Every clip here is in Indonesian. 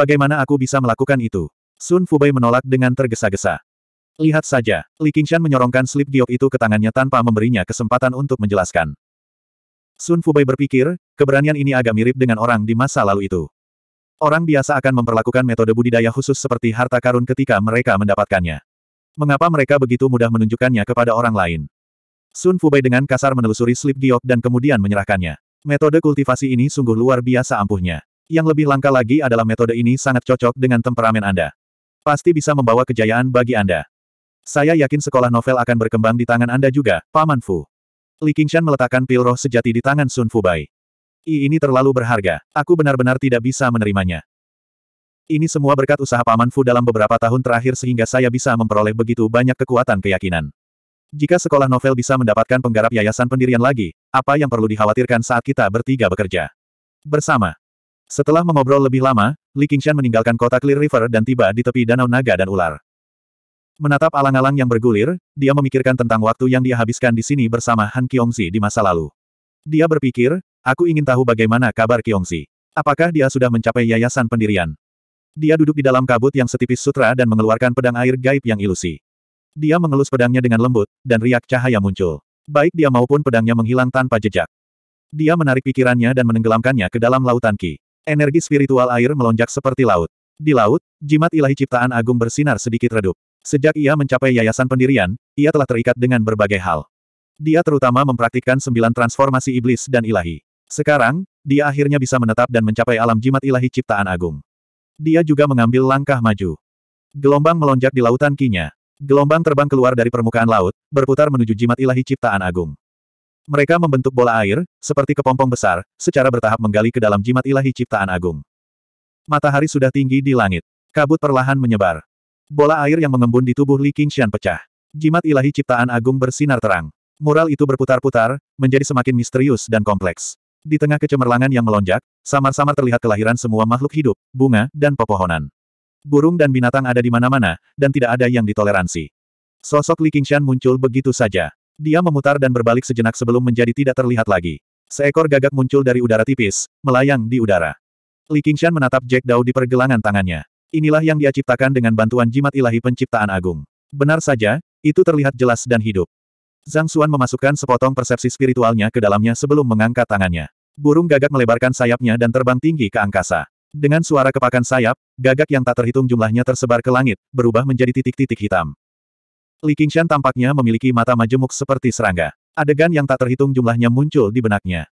Bagaimana aku bisa melakukan itu? Sun Fubai menolak dengan tergesa-gesa. Lihat saja, Li Qingshan menyorongkan slip giok itu ke tangannya tanpa memberinya kesempatan untuk menjelaskan. Sun Fubai berpikir, keberanian ini agak mirip dengan orang di masa lalu itu. Orang biasa akan memperlakukan metode budidaya khusus seperti harta karun ketika mereka mendapatkannya. Mengapa mereka begitu mudah menunjukkannya kepada orang lain? Sun Fubai dengan kasar menelusuri slip giok dan kemudian menyerahkannya. Metode kultivasi ini sungguh luar biasa ampuhnya. Yang lebih langka lagi adalah metode ini sangat cocok dengan temperamen Anda. Pasti bisa membawa kejayaan bagi Anda. Saya yakin sekolah novel akan berkembang di tangan Anda juga, Paman Fu. Li Qingshan meletakkan pil roh sejati di tangan Sun Fubai. I ini terlalu berharga. Aku benar-benar tidak bisa menerimanya. Ini semua berkat usaha Paman Fu dalam beberapa tahun terakhir sehingga saya bisa memperoleh begitu banyak kekuatan keyakinan. Jika sekolah novel bisa mendapatkan penggarap yayasan pendirian lagi, apa yang perlu dikhawatirkan saat kita bertiga bekerja? Bersama. Setelah mengobrol lebih lama, Li Qingshan meninggalkan kota Clear River dan tiba di tepi danau naga dan ular. Menatap alang-alang yang bergulir, dia memikirkan tentang waktu yang dia habiskan di sini bersama Han Kiongzi di masa lalu. Dia berpikir, aku ingin tahu bagaimana kabar Kiongzi. Apakah dia sudah mencapai yayasan pendirian? Dia duduk di dalam kabut yang setipis sutra dan mengeluarkan pedang air gaib yang ilusi. Dia mengelus pedangnya dengan lembut, dan riak cahaya muncul. Baik dia maupun pedangnya menghilang tanpa jejak. Dia menarik pikirannya dan menenggelamkannya ke dalam lautan Ki. Energi spiritual air melonjak seperti laut. Di laut, jimat ilahi ciptaan agung bersinar sedikit redup. Sejak ia mencapai yayasan pendirian, ia telah terikat dengan berbagai hal. Dia terutama mempraktikkan sembilan transformasi iblis dan ilahi. Sekarang, dia akhirnya bisa menetap dan mencapai alam jimat ilahi ciptaan agung. Dia juga mengambil langkah maju. Gelombang melonjak di lautan kinya. Gelombang terbang keluar dari permukaan laut, berputar menuju jimat ilahi ciptaan agung. Mereka membentuk bola air, seperti kepompong besar, secara bertahap menggali ke dalam jimat ilahi ciptaan agung. Matahari sudah tinggi di langit. Kabut perlahan menyebar. Bola air yang mengembun di tubuh Li Qingshan pecah. Jimat ilahi ciptaan agung bersinar terang. Mural itu berputar-putar, menjadi semakin misterius dan kompleks. Di tengah kecemerlangan yang melonjak, samar-samar terlihat kelahiran semua makhluk hidup, bunga, dan pepohonan. Burung dan binatang ada di mana-mana, dan tidak ada yang ditoleransi. Sosok Li Qingshan muncul begitu saja. Dia memutar dan berbalik sejenak sebelum menjadi tidak terlihat lagi. Seekor gagak muncul dari udara tipis, melayang di udara. Li Qingshan menatap Jack Dao di pergelangan tangannya. Inilah yang dia ciptakan dengan bantuan jimat ilahi penciptaan agung. Benar saja, itu terlihat jelas dan hidup. Zhang Xuan memasukkan sepotong persepsi spiritualnya ke dalamnya sebelum mengangkat tangannya. Burung gagak melebarkan sayapnya dan terbang tinggi ke angkasa. Dengan suara kepakan sayap, gagak yang tak terhitung jumlahnya tersebar ke langit, berubah menjadi titik-titik hitam. Li Qingshan tampaknya memiliki mata majemuk seperti serangga. Adegan yang tak terhitung jumlahnya muncul di benaknya.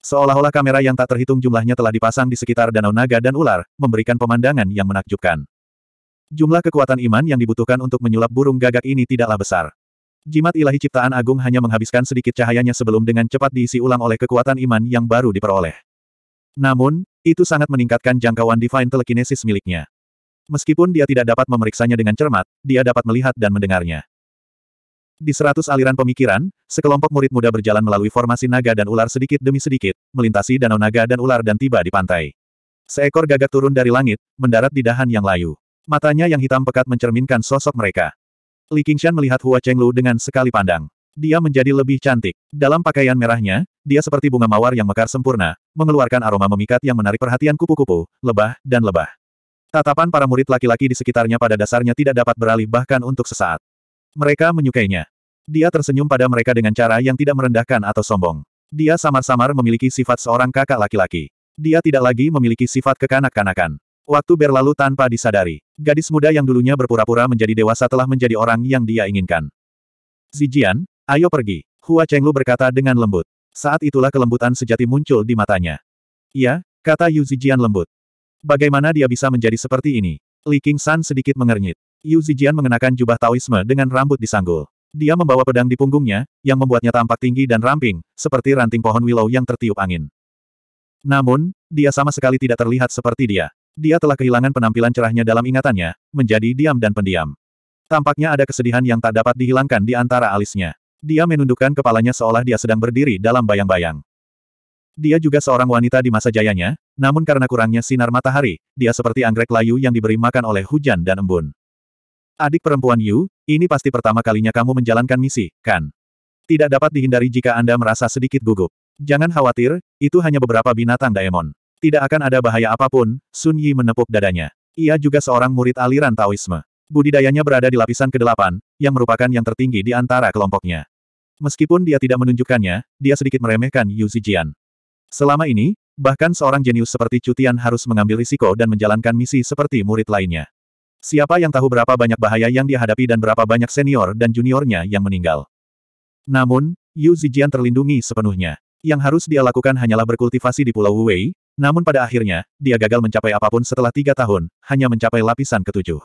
Seolah-olah kamera yang tak terhitung jumlahnya telah dipasang di sekitar danau naga dan ular, memberikan pemandangan yang menakjubkan. Jumlah kekuatan iman yang dibutuhkan untuk menyulap burung gagak ini tidaklah besar. Jimat ilahi ciptaan agung hanya menghabiskan sedikit cahayanya sebelum dengan cepat diisi ulang oleh kekuatan iman yang baru diperoleh. Namun, itu sangat meningkatkan jangkauan Divine Telekinesis miliknya. Meskipun dia tidak dapat memeriksanya dengan cermat, dia dapat melihat dan mendengarnya. Di seratus aliran pemikiran, sekelompok murid muda berjalan melalui formasi naga dan ular sedikit demi sedikit, melintasi danau naga dan ular dan tiba di pantai. Seekor gagak turun dari langit, mendarat di dahan yang layu. Matanya yang hitam pekat mencerminkan sosok mereka. Li Qingshan melihat Hua Chenglu dengan sekali pandang. Dia menjadi lebih cantik. Dalam pakaian merahnya, dia seperti bunga mawar yang mekar sempurna, mengeluarkan aroma memikat yang menarik perhatian kupu-kupu, lebah, dan lebah. Tatapan para murid laki-laki di sekitarnya pada dasarnya tidak dapat beralih bahkan untuk sesaat. Mereka menyukainya. Dia tersenyum pada mereka dengan cara yang tidak merendahkan atau sombong. Dia samar-samar memiliki sifat seorang kakak laki-laki. Dia tidak lagi memiliki sifat kekanak-kanakan. Waktu berlalu tanpa disadari. Gadis muda yang dulunya berpura-pura menjadi dewasa telah menjadi orang yang dia inginkan. Zijian, ayo pergi. Hua Chenglu berkata dengan lembut. Saat itulah kelembutan sejati muncul di matanya. Iya, kata Yu Zijian lembut. Bagaimana dia bisa menjadi seperti ini? Li King San sedikit mengernyit. Yu Zijian mengenakan jubah Taoisme dengan rambut disanggul. Dia membawa pedang di punggungnya, yang membuatnya tampak tinggi dan ramping, seperti ranting pohon willow yang tertiup angin. Namun, dia sama sekali tidak terlihat seperti dia. Dia telah kehilangan penampilan cerahnya dalam ingatannya, menjadi diam dan pendiam. Tampaknya ada kesedihan yang tak dapat dihilangkan di antara alisnya. Dia menundukkan kepalanya seolah dia sedang berdiri dalam bayang-bayang. Dia juga seorang wanita di masa jayanya, namun karena kurangnya sinar matahari, dia seperti anggrek layu yang diberi makan oleh hujan dan embun. Adik perempuan Yu, ini pasti pertama kalinya kamu menjalankan misi, kan? Tidak dapat dihindari jika Anda merasa sedikit gugup. Jangan khawatir, itu hanya beberapa binatang daemon. Tidak akan ada bahaya apapun, Sun Yi menepuk dadanya. Ia juga seorang murid aliran Taoisme. Budidayanya berada di lapisan ke-8, yang merupakan yang tertinggi di antara kelompoknya. Meskipun dia tidak menunjukkannya, dia sedikit meremehkan Yu Zijian. Selama ini, Bahkan seorang jenius seperti Cutian harus mengambil risiko dan menjalankan misi seperti murid lainnya. Siapa yang tahu berapa banyak bahaya yang dihadapi dan berapa banyak senior dan juniornya yang meninggal. Namun, Yu Zijian terlindungi sepenuhnya. Yang harus dia lakukan hanyalah berkultivasi di Pulau Wei, namun pada akhirnya, dia gagal mencapai apapun setelah tiga tahun, hanya mencapai lapisan ketujuh.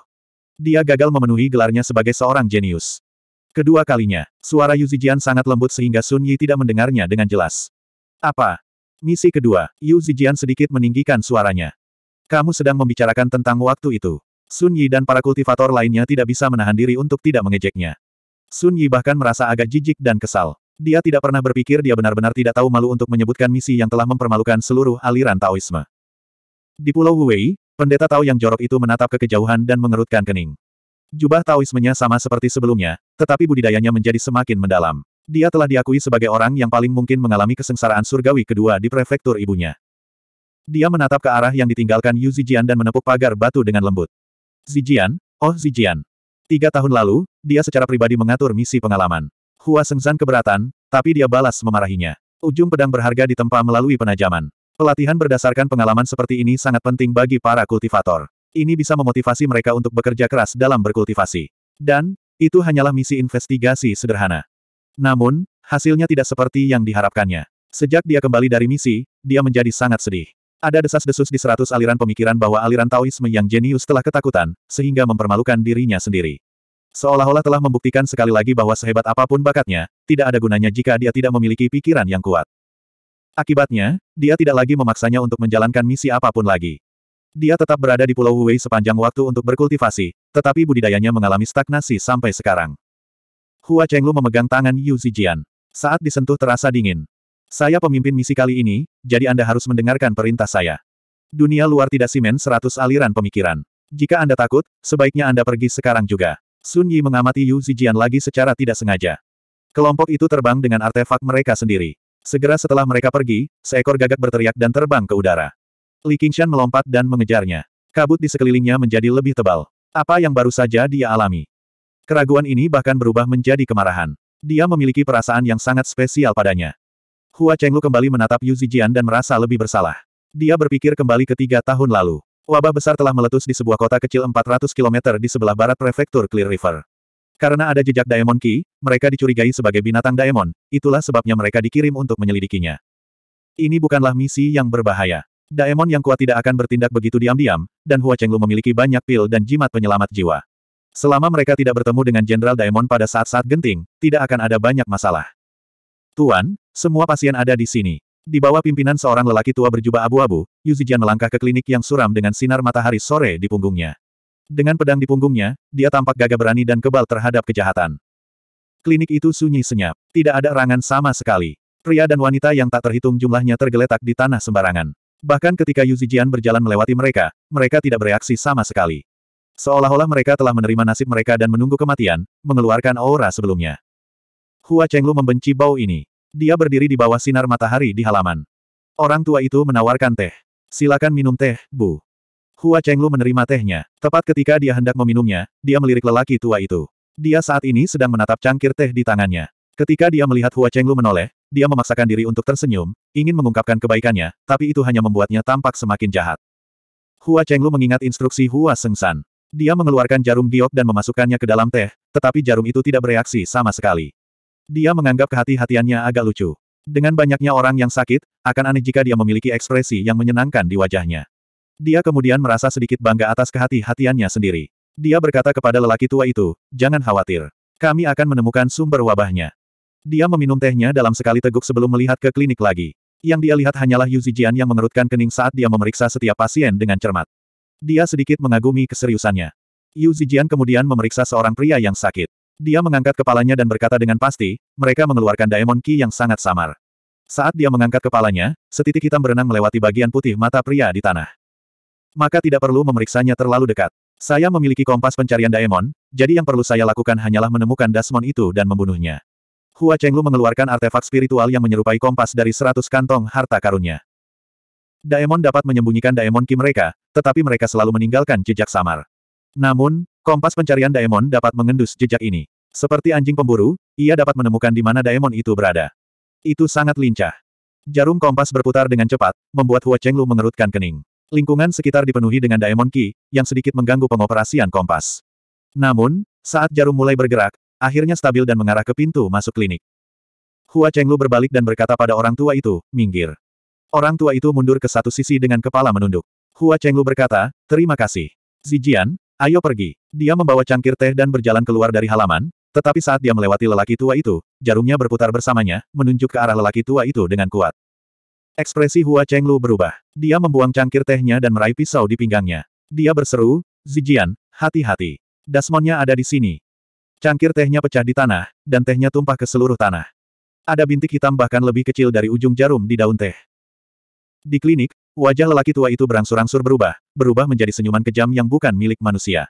Dia gagal memenuhi gelarnya sebagai seorang jenius. Kedua kalinya, suara Yu Zijian sangat lembut sehingga Sun Yi tidak mendengarnya dengan jelas. Apa, Misi kedua, Yu Zijian sedikit meninggikan suaranya. Kamu sedang membicarakan tentang waktu itu. Sun Yi dan para kultivator lainnya tidak bisa menahan diri untuk tidak mengejeknya. Sun Yi bahkan merasa agak jijik dan kesal. Dia tidak pernah berpikir dia benar-benar tidak tahu malu untuk menyebutkan misi yang telah mempermalukan seluruh aliran Taoisme. Di Pulau Wuwei, pendeta Tao yang jorok itu menatap ke kejauhan dan mengerutkan kening. Jubah Taoismenya sama seperti sebelumnya, tetapi budidayanya menjadi semakin mendalam. Dia telah diakui sebagai orang yang paling mungkin mengalami kesengsaraan surgawi kedua di prefektur ibunya. Dia menatap ke arah yang ditinggalkan Yu Zijian dan menepuk pagar batu dengan lembut. Zijian, oh Zijian. Tiga tahun lalu, dia secara pribadi mengatur misi pengalaman. Hua Sengzan keberatan, tapi dia balas memarahinya. Ujung pedang berharga ditempa melalui penajaman. Pelatihan berdasarkan pengalaman seperti ini sangat penting bagi para kultivator. Ini bisa memotivasi mereka untuk bekerja keras dalam berkultivasi. Dan, itu hanyalah misi investigasi sederhana. Namun, hasilnya tidak seperti yang diharapkannya. Sejak dia kembali dari misi, dia menjadi sangat sedih. Ada desas-desus di seratus aliran pemikiran bahwa aliran Taoisme yang jenius telah ketakutan, sehingga mempermalukan dirinya sendiri. Seolah-olah telah membuktikan sekali lagi bahwa sehebat apapun bakatnya, tidak ada gunanya jika dia tidak memiliki pikiran yang kuat. Akibatnya, dia tidak lagi memaksanya untuk menjalankan misi apapun lagi. Dia tetap berada di Pulau Wuwei sepanjang waktu untuk berkultivasi, tetapi budidayanya mengalami stagnasi sampai sekarang. Hua Chenglu memegang tangan Yu Zijian. Saat disentuh terasa dingin. Saya pemimpin misi kali ini, jadi Anda harus mendengarkan perintah saya. Dunia luar tidak simen seratus aliran pemikiran. Jika Anda takut, sebaiknya Anda pergi sekarang juga. Sun Yi mengamati Yu Zijian lagi secara tidak sengaja. Kelompok itu terbang dengan artefak mereka sendiri. Segera setelah mereka pergi, seekor gagak berteriak dan terbang ke udara. Li Qingshan melompat dan mengejarnya. Kabut di sekelilingnya menjadi lebih tebal. Apa yang baru saja dia alami? Keraguan ini bahkan berubah menjadi kemarahan. Dia memiliki perasaan yang sangat spesial padanya. Hua Chenglu kembali menatap Yu Zijian dan merasa lebih bersalah. Dia berpikir kembali ke tiga tahun lalu. Wabah besar telah meletus di sebuah kota kecil 400 km di sebelah barat prefektur Clear River. Karena ada jejak Daemon Key, mereka dicurigai sebagai binatang Daemon, itulah sebabnya mereka dikirim untuk menyelidikinya. Ini bukanlah misi yang berbahaya. Daemon yang kuat tidak akan bertindak begitu diam-diam, dan Hua Chenglu memiliki banyak pil dan jimat penyelamat jiwa. Selama mereka tidak bertemu dengan Jenderal Daemon pada saat-saat genting, tidak akan ada banyak masalah. Tuan, semua pasien ada di sini. Di bawah pimpinan seorang lelaki tua berjubah abu-abu, Yu Zijian melangkah ke klinik yang suram dengan sinar matahari sore di punggungnya. Dengan pedang di punggungnya, dia tampak gagah berani dan kebal terhadap kejahatan. Klinik itu sunyi senyap. Tidak ada erangan sama sekali. Pria dan wanita yang tak terhitung jumlahnya tergeletak di tanah sembarangan. Bahkan ketika Yu Zijian berjalan melewati mereka, mereka tidak bereaksi sama sekali. Seolah-olah mereka telah menerima nasib mereka dan menunggu kematian, mengeluarkan aura sebelumnya. Hua Chenglu membenci bau ini. Dia berdiri di bawah sinar matahari di halaman. Orang tua itu menawarkan teh. Silakan minum teh, Bu. Hua Chenglu menerima tehnya. Tepat ketika dia hendak meminumnya, dia melirik lelaki tua itu. Dia saat ini sedang menatap cangkir teh di tangannya. Ketika dia melihat Hua Chenglu menoleh, dia memaksakan diri untuk tersenyum, ingin mengungkapkan kebaikannya, tapi itu hanya membuatnya tampak semakin jahat. Hua Chenglu mengingat instruksi Hua Sengsan. Dia mengeluarkan jarum giok dan memasukkannya ke dalam teh, tetapi jarum itu tidak bereaksi sama sekali. Dia menganggap kehati-hatiannya agak lucu. Dengan banyaknya orang yang sakit, akan aneh jika dia memiliki ekspresi yang menyenangkan di wajahnya. Dia kemudian merasa sedikit bangga atas kehati-hatiannya sendiri. Dia berkata kepada lelaki tua itu, jangan khawatir. Kami akan menemukan sumber wabahnya. Dia meminum tehnya dalam sekali teguk sebelum melihat ke klinik lagi. Yang dia lihat hanyalah Yu Zijian yang mengerutkan kening saat dia memeriksa setiap pasien dengan cermat. Dia sedikit mengagumi keseriusannya. Yu Zijian kemudian memeriksa seorang pria yang sakit. Dia mengangkat kepalanya dan berkata dengan pasti, mereka mengeluarkan daemon ki yang sangat samar. Saat dia mengangkat kepalanya, setitik hitam berenang melewati bagian putih mata pria di tanah. Maka tidak perlu memeriksanya terlalu dekat. Saya memiliki kompas pencarian daemon, jadi yang perlu saya lakukan hanyalah menemukan Dasmon itu dan membunuhnya. Hua Chenglu mengeluarkan artefak spiritual yang menyerupai kompas dari seratus kantong harta karunnya. Daemon dapat menyembunyikan Daemon Ki mereka, tetapi mereka selalu meninggalkan jejak samar. Namun, kompas pencarian Daemon dapat mengendus jejak ini. Seperti anjing pemburu, ia dapat menemukan di mana Daemon itu berada. Itu sangat lincah. Jarum kompas berputar dengan cepat, membuat Hua Chenglu mengerutkan kening. Lingkungan sekitar dipenuhi dengan Daemon Ki, yang sedikit mengganggu pengoperasian kompas. Namun, saat jarum mulai bergerak, akhirnya stabil dan mengarah ke pintu masuk klinik. Hua Chenglu berbalik dan berkata pada orang tua itu, minggir. Orang tua itu mundur ke satu sisi dengan kepala menunduk. Hua Chenglu berkata, terima kasih. Zijian, ayo pergi. Dia membawa cangkir teh dan berjalan keluar dari halaman, tetapi saat dia melewati lelaki tua itu, jarumnya berputar bersamanya, menunjuk ke arah lelaki tua itu dengan kuat. Ekspresi Hua Chenglu berubah. Dia membuang cangkir tehnya dan meraih pisau di pinggangnya. Dia berseru, Zijian, hati-hati. Dasmonnya ada di sini. Cangkir tehnya pecah di tanah, dan tehnya tumpah ke seluruh tanah. Ada bintik hitam bahkan lebih kecil dari ujung jarum di daun teh. Di klinik, wajah lelaki tua itu berangsur-angsur berubah, berubah menjadi senyuman kejam yang bukan milik manusia.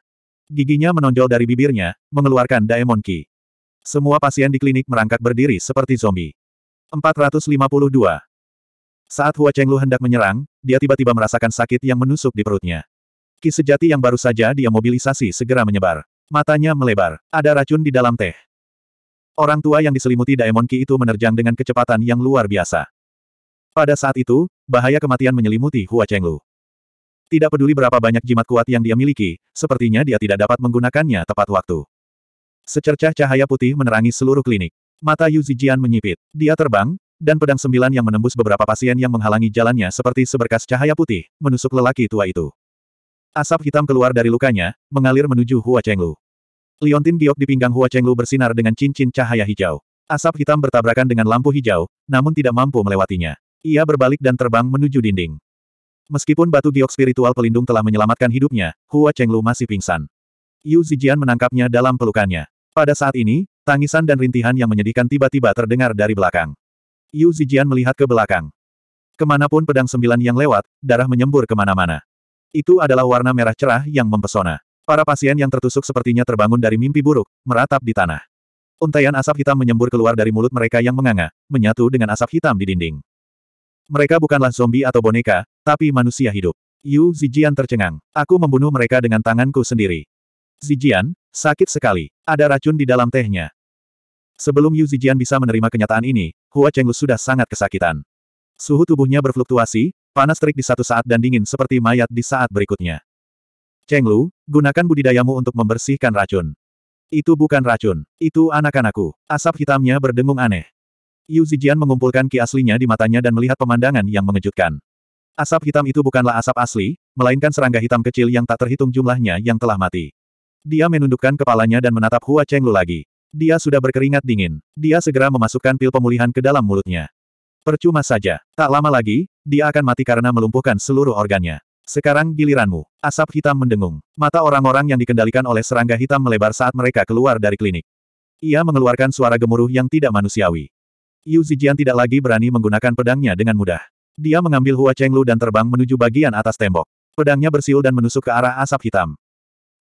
Giginya menonjol dari bibirnya, mengeluarkan Daemon Ki. Semua pasien di klinik merangkak berdiri seperti zombie. 452. Saat Hua Chenglu hendak menyerang, dia tiba-tiba merasakan sakit yang menusuk di perutnya. Ki sejati yang baru saja dia mobilisasi segera menyebar. Matanya melebar. Ada racun di dalam teh. Orang tua yang diselimuti Daemon Ki itu menerjang dengan kecepatan yang luar biasa. Pada saat itu, bahaya kematian menyelimuti Hua Chenglu. Tidak peduli berapa banyak jimat kuat yang dia miliki, sepertinya dia tidak dapat menggunakannya tepat waktu. Secercah cahaya putih menerangi seluruh klinik. Mata Yu Zijian menyipit. Dia terbang, dan pedang sembilan yang menembus beberapa pasien yang menghalangi jalannya seperti seberkas cahaya putih, menusuk lelaki tua itu. Asap hitam keluar dari lukanya, mengalir menuju Hua Chenglu. Liontin giok di pinggang Hua Chenglu bersinar dengan cincin cahaya hijau. Asap hitam bertabrakan dengan lampu hijau, namun tidak mampu melewatinya. Ia berbalik dan terbang menuju dinding. Meskipun batu giok spiritual pelindung telah menyelamatkan hidupnya, Hua Chenglu masih pingsan. Yu Zijian menangkapnya dalam pelukannya. Pada saat ini, tangisan dan rintihan yang menyedihkan tiba-tiba terdengar dari belakang. Yu Zijian melihat ke belakang. Kemanapun pedang sembilan yang lewat, darah menyembur kemana-mana. Itu adalah warna merah cerah yang mempesona. Para pasien yang tertusuk sepertinya terbangun dari mimpi buruk, meratap di tanah. Untaian asap hitam menyembur keluar dari mulut mereka yang menganga, menyatu dengan asap hitam di dinding. Mereka bukanlah zombie atau boneka, tapi manusia hidup. Yu Zijian tercengang. Aku membunuh mereka dengan tanganku sendiri. Zijian, sakit sekali. Ada racun di dalam tehnya. Sebelum Yu Zijian bisa menerima kenyataan ini, Hua Chenglu sudah sangat kesakitan. Suhu tubuhnya berfluktuasi, panas terik di satu saat dan dingin seperti mayat di saat berikutnya. Chenglu, gunakan budidayamu untuk membersihkan racun. Itu bukan racun, itu anak-anakku. Asap hitamnya berdengung aneh. Yu Zijian mengumpulkan ki aslinya di matanya dan melihat pemandangan yang mengejutkan. Asap hitam itu bukanlah asap asli, melainkan serangga hitam kecil yang tak terhitung jumlahnya yang telah mati. Dia menundukkan kepalanya dan menatap Hua Chenglu lagi. Dia sudah berkeringat dingin. Dia segera memasukkan pil pemulihan ke dalam mulutnya. Percuma saja. Tak lama lagi, dia akan mati karena melumpuhkan seluruh organnya. Sekarang giliranmu. Asap hitam mendengung. Mata orang-orang yang dikendalikan oleh serangga hitam melebar saat mereka keluar dari klinik. Ia mengeluarkan suara gemuruh yang tidak manusiawi. Yu Zijian tidak lagi berani menggunakan pedangnya dengan mudah. Dia mengambil Hua Chenglu dan terbang menuju bagian atas tembok. Pedangnya bersiul dan menusuk ke arah asap hitam.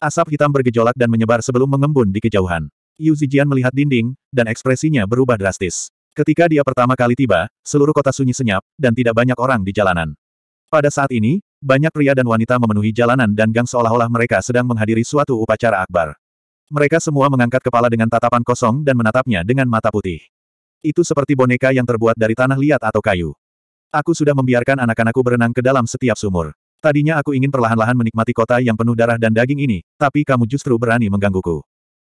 Asap hitam bergejolak dan menyebar sebelum mengembun di kejauhan. Yu Zijian melihat dinding, dan ekspresinya berubah drastis. Ketika dia pertama kali tiba, seluruh kota sunyi senyap, dan tidak banyak orang di jalanan. Pada saat ini, banyak pria dan wanita memenuhi jalanan dan gang seolah-olah mereka sedang menghadiri suatu upacara akbar. Mereka semua mengangkat kepala dengan tatapan kosong dan menatapnya dengan mata putih. Itu seperti boneka yang terbuat dari tanah liat atau kayu. Aku sudah membiarkan anak-anakku berenang ke dalam setiap sumur. Tadinya aku ingin perlahan-lahan menikmati kota yang penuh darah dan daging ini, tapi kamu justru berani menggangguku.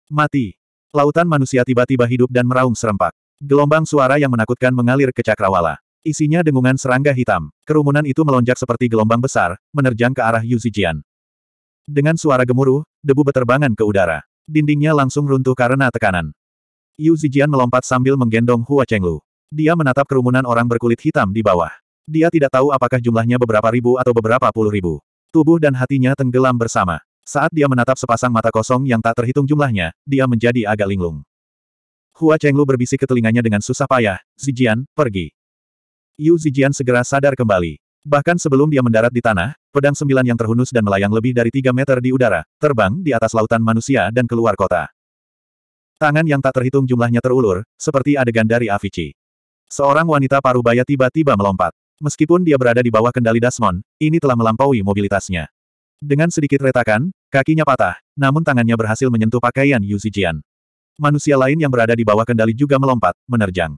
Mati. Lautan manusia tiba-tiba hidup dan meraung serempak. Gelombang suara yang menakutkan mengalir ke cakrawala. Isinya dengungan serangga hitam. Kerumunan itu melonjak seperti gelombang besar, menerjang ke arah Yuzijian. Dengan suara gemuruh, debu beterbangan ke udara. Dindingnya langsung runtuh karena tekanan. Yu Zijian melompat sambil menggendong Hua Chenglu. Dia menatap kerumunan orang berkulit hitam di bawah. Dia tidak tahu apakah jumlahnya beberapa ribu atau beberapa puluh ribu. Tubuh dan hatinya tenggelam bersama. Saat dia menatap sepasang mata kosong yang tak terhitung jumlahnya, dia menjadi agak linglung. Hua Chenglu berbisik ke telinganya dengan susah payah, Zijian, pergi. Yu Zijian segera sadar kembali. Bahkan sebelum dia mendarat di tanah, pedang sembilan yang terhunus dan melayang lebih dari tiga meter di udara, terbang di atas lautan manusia dan keluar kota. Tangan yang tak terhitung jumlahnya terulur, seperti adegan dari Avicii. Seorang wanita parubaya tiba-tiba melompat. Meskipun dia berada di bawah kendali Dasmon, ini telah melampaui mobilitasnya. Dengan sedikit retakan, kakinya patah, namun tangannya berhasil menyentuh pakaian Yu Zijian. Manusia lain yang berada di bawah kendali juga melompat, menerjang.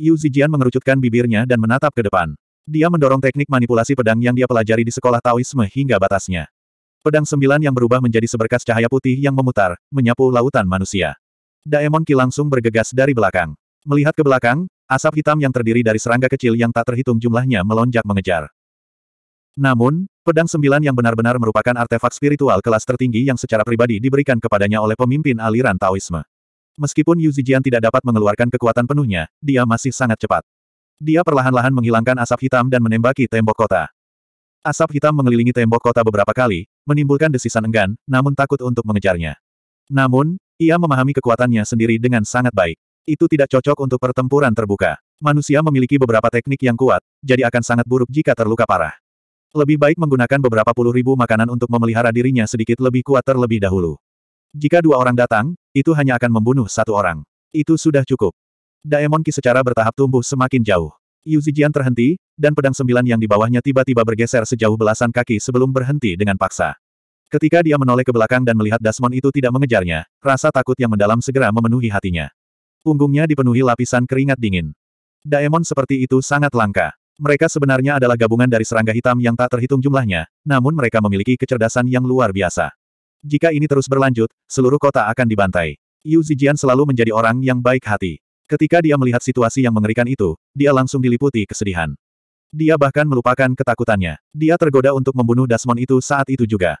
Yu Zijian mengerucutkan bibirnya dan menatap ke depan. Dia mendorong teknik manipulasi pedang yang dia pelajari di sekolah Taoisme hingga batasnya. Pedang sembilan yang berubah menjadi seberkas cahaya putih yang memutar, menyapu lautan manusia. Daemon Ki langsung bergegas dari belakang. Melihat ke belakang, asap hitam yang terdiri dari serangga kecil yang tak terhitung jumlahnya melonjak mengejar. Namun, pedang sembilan yang benar-benar merupakan artefak spiritual kelas tertinggi yang secara pribadi diberikan kepadanya oleh pemimpin aliran Taoisme. Meskipun Yu Zijian tidak dapat mengeluarkan kekuatan penuhnya, dia masih sangat cepat. Dia perlahan-lahan menghilangkan asap hitam dan menembaki tembok kota. Asap hitam mengelilingi tembok kota beberapa kali, menimbulkan desisan enggan, namun takut untuk mengejarnya. Namun, ia memahami kekuatannya sendiri dengan sangat baik. Itu tidak cocok untuk pertempuran terbuka. Manusia memiliki beberapa teknik yang kuat, jadi akan sangat buruk jika terluka parah. Lebih baik menggunakan beberapa puluh ribu makanan untuk memelihara dirinya sedikit lebih kuat terlebih dahulu. Jika dua orang datang, itu hanya akan membunuh satu orang. Itu sudah cukup. Daemon Ki secara bertahap tumbuh semakin jauh. Yu Zijian terhenti, dan pedang sembilan yang di bawahnya tiba-tiba bergeser sejauh belasan kaki sebelum berhenti dengan paksa. Ketika dia menoleh ke belakang dan melihat Dasmon itu tidak mengejarnya, rasa takut yang mendalam segera memenuhi hatinya. Punggungnya dipenuhi lapisan keringat dingin. Daemon seperti itu sangat langka. Mereka sebenarnya adalah gabungan dari serangga hitam yang tak terhitung jumlahnya, namun mereka memiliki kecerdasan yang luar biasa. Jika ini terus berlanjut, seluruh kota akan dibantai. Yu Zijian selalu menjadi orang yang baik hati. Ketika dia melihat situasi yang mengerikan itu, dia langsung diliputi kesedihan. Dia bahkan melupakan ketakutannya. Dia tergoda untuk membunuh Dasmon itu saat itu juga.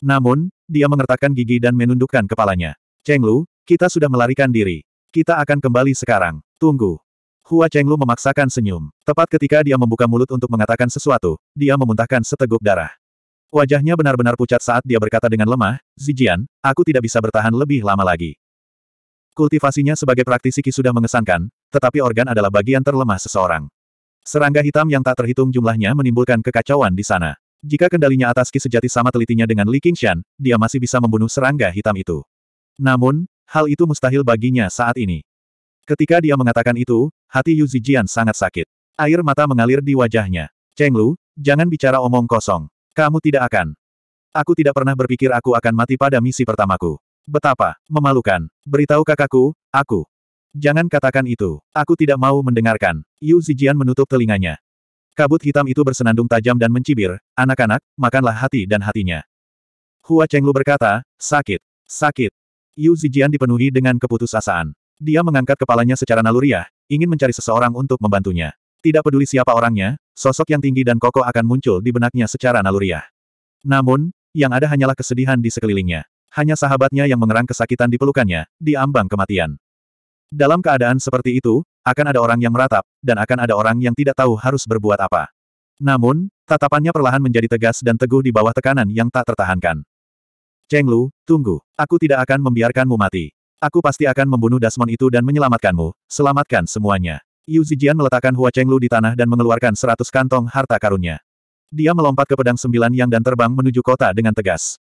Namun, dia mengertakkan gigi dan menundukkan kepalanya. Cheng Lu, kita sudah melarikan diri. Kita akan kembali sekarang. Tunggu. Hua Cheng Lu memaksakan senyum. Tepat ketika dia membuka mulut untuk mengatakan sesuatu, dia memuntahkan seteguk darah. Wajahnya benar-benar pucat saat dia berkata dengan lemah, Zijian, aku tidak bisa bertahan lebih lama lagi. Kultivasinya sebagai praktisi Qi sudah mengesankan, tetapi organ adalah bagian terlemah seseorang. Serangga hitam yang tak terhitung jumlahnya menimbulkan kekacauan di sana. Jika kendalinya atas Ki sejati sama telitinya dengan Li Qingshan, dia masih bisa membunuh serangga hitam itu. Namun, hal itu mustahil baginya saat ini. Ketika dia mengatakan itu, hati Yu Zijian sangat sakit. Air mata mengalir di wajahnya. Cheng Lu, jangan bicara omong kosong. Kamu tidak akan. Aku tidak pernah berpikir aku akan mati pada misi pertamaku. Betapa memalukan. Beritahu kakakku, aku. Jangan katakan itu. Aku tidak mau mendengarkan. Yu Zijian menutup telinganya. Kabut hitam itu bersenandung tajam dan mencibir, anak-anak, makanlah hati dan hatinya. Hua Chenglu berkata, sakit, sakit. Yu Zijian dipenuhi dengan keputusasaan. Dia mengangkat kepalanya secara naluriah, ingin mencari seseorang untuk membantunya. Tidak peduli siapa orangnya, sosok yang tinggi dan kokoh akan muncul di benaknya secara naluriah. Namun, yang ada hanyalah kesedihan di sekelilingnya. Hanya sahabatnya yang mengerang kesakitan di pelukannya, di ambang kematian. Dalam keadaan seperti itu, akan ada orang yang meratap, dan akan ada orang yang tidak tahu harus berbuat apa. Namun, tatapannya perlahan menjadi tegas dan teguh di bawah tekanan yang tak tertahankan. Cheng Lu, tunggu. Aku tidak akan membiarkanmu mati. Aku pasti akan membunuh Dasmon itu dan menyelamatkanmu. Selamatkan semuanya. Yu Zijian meletakkan Hua Cheng Lu di tanah dan mengeluarkan seratus kantong harta karunnya. Dia melompat ke pedang sembilan yang dan terbang menuju kota dengan tegas.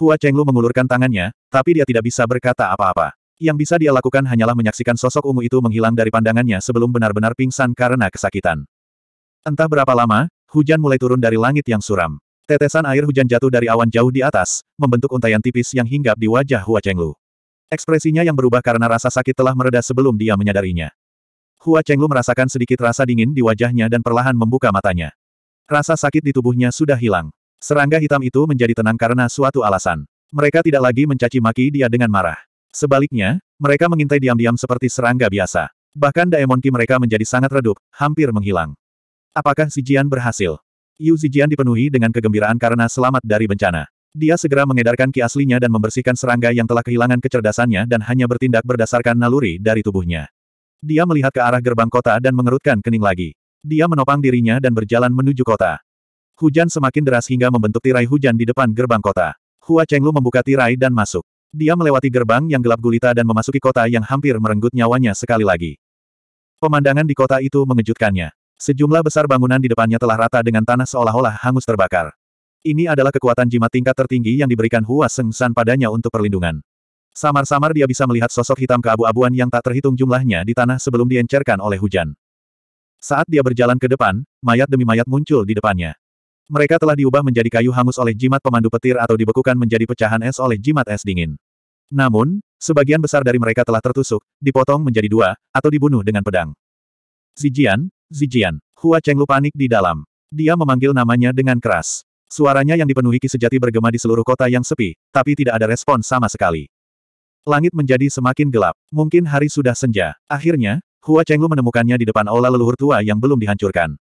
Hua Cheng Lu mengulurkan tangannya, tapi dia tidak bisa berkata apa-apa. Yang bisa dia lakukan hanyalah menyaksikan sosok ungu itu menghilang dari pandangannya sebelum benar-benar pingsan karena kesakitan. Entah berapa lama, hujan mulai turun dari langit yang suram. Tetesan air hujan jatuh dari awan jauh di atas, membentuk untaian tipis yang hinggap di wajah Hua Chenglu. Ekspresinya yang berubah karena rasa sakit telah mereda sebelum dia menyadarinya. Hua Chenglu merasakan sedikit rasa dingin di wajahnya dan perlahan membuka matanya. Rasa sakit di tubuhnya sudah hilang. Serangga hitam itu menjadi tenang karena suatu alasan. Mereka tidak lagi mencaci maki dia dengan marah. Sebaliknya, mereka mengintai diam-diam seperti serangga biasa. Bahkan Daemon Ki mereka menjadi sangat redup, hampir menghilang. Apakah Si Jian berhasil? Yu Zijian dipenuhi dengan kegembiraan karena selamat dari bencana. Dia segera mengedarkan ki aslinya dan membersihkan serangga yang telah kehilangan kecerdasannya dan hanya bertindak berdasarkan naluri dari tubuhnya. Dia melihat ke arah gerbang kota dan mengerutkan kening lagi. Dia menopang dirinya dan berjalan menuju kota. Hujan semakin deras hingga membentuk tirai hujan di depan gerbang kota. Hua Chenglu membuka tirai dan masuk. Dia melewati gerbang yang gelap gulita dan memasuki kota yang hampir merenggut nyawanya sekali lagi. Pemandangan di kota itu mengejutkannya. Sejumlah besar bangunan di depannya telah rata dengan tanah seolah-olah hangus terbakar. Ini adalah kekuatan jimat tingkat tertinggi yang diberikan Hua Seng San padanya untuk perlindungan. Samar-samar dia bisa melihat sosok hitam keabu-abuan yang tak terhitung jumlahnya di tanah sebelum diencerkan oleh hujan. Saat dia berjalan ke depan, mayat demi mayat muncul di depannya. Mereka telah diubah menjadi kayu hangus oleh jimat pemandu petir atau dibekukan menjadi pecahan es oleh jimat es dingin. Namun, sebagian besar dari mereka telah tertusuk, dipotong menjadi dua, atau dibunuh dengan pedang. Zijian, Zijian, Hua Chenglu panik di dalam. Dia memanggil namanya dengan keras. Suaranya yang dipenuhi ki sejati bergema di seluruh kota yang sepi, tapi tidak ada respon sama sekali. Langit menjadi semakin gelap. Mungkin hari sudah senja. Akhirnya, Hua Chenglu menemukannya di depan aula leluhur tua yang belum dihancurkan.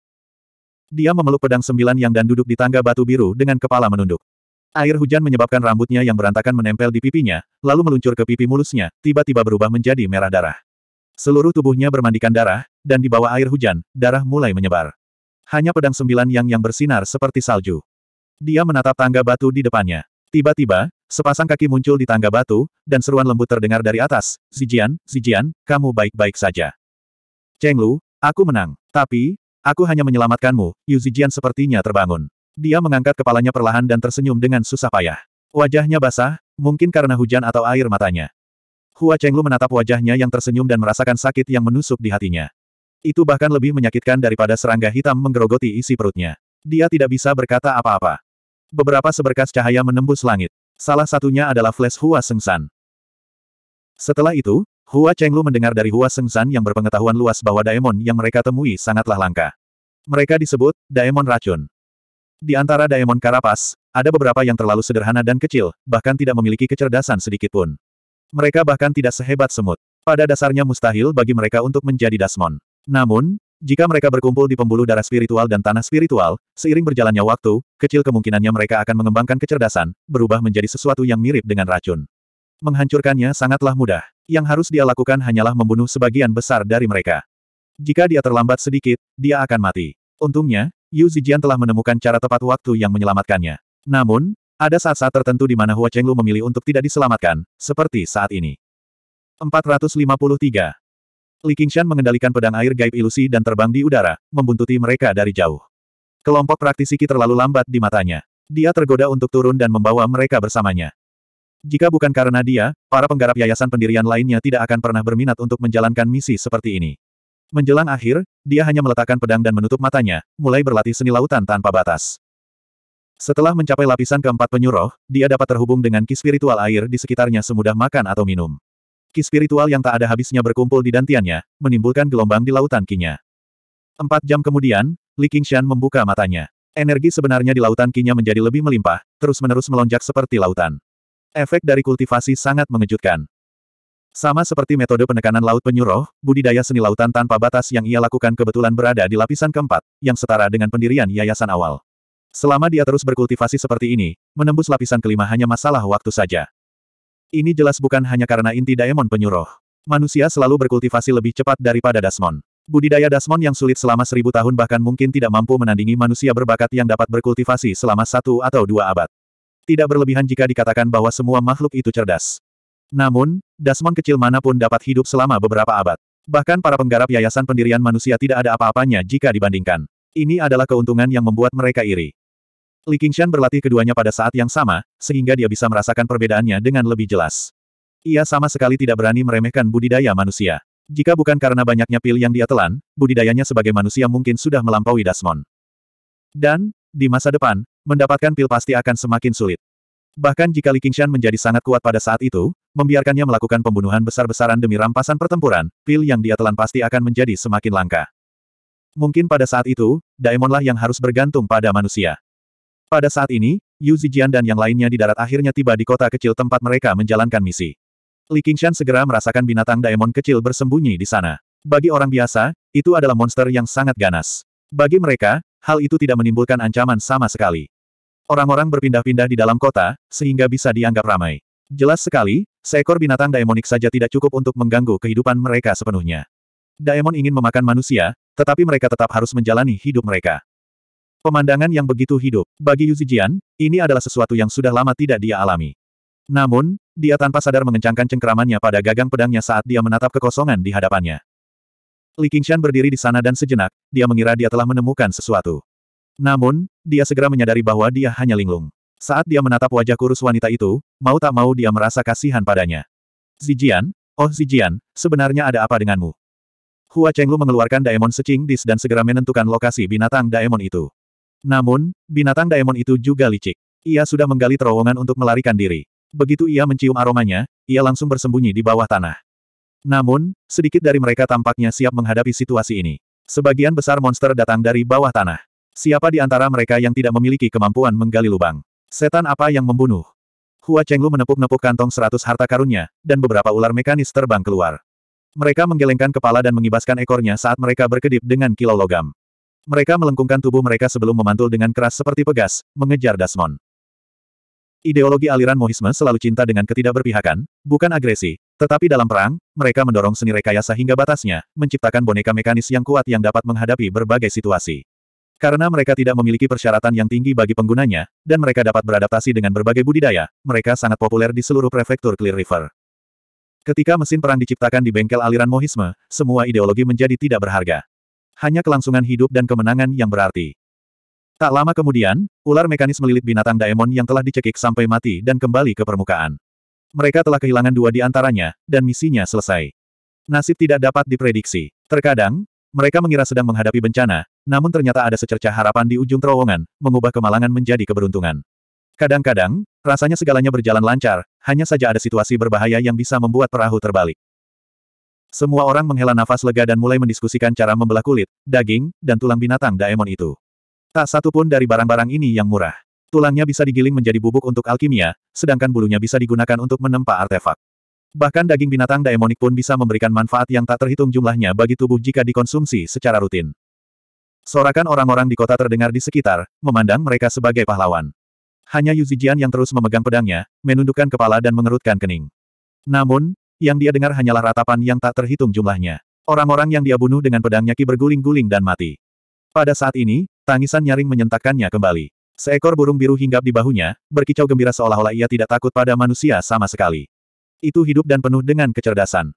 Dia memeluk pedang sembilan yang dan duduk di tangga batu biru dengan kepala menunduk. Air hujan menyebabkan rambutnya yang berantakan menempel di pipinya, lalu meluncur ke pipi mulusnya, tiba-tiba berubah menjadi merah darah. Seluruh tubuhnya bermandikan darah, dan di bawah air hujan, darah mulai menyebar. Hanya pedang sembilan yang yang bersinar seperti salju. Dia menatap tangga batu di depannya. Tiba-tiba, sepasang kaki muncul di tangga batu, dan seruan lembut terdengar dari atas, Zijian, Zijian, kamu baik-baik saja. Cheng Lu, aku menang. Tapi, Aku hanya menyelamatkanmu, Yu Zijian sepertinya terbangun. Dia mengangkat kepalanya perlahan dan tersenyum dengan susah payah. Wajahnya basah, mungkin karena hujan atau air matanya. Hua Chenglu menatap wajahnya yang tersenyum dan merasakan sakit yang menusuk di hatinya. Itu bahkan lebih menyakitkan daripada serangga hitam menggerogoti isi perutnya. Dia tidak bisa berkata apa-apa. Beberapa seberkas cahaya menembus langit. Salah satunya adalah flash Hua Sengsan. Setelah itu, Hua Chenglu mendengar dari Hua Sengzan yang berpengetahuan luas bahwa daemon yang mereka temui sangatlah langka. Mereka disebut, daemon racun. Di antara daemon karapas, ada beberapa yang terlalu sederhana dan kecil, bahkan tidak memiliki kecerdasan sedikitpun. Mereka bahkan tidak sehebat semut. Pada dasarnya mustahil bagi mereka untuk menjadi dasmon. Namun, jika mereka berkumpul di pembuluh darah spiritual dan tanah spiritual, seiring berjalannya waktu, kecil kemungkinannya mereka akan mengembangkan kecerdasan, berubah menjadi sesuatu yang mirip dengan racun. Menghancurkannya sangatlah mudah. Yang harus dia lakukan hanyalah membunuh sebagian besar dari mereka. Jika dia terlambat sedikit, dia akan mati. Untungnya, Yu Zijian telah menemukan cara tepat waktu yang menyelamatkannya. Namun, ada saat-saat tertentu di mana Hua Chenglu memilih untuk tidak diselamatkan, seperti saat ini. 453. Li Qingshan mengendalikan pedang air gaib ilusi dan terbang di udara, membuntuti mereka dari jauh. Kelompok praktisi Ki terlalu lambat di matanya. Dia tergoda untuk turun dan membawa mereka bersamanya. Jika bukan karena dia, para penggarap yayasan pendirian lainnya tidak akan pernah berminat untuk menjalankan misi seperti ini. Menjelang akhir, dia hanya meletakkan pedang dan menutup matanya, mulai berlatih seni lautan tanpa batas. Setelah mencapai lapisan keempat penyuruh, dia dapat terhubung dengan ki spiritual air di sekitarnya semudah makan atau minum. Ki spiritual yang tak ada habisnya berkumpul di dantiannya, menimbulkan gelombang di lautan kinya. Empat jam kemudian, Li Qingshan membuka matanya. Energi sebenarnya di lautan kinya menjadi lebih melimpah, terus-menerus melonjak seperti lautan. Efek dari kultivasi sangat mengejutkan. Sama seperti metode penekanan laut penyuruh, budidaya seni lautan tanpa batas yang ia lakukan kebetulan berada di lapisan keempat, yang setara dengan pendirian yayasan awal. Selama dia terus berkultivasi seperti ini, menembus lapisan kelima hanya masalah waktu saja. Ini jelas bukan hanya karena inti daemon penyuruh. Manusia selalu berkultivasi lebih cepat daripada Dasmon. Budidaya Dasmon yang sulit selama seribu tahun bahkan mungkin tidak mampu menandingi manusia berbakat yang dapat berkultivasi selama satu atau dua abad. Tidak berlebihan jika dikatakan bahwa semua makhluk itu cerdas. Namun, Dasmon kecil manapun dapat hidup selama beberapa abad. Bahkan para penggarap yayasan pendirian manusia tidak ada apa-apanya jika dibandingkan. Ini adalah keuntungan yang membuat mereka iri. Li Qingshan berlatih keduanya pada saat yang sama, sehingga dia bisa merasakan perbedaannya dengan lebih jelas. Ia sama sekali tidak berani meremehkan budidaya manusia. Jika bukan karena banyaknya pil yang dia telan, budidayanya sebagai manusia mungkin sudah melampaui Dasmon. Dan, di masa depan, mendapatkan pil pasti akan semakin sulit. Bahkan jika Li Qingshan menjadi sangat kuat pada saat itu, membiarkannya melakukan pembunuhan besar-besaran demi rampasan pertempuran, pil yang dia telan pasti akan menjadi semakin langka. Mungkin pada saat itu, Daemonlah yang harus bergantung pada manusia. Pada saat ini, Yu Zijian dan yang lainnya di darat akhirnya tiba di kota kecil tempat mereka menjalankan misi. Li Qingshan segera merasakan binatang Daemon kecil bersembunyi di sana. Bagi orang biasa, itu adalah monster yang sangat ganas. Bagi mereka, hal itu tidak menimbulkan ancaman sama sekali. Orang-orang berpindah-pindah di dalam kota, sehingga bisa dianggap ramai. Jelas sekali, seekor binatang daemonik saja tidak cukup untuk mengganggu kehidupan mereka sepenuhnya. Daemon ingin memakan manusia, tetapi mereka tetap harus menjalani hidup mereka. Pemandangan yang begitu hidup, bagi Yu Zijian, ini adalah sesuatu yang sudah lama tidak dia alami. Namun, dia tanpa sadar mengencangkan cengkeramannya pada gagang pedangnya saat dia menatap kekosongan di hadapannya. Li Qingshan berdiri di sana dan sejenak, dia mengira dia telah menemukan sesuatu. Namun, dia segera menyadari bahwa dia hanya linglung. Saat dia menatap wajah kurus wanita itu, mau tak mau dia merasa kasihan padanya. Zijian, oh Zijian, sebenarnya ada apa denganmu? Hua Chenglu mengeluarkan Daemon Secing Dis dan segera menentukan lokasi binatang Daemon itu. Namun, binatang Daemon itu juga licik. Ia sudah menggali terowongan untuk melarikan diri. Begitu ia mencium aromanya, ia langsung bersembunyi di bawah tanah. Namun, sedikit dari mereka tampaknya siap menghadapi situasi ini. Sebagian besar monster datang dari bawah tanah. Siapa di antara mereka yang tidak memiliki kemampuan menggali lubang? Setan apa yang membunuh? Hua Chenglu menepuk-nepuk kantong seratus harta karunnya, dan beberapa ular mekanis terbang keluar. Mereka menggelengkan kepala dan mengibaskan ekornya saat mereka berkedip dengan kilau logam. Mereka melengkungkan tubuh mereka sebelum memantul dengan keras seperti pegas, mengejar Dasmon. Ideologi aliran Mohisme selalu cinta dengan ketidakberpihakan, bukan agresi. Tetapi dalam perang, mereka mendorong seni rekayasa hingga batasnya, menciptakan boneka mekanis yang kuat yang dapat menghadapi berbagai situasi. Karena mereka tidak memiliki persyaratan yang tinggi bagi penggunanya, dan mereka dapat beradaptasi dengan berbagai budidaya, mereka sangat populer di seluruh prefektur Clear River. Ketika mesin perang diciptakan di bengkel aliran Mohisme, semua ideologi menjadi tidak berharga. Hanya kelangsungan hidup dan kemenangan yang berarti. Tak lama kemudian, ular mekanis melilit binatang daemon yang telah dicekik sampai mati dan kembali ke permukaan. Mereka telah kehilangan dua di antaranya, dan misinya selesai. Nasib tidak dapat diprediksi. Terkadang, mereka mengira sedang menghadapi bencana, namun ternyata ada secerca harapan di ujung terowongan, mengubah kemalangan menjadi keberuntungan. Kadang-kadang, rasanya segalanya berjalan lancar, hanya saja ada situasi berbahaya yang bisa membuat perahu terbalik. Semua orang menghela nafas lega dan mulai mendiskusikan cara membelah kulit, daging, dan tulang binatang daemon itu. Tak satu pun dari barang-barang ini yang murah. Tulangnya bisa digiling menjadi bubuk untuk alkimia, sedangkan bulunya bisa digunakan untuk menempa artefak. Bahkan daging binatang daemonik pun bisa memberikan manfaat yang tak terhitung jumlahnya bagi tubuh jika dikonsumsi secara rutin. Sorakan orang-orang di kota terdengar di sekitar, memandang mereka sebagai pahlawan. Hanya Yu Zijian yang terus memegang pedangnya, menundukkan kepala dan mengerutkan kening. Namun, yang dia dengar hanyalah ratapan yang tak terhitung jumlahnya. Orang-orang yang dia bunuh dengan pedangnya ki berguling-guling dan mati. Pada saat ini, Tangisan nyaring menyentakkannya kembali. Seekor burung biru hinggap di bahunya, berkicau gembira seolah-olah ia tidak takut pada manusia sama sekali. Itu hidup dan penuh dengan kecerdasan.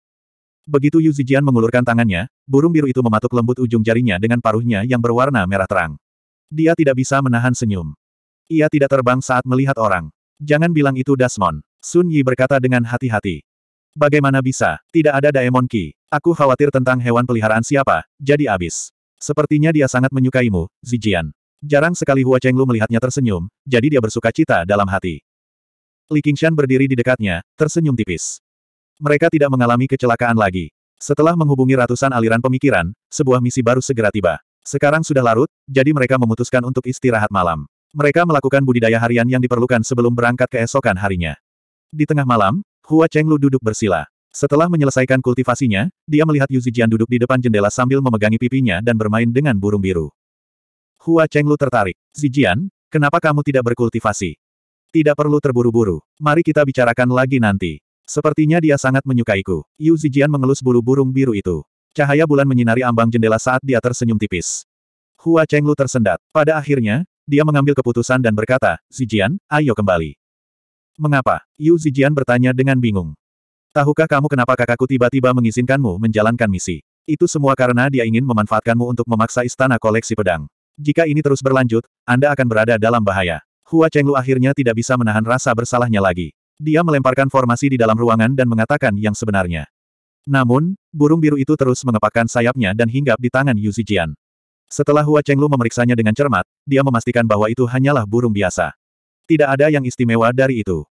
Begitu Yu Zijian mengulurkan tangannya, burung biru itu mematuk lembut ujung jarinya dengan paruhnya yang berwarna merah terang. Dia tidak bisa menahan senyum. Ia tidak terbang saat melihat orang. Jangan bilang itu Dasmon. Sun Yi berkata dengan hati-hati. Bagaimana bisa, tidak ada Daemon Ki. Aku khawatir tentang hewan peliharaan siapa, jadi abis. Sepertinya dia sangat menyukaimu, Zijian. Jarang sekali Hua Chenglu melihatnya tersenyum, jadi dia bersuka cita dalam hati. Li Qingshan berdiri di dekatnya, tersenyum tipis. Mereka tidak mengalami kecelakaan lagi. Setelah menghubungi ratusan aliran pemikiran, sebuah misi baru segera tiba. Sekarang sudah larut, jadi mereka memutuskan untuk istirahat malam. Mereka melakukan budidaya harian yang diperlukan sebelum berangkat keesokan harinya. Di tengah malam, Hua Chenglu duduk bersila. Setelah menyelesaikan kultivasinya, dia melihat Yu Zijian duduk di depan jendela sambil memegangi pipinya dan bermain dengan burung biru. Hua Chenglu tertarik. Zijian, kenapa kamu tidak berkultivasi? Tidak perlu terburu-buru. Mari kita bicarakan lagi nanti. Sepertinya dia sangat menyukaiku. Yu Zijian mengelus bulu burung biru itu. Cahaya bulan menyinari ambang jendela saat dia tersenyum tipis. Hua Chenglu tersendat. Pada akhirnya, dia mengambil keputusan dan berkata, Zijian, ayo kembali. Mengapa? Yu Zijian bertanya dengan bingung. Tahukah kamu kenapa kakakku tiba-tiba mengizinkanmu menjalankan misi? Itu semua karena dia ingin memanfaatkanmu untuk memaksa istana koleksi pedang. Jika ini terus berlanjut, Anda akan berada dalam bahaya. Hua Chenglu akhirnya tidak bisa menahan rasa bersalahnya lagi. Dia melemparkan formasi di dalam ruangan dan mengatakan yang sebenarnya. Namun, burung biru itu terus mengepakkan sayapnya dan hinggap di tangan Yu Zijian. Setelah Hua Chenglu memeriksanya dengan cermat, dia memastikan bahwa itu hanyalah burung biasa. Tidak ada yang istimewa dari itu.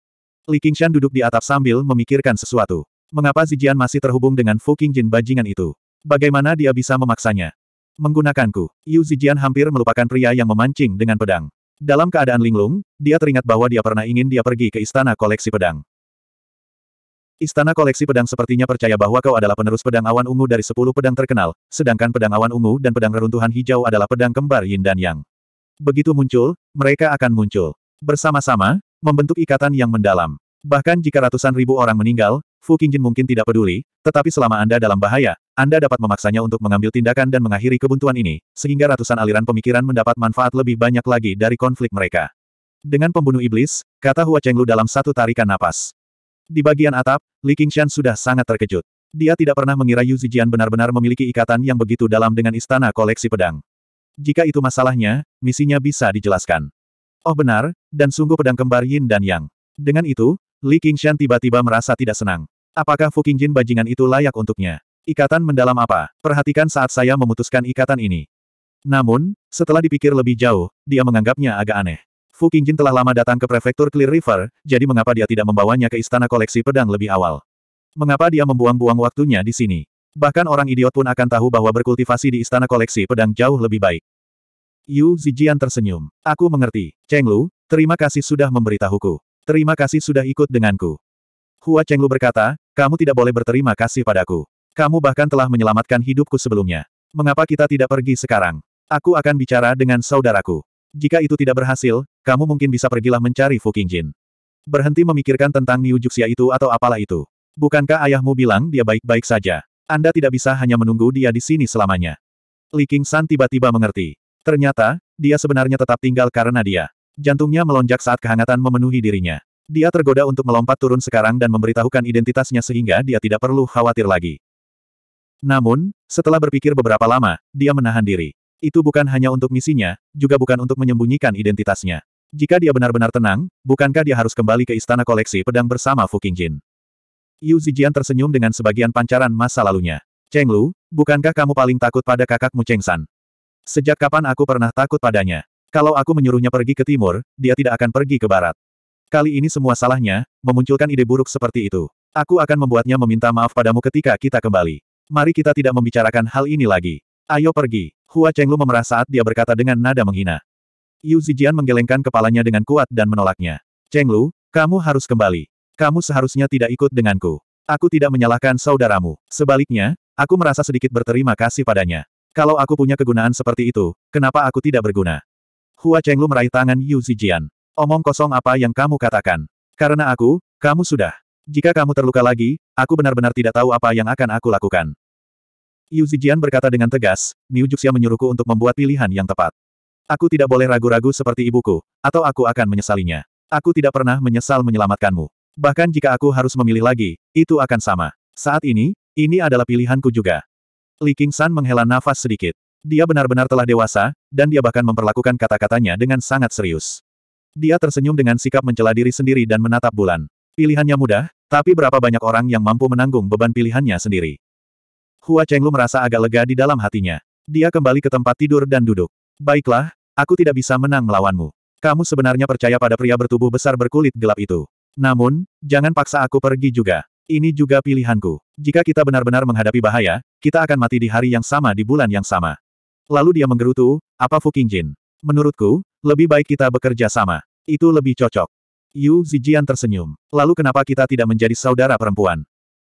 Li Qingshan duduk di atap sambil memikirkan sesuatu. Mengapa Zijian masih terhubung dengan Fu Qingjin bajingan itu? Bagaimana dia bisa memaksanya? Menggunakanku, Yu Zijian hampir melupakan pria yang memancing dengan pedang. Dalam keadaan linglung, dia teringat bahwa dia pernah ingin dia pergi ke istana koleksi pedang. Istana koleksi pedang sepertinya percaya bahwa kau adalah penerus pedang awan ungu dari sepuluh pedang terkenal, sedangkan pedang awan ungu dan pedang reruntuhan hijau adalah pedang kembar yin dan yang. Begitu muncul, mereka akan muncul. Bersama-sama, membentuk ikatan yang mendalam. Bahkan jika ratusan ribu orang meninggal, Fu Qingjin mungkin tidak peduli, tetapi selama Anda dalam bahaya, Anda dapat memaksanya untuk mengambil tindakan dan mengakhiri kebuntuan ini, sehingga ratusan aliran pemikiran mendapat manfaat lebih banyak lagi dari konflik mereka. Dengan pembunuh iblis, kata Hua Chenglu dalam satu tarikan napas. Di bagian atap, Li Qingshan sudah sangat terkejut. Dia tidak pernah mengira Yu Zijian benar-benar memiliki ikatan yang begitu dalam dengan istana koleksi pedang. Jika itu masalahnya, misinya bisa dijelaskan. Oh benar, dan sungguh pedang kembar Yin dan Yang. Dengan itu, Li Qingshan tiba-tiba merasa tidak senang. Apakah Fu Qingjin bajingan itu layak untuknya? Ikatan mendalam apa? Perhatikan saat saya memutuskan ikatan ini. Namun, setelah dipikir lebih jauh, dia menganggapnya agak aneh. Fu Qingjin telah lama datang ke prefektur Clear River, jadi mengapa dia tidak membawanya ke istana koleksi pedang lebih awal? Mengapa dia membuang-buang waktunya di sini? Bahkan orang idiot pun akan tahu bahwa berkultivasi di istana koleksi pedang jauh lebih baik. Yu Zijian tersenyum. Aku mengerti. Cheng Lu, terima kasih sudah memberitahuku. Terima kasih sudah ikut denganku. Hua Cheng Lu berkata, kamu tidak boleh berterima kasih padaku. Kamu bahkan telah menyelamatkan hidupku sebelumnya. Mengapa kita tidak pergi sekarang? Aku akan bicara dengan saudaraku. Jika itu tidak berhasil, kamu mungkin bisa pergilah mencari Fu Qingjin. Berhenti memikirkan tentang Niu Juxia itu atau apalah itu. Bukankah ayahmu bilang dia baik-baik saja? Anda tidak bisa hanya menunggu dia di sini selamanya. Li Qing San tiba-tiba mengerti. Ternyata, dia sebenarnya tetap tinggal karena dia. Jantungnya melonjak saat kehangatan memenuhi dirinya. Dia tergoda untuk melompat turun sekarang dan memberitahukan identitasnya sehingga dia tidak perlu khawatir lagi. Namun, setelah berpikir beberapa lama, dia menahan diri. Itu bukan hanya untuk misinya, juga bukan untuk menyembunyikan identitasnya. Jika dia benar-benar tenang, bukankah dia harus kembali ke istana koleksi pedang bersama Fu Qingjin? Yu Zijian tersenyum dengan sebagian pancaran masa lalunya. Cheng Lu, bukankah kamu paling takut pada kakakmu Cheng San? Sejak kapan aku pernah takut padanya? Kalau aku menyuruhnya pergi ke timur, dia tidak akan pergi ke barat. Kali ini semua salahnya, memunculkan ide buruk seperti itu. Aku akan membuatnya meminta maaf padamu ketika kita kembali. Mari kita tidak membicarakan hal ini lagi. Ayo pergi. Hua Chenglu memerah saat dia berkata dengan nada menghina. Yu Zijian menggelengkan kepalanya dengan kuat dan menolaknya. Chenglu, kamu harus kembali. Kamu seharusnya tidak ikut denganku. Aku tidak menyalahkan saudaramu. Sebaliknya, aku merasa sedikit berterima kasih padanya. Kalau aku punya kegunaan seperti itu, kenapa aku tidak berguna? Hua Chenglu meraih tangan Yu Zijian. Omong kosong apa yang kamu katakan. Karena aku, kamu sudah. Jika kamu terluka lagi, aku benar-benar tidak tahu apa yang akan aku lakukan. Yu Zijian berkata dengan tegas, Niu Juxia menyuruhku untuk membuat pilihan yang tepat. Aku tidak boleh ragu-ragu seperti ibuku, atau aku akan menyesalinya. Aku tidak pernah menyesal menyelamatkanmu. Bahkan jika aku harus memilih lagi, itu akan sama. Saat ini, ini adalah pilihanku juga. Li San menghela nafas sedikit. Dia benar-benar telah dewasa, dan dia bahkan memperlakukan kata-katanya dengan sangat serius. Dia tersenyum dengan sikap mencela diri sendiri dan menatap bulan. Pilihannya mudah, tapi berapa banyak orang yang mampu menanggung beban pilihannya sendiri? Hua Chenglu merasa agak lega di dalam hatinya. Dia kembali ke tempat tidur dan duduk. Baiklah, aku tidak bisa menang melawanmu. Kamu sebenarnya percaya pada pria bertubuh besar berkulit gelap itu. Namun, jangan paksa aku pergi juga. Ini juga pilihanku. Jika kita benar-benar menghadapi bahaya, kita akan mati di hari yang sama di bulan yang sama. Lalu dia menggerutu, apa Fuking Jin? Menurutku, lebih baik kita bekerja sama. Itu lebih cocok. Yu Zijian tersenyum. Lalu kenapa kita tidak menjadi saudara perempuan?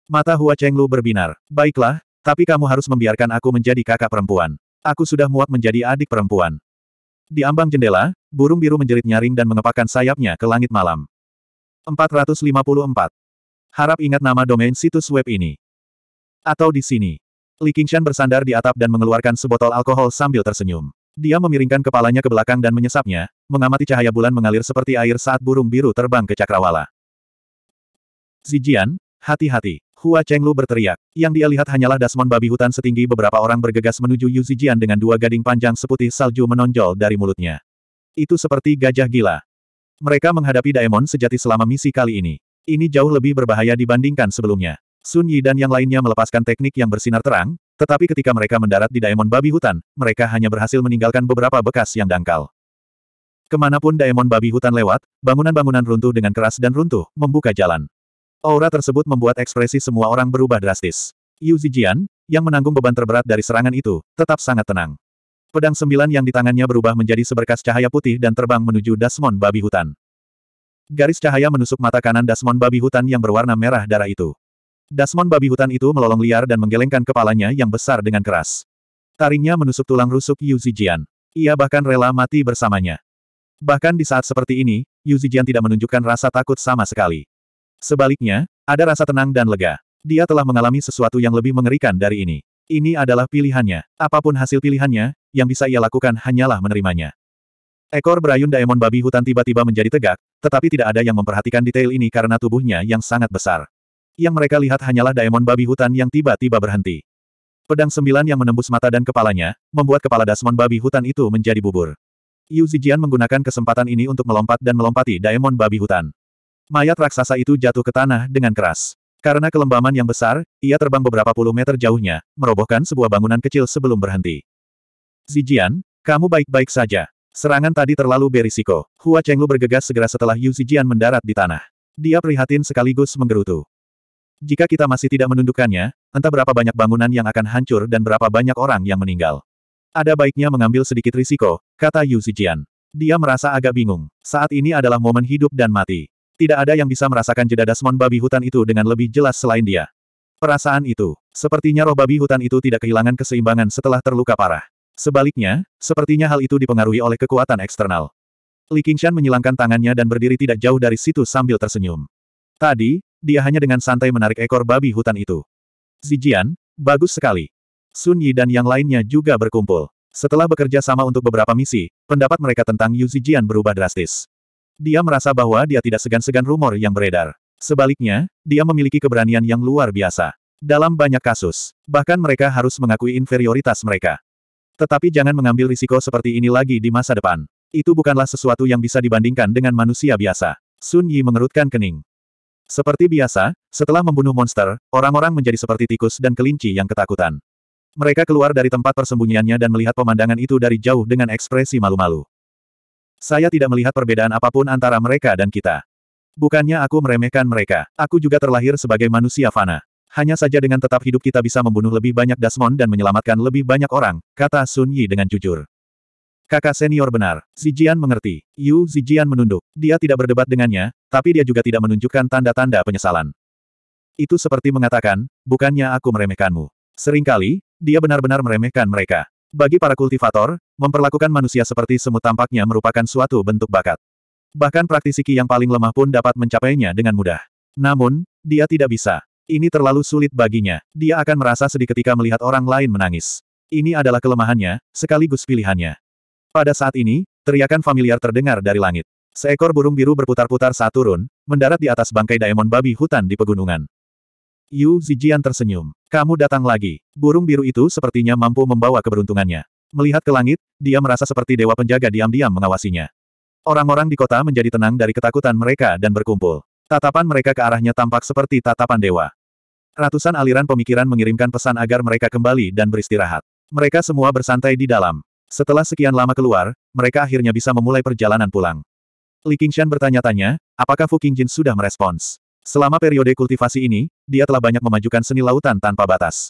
Mata Hua Chenglu berbinar. Baiklah, tapi kamu harus membiarkan aku menjadi kakak perempuan. Aku sudah muak menjadi adik perempuan. Di ambang jendela, burung biru menjerit nyaring dan mengepakkan sayapnya ke langit malam. 454. Harap ingat nama domain situs web ini. Atau di sini. Li Qingshan bersandar di atap dan mengeluarkan sebotol alkohol sambil tersenyum. Dia memiringkan kepalanya ke belakang dan menyesapnya, mengamati cahaya bulan mengalir seperti air saat burung biru terbang ke cakrawala. Zijian, hati-hati. Hua Chenglu berteriak. Yang dia lihat hanyalah dasmon babi hutan setinggi beberapa orang bergegas menuju Yu Zijian dengan dua gading panjang seputih salju menonjol dari mulutnya. Itu seperti gajah gila. Mereka menghadapi Daemon sejati selama misi kali ini. Ini jauh lebih berbahaya dibandingkan sebelumnya. Sun Yi dan yang lainnya melepaskan teknik yang bersinar terang, tetapi ketika mereka mendarat di Daemon Babi Hutan, mereka hanya berhasil meninggalkan beberapa bekas yang dangkal. Kemanapun Daemon Babi Hutan lewat, bangunan-bangunan runtuh dengan keras dan runtuh, membuka jalan. Aura tersebut membuat ekspresi semua orang berubah drastis. Yu Zijian, yang menanggung beban terberat dari serangan itu, tetap sangat tenang. Pedang sembilan yang di tangannya berubah menjadi seberkas cahaya putih dan terbang menuju Dasmon babi hutan. Garis cahaya menusuk mata kanan Dasmon babi hutan yang berwarna merah darah itu. Dasmon babi hutan itu melolong liar dan menggelengkan kepalanya yang besar dengan keras. Taringnya menusuk tulang rusuk Yu Zijian. Ia bahkan rela mati bersamanya. Bahkan di saat seperti ini, Yu Zijian tidak menunjukkan rasa takut sama sekali. Sebaliknya, ada rasa tenang dan lega. Dia telah mengalami sesuatu yang lebih mengerikan dari ini. Ini adalah pilihannya. Apapun hasil pilihannya, yang bisa ia lakukan hanyalah menerimanya. Ekor berayun daemon babi hutan tiba-tiba menjadi tegak, tetapi tidak ada yang memperhatikan detail ini karena tubuhnya yang sangat besar. Yang mereka lihat hanyalah daemon babi hutan yang tiba-tiba berhenti. Pedang sembilan yang menembus mata dan kepalanya, membuat kepala dasmon babi hutan itu menjadi bubur. Yu Zijian menggunakan kesempatan ini untuk melompat dan melompati daemon babi hutan. Mayat raksasa itu jatuh ke tanah dengan keras. Karena kelembaman yang besar, ia terbang beberapa puluh meter jauhnya, merobohkan sebuah bangunan kecil sebelum berhenti. Zijian, kamu baik-baik saja. Serangan tadi terlalu berisiko. Hua Chenglu bergegas segera setelah Yu Zijian mendarat di tanah. Dia prihatin sekaligus menggerutu. Jika kita masih tidak menundukkannya, entah berapa banyak bangunan yang akan hancur dan berapa banyak orang yang meninggal. Ada baiknya mengambil sedikit risiko, kata Yu Zijian. Dia merasa agak bingung. Saat ini adalah momen hidup dan mati. Tidak ada yang bisa merasakan jeda dasmon babi hutan itu dengan lebih jelas selain dia. Perasaan itu, sepertinya roh babi hutan itu tidak kehilangan keseimbangan setelah terluka parah. Sebaliknya, sepertinya hal itu dipengaruhi oleh kekuatan eksternal. Li Qingshan menyilangkan tangannya dan berdiri tidak jauh dari situ sambil tersenyum. Tadi, dia hanya dengan santai menarik ekor babi hutan itu. Zijian, bagus sekali. Sun Yi dan yang lainnya juga berkumpul. Setelah bekerja sama untuk beberapa misi, pendapat mereka tentang Yu Zijian berubah drastis. Dia merasa bahwa dia tidak segan-segan rumor yang beredar. Sebaliknya, dia memiliki keberanian yang luar biasa. Dalam banyak kasus, bahkan mereka harus mengakui inferioritas mereka. Tetapi jangan mengambil risiko seperti ini lagi di masa depan. Itu bukanlah sesuatu yang bisa dibandingkan dengan manusia biasa. Sun Yi mengerutkan kening. Seperti biasa, setelah membunuh monster, orang-orang menjadi seperti tikus dan kelinci yang ketakutan. Mereka keluar dari tempat persembunyiannya dan melihat pemandangan itu dari jauh dengan ekspresi malu-malu. Saya tidak melihat perbedaan apapun antara mereka dan kita. Bukannya aku meremehkan mereka, aku juga terlahir sebagai manusia fana. Hanya saja dengan tetap hidup kita bisa membunuh lebih banyak Dasmon dan menyelamatkan lebih banyak orang, kata Sun Yi dengan jujur. Kakak senior benar, Zijian mengerti. Yu Zijian menunduk. Dia tidak berdebat dengannya, tapi dia juga tidak menunjukkan tanda-tanda penyesalan. Itu seperti mengatakan, bukannya aku meremehkanmu. Seringkali, dia benar-benar meremehkan mereka. Bagi para kultivator, memperlakukan manusia seperti semut tampaknya merupakan suatu bentuk bakat. Bahkan praktisi Qi yang paling lemah pun dapat mencapainya dengan mudah. Namun, dia tidak bisa. Ini terlalu sulit baginya. Dia akan merasa sedih ketika melihat orang lain menangis. Ini adalah kelemahannya, sekaligus pilihannya. Pada saat ini, teriakan familiar terdengar dari langit. Seekor burung biru berputar-putar saat turun, mendarat di atas bangkai daemon babi hutan di pegunungan. Yu Zijian tersenyum. Kamu datang lagi. Burung biru itu sepertinya mampu membawa keberuntungannya. Melihat ke langit, dia merasa seperti dewa penjaga diam-diam mengawasinya. Orang-orang di kota menjadi tenang dari ketakutan mereka dan berkumpul. Tatapan mereka ke arahnya tampak seperti tatapan dewa. Ratusan aliran pemikiran mengirimkan pesan agar mereka kembali dan beristirahat. Mereka semua bersantai di dalam. Setelah sekian lama keluar, mereka akhirnya bisa memulai perjalanan pulang. Li Qingshan bertanya-tanya, apakah Fu Qingjin sudah merespons? Selama periode kultivasi ini, dia telah banyak memajukan seni lautan tanpa batas.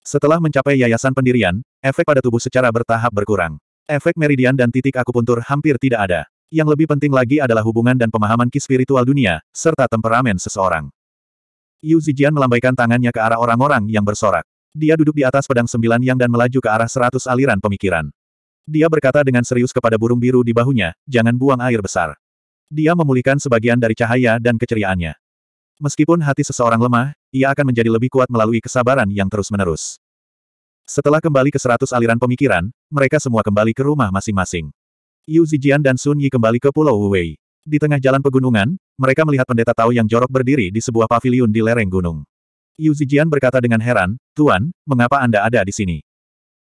Setelah mencapai yayasan pendirian, efek pada tubuh secara bertahap berkurang. Efek meridian dan titik akupuntur hampir tidak ada. Yang lebih penting lagi adalah hubungan dan pemahaman ki spiritual dunia, serta temperamen seseorang. Yu Zijian melambaikan tangannya ke arah orang-orang yang bersorak. Dia duduk di atas pedang sembilan yang dan melaju ke arah seratus aliran pemikiran. Dia berkata dengan serius kepada burung biru di bahunya, jangan buang air besar. Dia memulihkan sebagian dari cahaya dan keceriaannya. Meskipun hati seseorang lemah, ia akan menjadi lebih kuat melalui kesabaran yang terus-menerus. Setelah kembali ke seratus aliran pemikiran, mereka semua kembali ke rumah masing-masing. Yu Zijian dan Sun Yi kembali ke Pulau Wuwei. Di tengah jalan pegunungan, mereka melihat pendeta Tao yang jorok berdiri di sebuah paviliun di lereng gunung. Yu Zijian berkata dengan heran, Tuan, mengapa Anda ada di sini?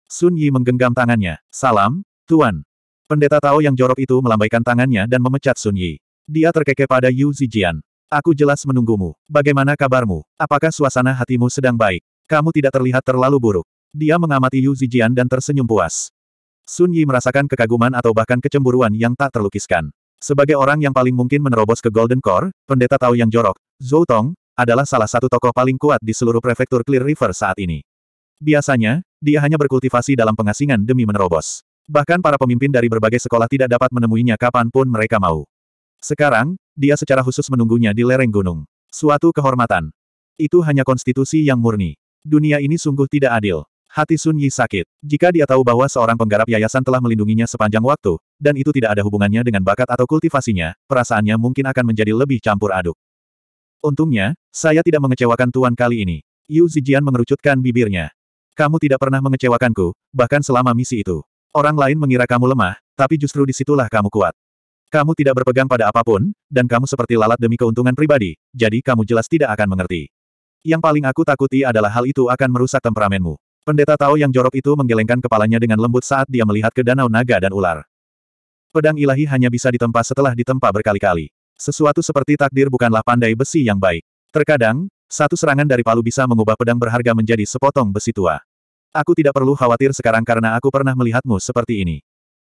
Sun Yi menggenggam tangannya. Salam, Tuan. Pendeta Tao yang jorok itu melambaikan tangannya dan memecat Sun Yi. Dia terkekeh pada Yu Zijian. Aku jelas menunggumu. Bagaimana kabarmu? Apakah suasana hatimu sedang baik? Kamu tidak terlihat terlalu buruk. Dia mengamati Yu Zijian dan tersenyum puas. Sun Yi merasakan kekaguman atau bahkan kecemburuan yang tak terlukiskan. Sebagai orang yang paling mungkin menerobos ke Golden Core, pendeta tahu yang jorok, Zhou Tong, adalah salah satu tokoh paling kuat di seluruh prefektur Clear River saat ini. Biasanya, dia hanya berkultivasi dalam pengasingan demi menerobos. Bahkan para pemimpin dari berbagai sekolah tidak dapat menemuinya kapanpun mereka mau. Sekarang, dia secara khusus menunggunya di lereng gunung. Suatu kehormatan. Itu hanya konstitusi yang murni. Dunia ini sungguh tidak adil. Hati Sun Yi sakit. Jika dia tahu bahwa seorang penggarap yayasan telah melindunginya sepanjang waktu, dan itu tidak ada hubungannya dengan bakat atau kultivasinya, perasaannya mungkin akan menjadi lebih campur aduk. Untungnya, saya tidak mengecewakan Tuan kali ini. Yu Zijian mengerucutkan bibirnya. Kamu tidak pernah mengecewakanku, bahkan selama misi itu. Orang lain mengira kamu lemah, tapi justru disitulah kamu kuat. Kamu tidak berpegang pada apapun, dan kamu seperti lalat demi keuntungan pribadi, jadi kamu jelas tidak akan mengerti. Yang paling aku takuti adalah hal itu akan merusak temperamenmu. Pendeta Tao yang jorok itu menggelengkan kepalanya dengan lembut saat dia melihat ke danau naga dan ular. Pedang ilahi hanya bisa ditempa setelah ditempa berkali-kali. Sesuatu seperti takdir bukanlah pandai besi yang baik. Terkadang, satu serangan dari palu bisa mengubah pedang berharga menjadi sepotong besi tua. Aku tidak perlu khawatir sekarang karena aku pernah melihatmu seperti ini.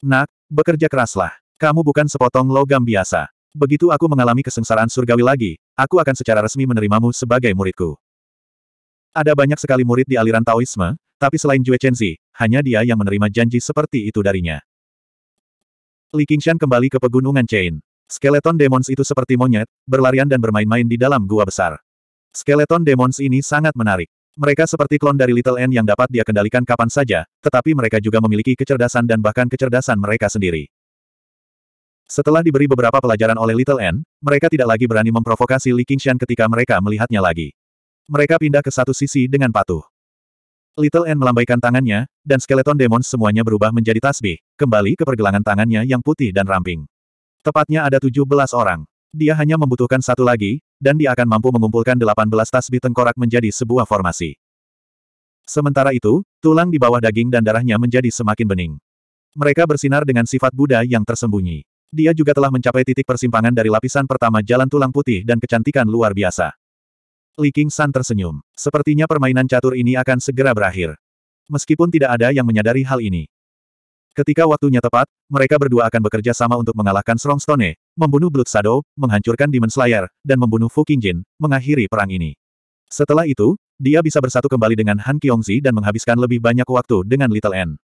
Nak, bekerja keraslah. Kamu bukan sepotong logam biasa. Begitu aku mengalami kesengsaraan surgawi lagi, aku akan secara resmi menerimamu sebagai muridku. Ada banyak sekali murid di aliran Taoisme, tapi selain Jue Chenzi, hanya dia yang menerima janji seperti itu darinya. Li Qingshan kembali ke pegunungan Chain. Skeleton demons itu seperti monyet, berlarian dan bermain-main di dalam gua besar. Skeleton demons ini sangat menarik. Mereka seperti klon dari Little N yang dapat dia kendalikan kapan saja, tetapi mereka juga memiliki kecerdasan dan bahkan kecerdasan mereka sendiri. Setelah diberi beberapa pelajaran oleh Little N, mereka tidak lagi berani memprovokasi Li Qingshan ketika mereka melihatnya lagi. Mereka pindah ke satu sisi dengan patuh. Little N melambaikan tangannya, dan skeleton demon semuanya berubah menjadi tasbih, kembali ke pergelangan tangannya yang putih dan ramping. Tepatnya ada 17 orang. Dia hanya membutuhkan satu lagi, dan dia akan mampu mengumpulkan 18 tasbih tengkorak menjadi sebuah formasi. Sementara itu, tulang di bawah daging dan darahnya menjadi semakin bening. Mereka bersinar dengan sifat Buddha yang tersembunyi. Dia juga telah mencapai titik persimpangan dari lapisan pertama jalan tulang putih dan kecantikan luar biasa. Li San tersenyum. Sepertinya permainan catur ini akan segera berakhir. Meskipun tidak ada yang menyadari hal ini. Ketika waktunya tepat, mereka berdua akan bekerja sama untuk mengalahkan Strongstone, membunuh Blood Shadow, menghancurkan Demon Slayer, dan membunuh Fu Qingjin, mengakhiri perang ini. Setelah itu, dia bisa bersatu kembali dengan Han Kyongzi dan menghabiskan lebih banyak waktu dengan Little N.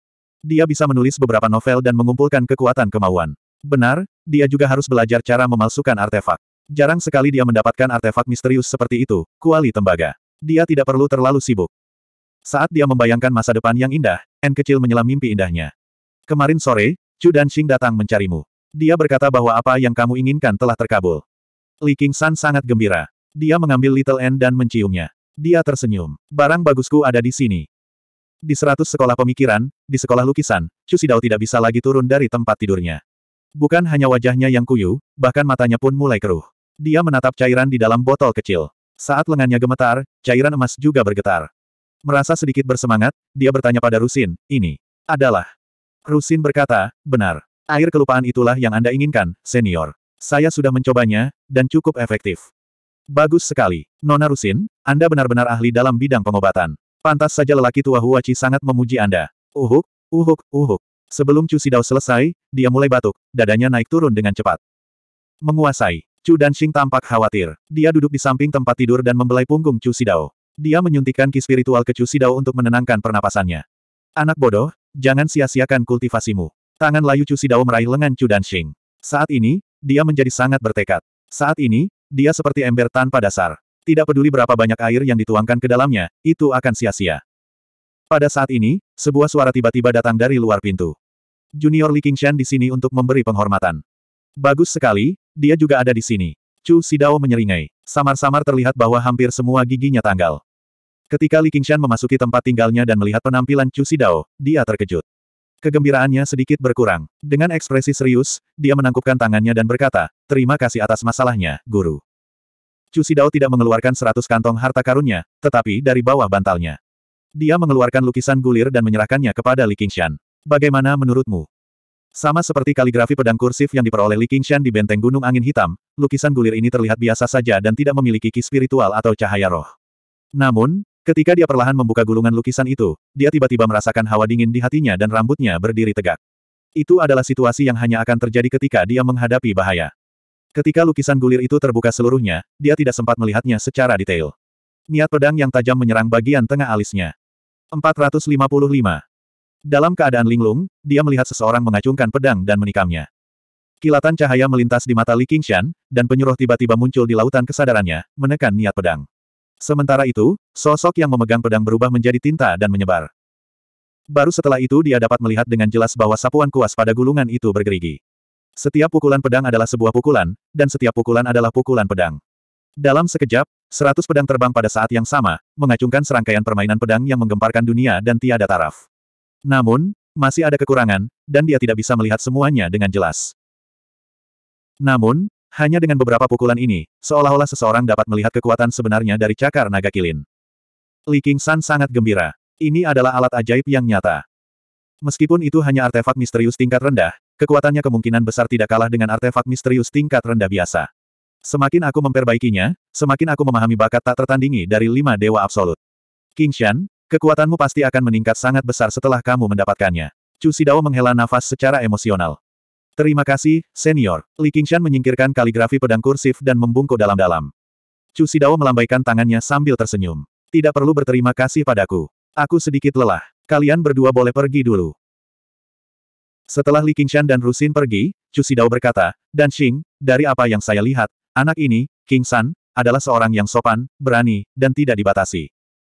Dia bisa menulis beberapa novel dan mengumpulkan kekuatan kemauan. Benar, dia juga harus belajar cara memalsukan artefak. Jarang sekali dia mendapatkan artefak misterius seperti itu, kuali tembaga. Dia tidak perlu terlalu sibuk. Saat dia membayangkan masa depan yang indah, N kecil menyelam mimpi indahnya. Kemarin sore, Chu dan Xing datang mencarimu. Dia berkata bahwa apa yang kamu inginkan telah terkabul. Li San sangat gembira. Dia mengambil Little N dan menciumnya. Dia tersenyum. Barang bagusku ada di sini. Di seratus sekolah pemikiran, di sekolah lukisan, Chu Sidao tidak bisa lagi turun dari tempat tidurnya. Bukan hanya wajahnya yang kuyu, bahkan matanya pun mulai keruh. Dia menatap cairan di dalam botol kecil. Saat lengannya gemetar, cairan emas juga bergetar. Merasa sedikit bersemangat, dia bertanya pada Rusin, ini adalah. Rusin berkata, benar. Air kelupaan itulah yang Anda inginkan, senior. Saya sudah mencobanya, dan cukup efektif. Bagus sekali. Nona Rusin, Anda benar-benar ahli dalam bidang pengobatan. Pantas saja lelaki tua Huachi sangat memuji Anda. Uhuk, uhuk, uhuk. Sebelum cuci selesai, dia mulai batuk, dadanya naik turun dengan cepat. Menguasai. Chu Danxing tampak khawatir. Dia duduk di samping tempat tidur dan membelai punggung Chu Sidao. Dia menyuntikkan ki spiritual ke Chu Sidao untuk menenangkan pernapasannya. Anak bodoh, jangan sia-siakan kultivasimu. Tangan layu Chu Sidao meraih lengan Chu Danxing. Saat ini, dia menjadi sangat bertekad. Saat ini, dia seperti ember tanpa dasar. Tidak peduli berapa banyak air yang dituangkan ke dalamnya, itu akan sia-sia. Pada saat ini, sebuah suara tiba-tiba datang dari luar pintu. Junior Li Qingshan di sini untuk memberi penghormatan. Bagus sekali, dia juga ada di sini. Chu Sidao menyeringai. Samar-samar terlihat bahwa hampir semua giginya tanggal. Ketika Li Qingshan memasuki tempat tinggalnya dan melihat penampilan Chu Sidao, dia terkejut. Kegembiraannya sedikit berkurang. Dengan ekspresi serius, dia menangkupkan tangannya dan berkata, terima kasih atas masalahnya, guru. Chu Sidao tidak mengeluarkan seratus kantong harta karunnya, tetapi dari bawah bantalnya. Dia mengeluarkan lukisan gulir dan menyerahkannya kepada Li Qingshan. Bagaimana menurutmu? Sama seperti kaligrafi pedang kursif yang diperoleh Li Qingshan di Benteng Gunung Angin Hitam, lukisan gulir ini terlihat biasa saja dan tidak memiliki ki spiritual atau cahaya roh. Namun, ketika dia perlahan membuka gulungan lukisan itu, dia tiba-tiba merasakan hawa dingin di hatinya dan rambutnya berdiri tegak. Itu adalah situasi yang hanya akan terjadi ketika dia menghadapi bahaya. Ketika lukisan gulir itu terbuka seluruhnya, dia tidak sempat melihatnya secara detail. Niat pedang yang tajam menyerang bagian tengah alisnya. 455. Dalam keadaan linglung, dia melihat seseorang mengacungkan pedang dan menikamnya. Kilatan cahaya melintas di mata Li Qingshan, dan penyuruh tiba-tiba muncul di lautan kesadarannya, menekan niat pedang. Sementara itu, sosok yang memegang pedang berubah menjadi tinta dan menyebar. Baru setelah itu dia dapat melihat dengan jelas bahwa sapuan kuas pada gulungan itu bergerigi. Setiap pukulan pedang adalah sebuah pukulan, dan setiap pukulan adalah pukulan pedang. Dalam sekejap, seratus pedang terbang pada saat yang sama, mengacungkan serangkaian permainan pedang yang menggemparkan dunia dan tiada taraf. Namun, masih ada kekurangan, dan dia tidak bisa melihat semuanya dengan jelas. Namun, hanya dengan beberapa pukulan ini, seolah-olah seseorang dapat melihat kekuatan sebenarnya dari cakar naga kilin. Li King San sangat gembira. Ini adalah alat ajaib yang nyata. Meskipun itu hanya artefak misterius tingkat rendah, kekuatannya kemungkinan besar tidak kalah dengan artefak misterius tingkat rendah biasa. Semakin aku memperbaikinya, semakin aku memahami bakat tak tertandingi dari lima dewa absolut. King Shan, Kekuatanmu pasti akan meningkat sangat besar setelah kamu mendapatkannya. Chu Sidao menghela nafas secara emosional. Terima kasih, senior. Li Qingshan menyingkirkan kaligrafi pedang kursif dan membungkuk dalam-dalam. Chu Sidao melambaikan tangannya sambil tersenyum. Tidak perlu berterima kasih padaku. Aku sedikit lelah. Kalian berdua boleh pergi dulu. Setelah Li Qingshan dan Rusin pergi, Chu Sidao berkata, Dan Xing, dari apa yang saya lihat, anak ini, King San, adalah seorang yang sopan, berani, dan tidak dibatasi.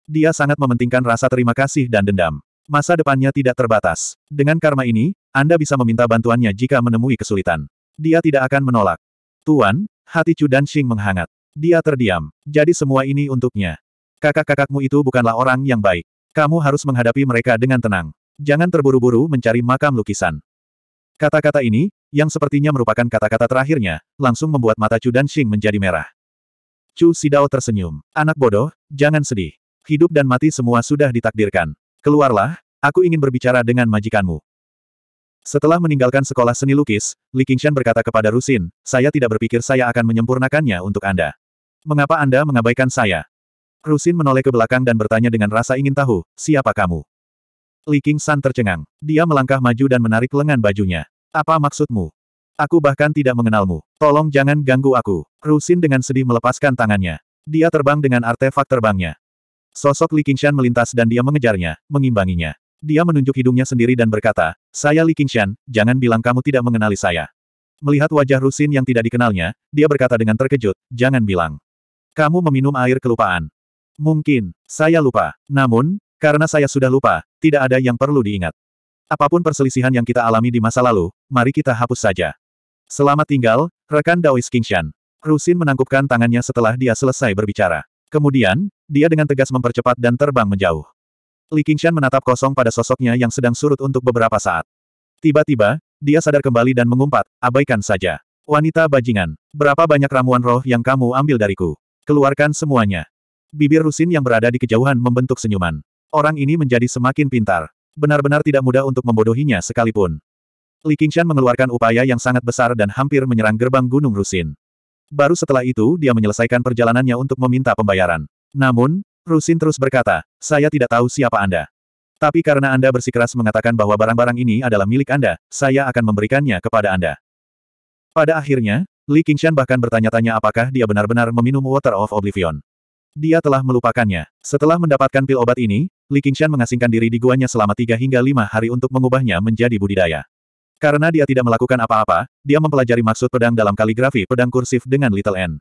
Dia sangat mementingkan rasa terima kasih dan dendam. Masa depannya tidak terbatas. Dengan karma ini, Anda bisa meminta bantuannya jika menemui kesulitan. Dia tidak akan menolak. Tuan, hati Chu dan Xing menghangat. Dia terdiam. Jadi semua ini untuknya. Kakak-kakakmu itu bukanlah orang yang baik. Kamu harus menghadapi mereka dengan tenang. Jangan terburu-buru mencari makam lukisan. Kata-kata ini, yang sepertinya merupakan kata-kata terakhirnya, langsung membuat mata Chu dan Xing menjadi merah. Chu Sidao tersenyum. Anak bodoh, jangan sedih hidup dan mati semua sudah ditakdirkan. Keluarlah, aku ingin berbicara dengan majikanmu. Setelah meninggalkan sekolah seni lukis, Li Qingshan berkata kepada Rusin, saya tidak berpikir saya akan menyempurnakannya untuk Anda. Mengapa Anda mengabaikan saya? Rusin menoleh ke belakang dan bertanya dengan rasa ingin tahu, siapa kamu? Li Qingshan tercengang. Dia melangkah maju dan menarik lengan bajunya. Apa maksudmu? Aku bahkan tidak mengenalmu. Tolong jangan ganggu aku. Rusin dengan sedih melepaskan tangannya. Dia terbang dengan artefak terbangnya. Sosok Li Qingshan melintas dan dia mengejarnya, mengimbanginya. Dia menunjuk hidungnya sendiri dan berkata, Saya Li Qingshan, jangan bilang kamu tidak mengenali saya. Melihat wajah Rusin yang tidak dikenalnya, dia berkata dengan terkejut, Jangan bilang. Kamu meminum air kelupaan. Mungkin, saya lupa. Namun, karena saya sudah lupa, tidak ada yang perlu diingat. Apapun perselisihan yang kita alami di masa lalu, mari kita hapus saja. Selamat tinggal, rekan Daois Qingshan. Rusin menangkupkan tangannya setelah dia selesai berbicara. Kemudian, dia dengan tegas mempercepat dan terbang menjauh. Li Qingshan menatap kosong pada sosoknya yang sedang surut untuk beberapa saat. Tiba-tiba, dia sadar kembali dan mengumpat, abaikan saja. Wanita bajingan, berapa banyak ramuan roh yang kamu ambil dariku? Keluarkan semuanya. Bibir Rusin yang berada di kejauhan membentuk senyuman. Orang ini menjadi semakin pintar. Benar-benar tidak mudah untuk membodohinya sekalipun. Li Qingshan mengeluarkan upaya yang sangat besar dan hampir menyerang gerbang Gunung Rusin. Baru setelah itu dia menyelesaikan perjalanannya untuk meminta pembayaran. Namun, Rusin terus berkata, saya tidak tahu siapa Anda. Tapi karena Anda bersikeras mengatakan bahwa barang-barang ini adalah milik Anda, saya akan memberikannya kepada Anda. Pada akhirnya, Li Qingshan bahkan bertanya-tanya apakah dia benar-benar meminum Water of Oblivion. Dia telah melupakannya. Setelah mendapatkan pil obat ini, Li Qingshan mengasingkan diri di guanya selama tiga hingga lima hari untuk mengubahnya menjadi budidaya. Karena dia tidak melakukan apa-apa, dia mempelajari maksud pedang dalam kaligrafi pedang kursif dengan Little N.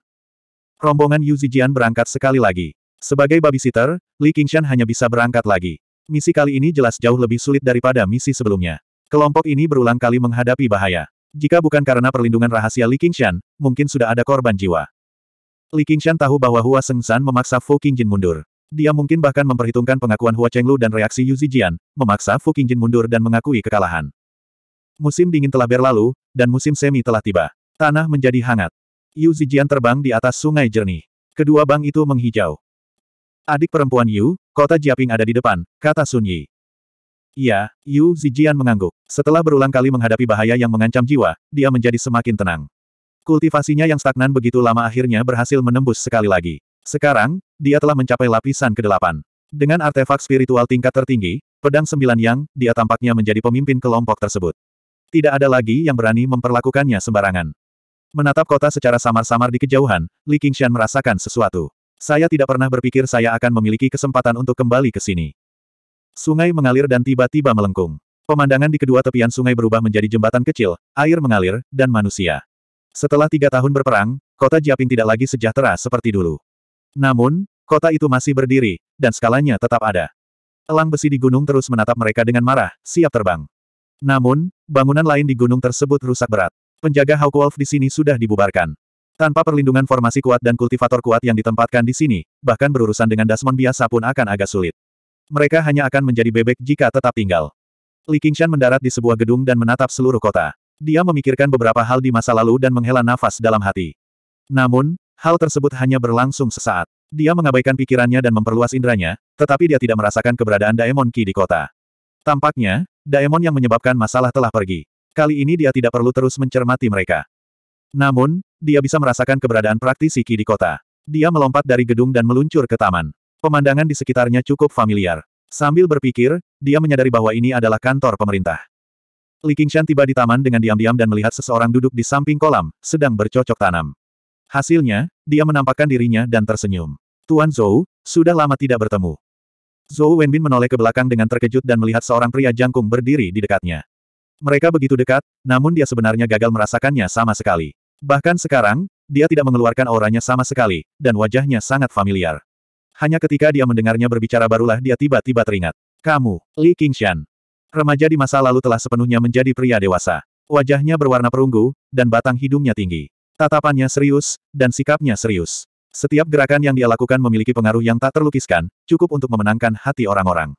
Rombongan Yu Zijian berangkat sekali lagi. Sebagai babysitter, Li Qingshan hanya bisa berangkat lagi. Misi kali ini jelas jauh lebih sulit daripada misi sebelumnya. Kelompok ini berulang kali menghadapi bahaya. Jika bukan karena perlindungan rahasia Li Qingshan, mungkin sudah ada korban jiwa. Li Qingshan tahu bahwa Hua Sengsan memaksa Fu Qingjin mundur. Dia mungkin bahkan memperhitungkan pengakuan Hua Chenglu dan reaksi Yu Zijian, memaksa Fu Qingjin mundur dan mengakui kekalahan. Musim dingin telah berlalu, dan musim semi telah tiba. Tanah menjadi hangat. Yu Zijian terbang di atas sungai jernih. Kedua bang itu menghijau. Adik perempuan Yu, kota Jiaping ada di depan, kata Sun Yi. Iya, Yu Zijian mengangguk. Setelah berulang kali menghadapi bahaya yang mengancam jiwa, dia menjadi semakin tenang. Kultivasinya yang stagnan begitu lama akhirnya berhasil menembus sekali lagi. Sekarang, dia telah mencapai lapisan ke-8. Dengan artefak spiritual tingkat tertinggi, pedang sembilan yang, dia tampaknya menjadi pemimpin kelompok tersebut. Tidak ada lagi yang berani memperlakukannya sembarangan. Menatap kota secara samar-samar di kejauhan, Li Qingshan merasakan sesuatu. Saya tidak pernah berpikir saya akan memiliki kesempatan untuk kembali ke sini. Sungai mengalir dan tiba-tiba melengkung. Pemandangan di kedua tepian sungai berubah menjadi jembatan kecil, air mengalir, dan manusia. Setelah tiga tahun berperang, kota Jiaping tidak lagi sejahtera seperti dulu. Namun, kota itu masih berdiri, dan skalanya tetap ada. Elang besi di gunung terus menatap mereka dengan marah, siap terbang. Namun, bangunan lain di gunung tersebut rusak berat. Penjaga Hawk Wolf di sini sudah dibubarkan. Tanpa perlindungan formasi kuat dan kultivator kuat yang ditempatkan di sini, bahkan berurusan dengan Dasmon biasa pun akan agak sulit. Mereka hanya akan menjadi bebek jika tetap tinggal. Li Qingshan mendarat di sebuah gedung dan menatap seluruh kota. Dia memikirkan beberapa hal di masa lalu dan menghela nafas dalam hati. Namun, hal tersebut hanya berlangsung sesaat. Dia mengabaikan pikirannya dan memperluas indranya, tetapi dia tidak merasakan keberadaan Daemon Ki di kota. Tampaknya, Daemon yang menyebabkan masalah telah pergi. Kali ini dia tidak perlu terus mencermati mereka. Namun, dia bisa merasakan keberadaan praktisi Ki di kota. Dia melompat dari gedung dan meluncur ke taman. Pemandangan di sekitarnya cukup familiar. Sambil berpikir, dia menyadari bahwa ini adalah kantor pemerintah. Li Qingshan tiba di taman dengan diam-diam dan melihat seseorang duduk di samping kolam, sedang bercocok tanam. Hasilnya, dia menampakkan dirinya dan tersenyum. Tuan Zhou, sudah lama tidak bertemu. Zhou Wenbin menoleh ke belakang dengan terkejut dan melihat seorang pria jangkung berdiri di dekatnya. Mereka begitu dekat, namun dia sebenarnya gagal merasakannya sama sekali. Bahkan sekarang, dia tidak mengeluarkan auranya sama sekali, dan wajahnya sangat familiar. Hanya ketika dia mendengarnya berbicara barulah dia tiba-tiba teringat. Kamu, Li Qingshan. Remaja di masa lalu telah sepenuhnya menjadi pria dewasa. Wajahnya berwarna perunggu, dan batang hidungnya tinggi. Tatapannya serius, dan sikapnya serius. Setiap gerakan yang dia lakukan memiliki pengaruh yang tak terlukiskan, cukup untuk memenangkan hati orang-orang.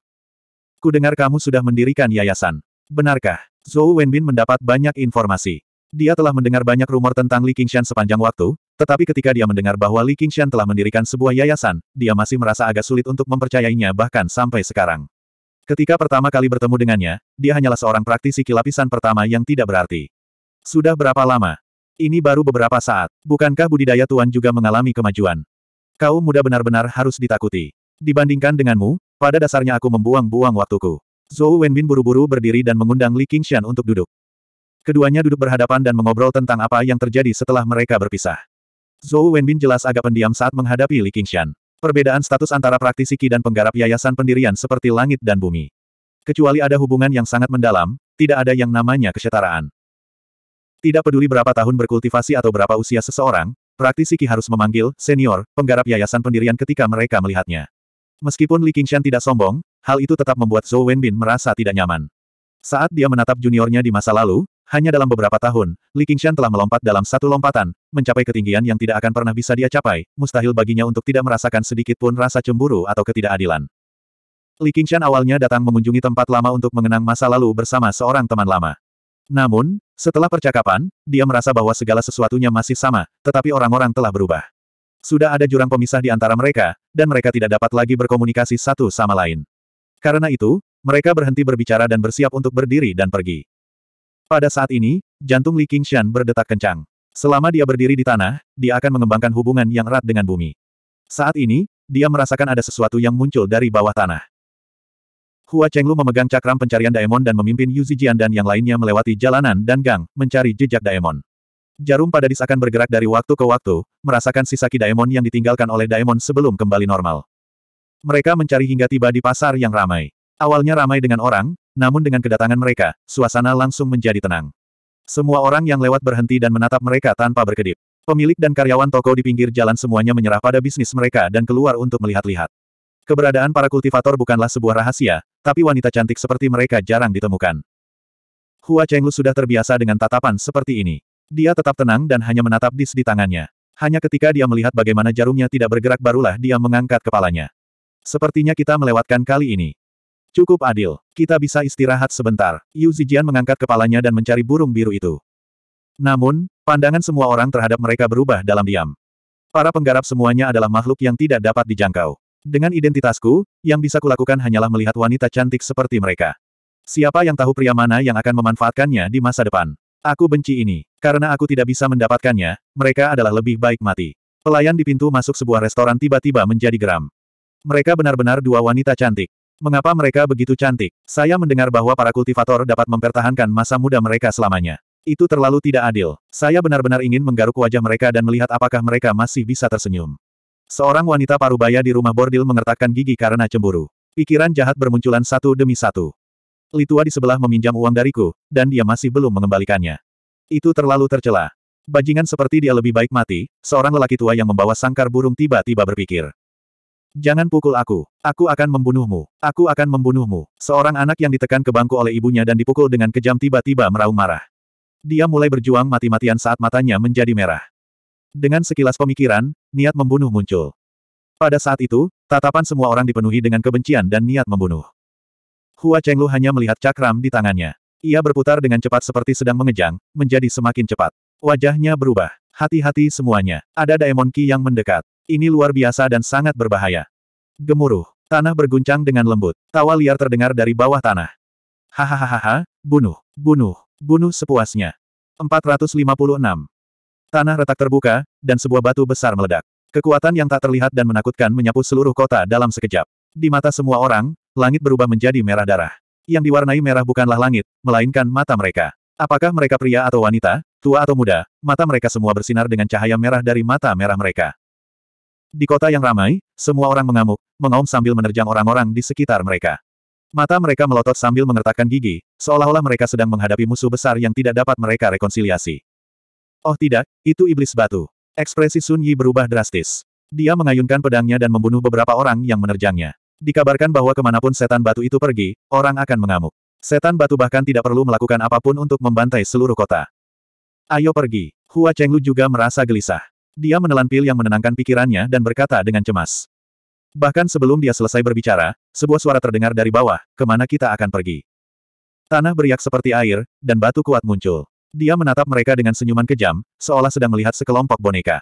Ku dengar kamu sudah mendirikan yayasan. Benarkah? Zhou Wenbin mendapat banyak informasi. Dia telah mendengar banyak rumor tentang Li Qingshan sepanjang waktu, tetapi ketika dia mendengar bahwa Li Qingshan telah mendirikan sebuah yayasan, dia masih merasa agak sulit untuk mempercayainya bahkan sampai sekarang. Ketika pertama kali bertemu dengannya, dia hanyalah seorang praktisi kilapisan pertama yang tidak berarti. Sudah berapa lama? Ini baru beberapa saat. Bukankah budidaya Tuan juga mengalami kemajuan? Kau muda benar-benar harus ditakuti. Dibandingkan denganmu, pada dasarnya aku membuang-buang waktuku. Zhou Wenbin buru-buru berdiri dan mengundang Li Qingxian untuk duduk. Keduanya duduk berhadapan dan mengobrol tentang apa yang terjadi setelah mereka berpisah. Zhou Wenbin jelas agak pendiam saat menghadapi Li Qingxian. Perbedaan status antara praktisi Qi dan penggarap yayasan pendirian seperti langit dan bumi. Kecuali ada hubungan yang sangat mendalam, tidak ada yang namanya kesetaraan. Tidak peduli berapa tahun berkultivasi atau berapa usia seseorang, praktisi Qi harus memanggil, senior, penggarap yayasan pendirian ketika mereka melihatnya. Meskipun Li Qingshan tidak sombong, hal itu tetap membuat Zhou Wenbin merasa tidak nyaman. Saat dia menatap juniornya di masa lalu, hanya dalam beberapa tahun, Li Qingshan telah melompat dalam satu lompatan, mencapai ketinggian yang tidak akan pernah bisa dia capai, mustahil baginya untuk tidak merasakan sedikit pun rasa cemburu atau ketidakadilan. Li Qingshan awalnya datang mengunjungi tempat lama untuk mengenang masa lalu bersama seorang teman lama. Namun, setelah percakapan, dia merasa bahwa segala sesuatunya masih sama, tetapi orang-orang telah berubah. Sudah ada jurang pemisah di antara mereka, dan mereka tidak dapat lagi berkomunikasi satu sama lain. Karena itu, mereka berhenti berbicara dan bersiap untuk berdiri dan pergi. Pada saat ini, jantung Li Qingshan berdetak kencang. Selama dia berdiri di tanah, dia akan mengembangkan hubungan yang erat dengan bumi. Saat ini, dia merasakan ada sesuatu yang muncul dari bawah tanah. Hua Chenglu memegang cakram pencarian Daemon dan memimpin Yu Zijian dan yang lainnya melewati jalanan dan gang, mencari jejak Daemon. Jarum pada dis akan bergerak dari waktu ke waktu, merasakan sisa ki Daemon yang ditinggalkan oleh Daemon sebelum kembali normal. Mereka mencari hingga tiba di pasar yang ramai. Awalnya ramai dengan orang, namun dengan kedatangan mereka, suasana langsung menjadi tenang. Semua orang yang lewat berhenti dan menatap mereka tanpa berkedip. Pemilik dan karyawan toko di pinggir jalan semuanya menyerah pada bisnis mereka dan keluar untuk melihat-lihat. Keberadaan para kultivator bukanlah sebuah rahasia, tapi wanita cantik seperti mereka jarang ditemukan. Hua Chenglu sudah terbiasa dengan tatapan seperti ini. Dia tetap tenang dan hanya menatap dis di tangannya. Hanya ketika dia melihat bagaimana jarumnya tidak bergerak barulah dia mengangkat kepalanya. Sepertinya kita melewatkan kali ini. Cukup adil, kita bisa istirahat sebentar. Yu Zijian mengangkat kepalanya dan mencari burung biru itu. Namun, pandangan semua orang terhadap mereka berubah dalam diam. Para penggarap semuanya adalah makhluk yang tidak dapat dijangkau. Dengan identitasku, yang bisa kulakukan hanyalah melihat wanita cantik seperti mereka. Siapa yang tahu pria mana yang akan memanfaatkannya di masa depan? Aku benci ini. Karena aku tidak bisa mendapatkannya, mereka adalah lebih baik mati. Pelayan di pintu masuk sebuah restoran tiba-tiba menjadi geram. Mereka benar-benar dua wanita cantik. Mengapa mereka begitu cantik? Saya mendengar bahwa para kultivator dapat mempertahankan masa muda mereka selamanya. Itu terlalu tidak adil. Saya benar-benar ingin menggaruk wajah mereka dan melihat apakah mereka masih bisa tersenyum. Seorang wanita parubaya di rumah bordil mengertakkan gigi karena cemburu. Pikiran jahat bermunculan satu demi satu. Litua di sebelah meminjam uang dariku, dan dia masih belum mengembalikannya. Itu terlalu tercela. Bajingan seperti dia lebih baik mati, seorang lelaki tua yang membawa sangkar burung tiba-tiba berpikir. Jangan pukul aku. Aku akan membunuhmu. Aku akan membunuhmu. Seorang anak yang ditekan ke bangku oleh ibunya dan dipukul dengan kejam tiba-tiba meraung marah. Dia mulai berjuang mati-matian saat matanya menjadi merah. Dengan sekilas pemikiran, niat membunuh muncul. Pada saat itu, tatapan semua orang dipenuhi dengan kebencian dan niat membunuh. Hua Chenglu hanya melihat cakram di tangannya. Ia berputar dengan cepat seperti sedang mengejang, menjadi semakin cepat. Wajahnya berubah. Hati-hati semuanya. Ada Daemon Ki yang mendekat. Ini luar biasa dan sangat berbahaya. Gemuruh. Tanah berguncang dengan lembut. Tawa liar terdengar dari bawah tanah. Hahaha, bunuh, bunuh, bunuh sepuasnya. 456. Tanah retak terbuka, dan sebuah batu besar meledak. Kekuatan yang tak terlihat dan menakutkan menyapu seluruh kota dalam sekejap. Di mata semua orang, langit berubah menjadi merah darah. Yang diwarnai merah bukanlah langit, melainkan mata mereka. Apakah mereka pria atau wanita, tua atau muda, mata mereka semua bersinar dengan cahaya merah dari mata merah mereka. Di kota yang ramai, semua orang mengamuk, mengaum sambil menerjang orang-orang di sekitar mereka. Mata mereka melotot sambil mengertakkan gigi, seolah-olah mereka sedang menghadapi musuh besar yang tidak dapat mereka rekonsiliasi. Oh tidak, itu iblis batu. Ekspresi Sun Yi berubah drastis. Dia mengayunkan pedangnya dan membunuh beberapa orang yang menerjangnya. Dikabarkan bahwa kemanapun setan batu itu pergi, orang akan mengamuk. Setan batu bahkan tidak perlu melakukan apapun untuk membantai seluruh kota. Ayo pergi. Hua Chenglu juga merasa gelisah. Dia menelan pil yang menenangkan pikirannya dan berkata dengan cemas. Bahkan sebelum dia selesai berbicara, sebuah suara terdengar dari bawah, kemana kita akan pergi. Tanah beriak seperti air, dan batu kuat muncul. Dia menatap mereka dengan senyuman kejam, seolah sedang melihat sekelompok boneka.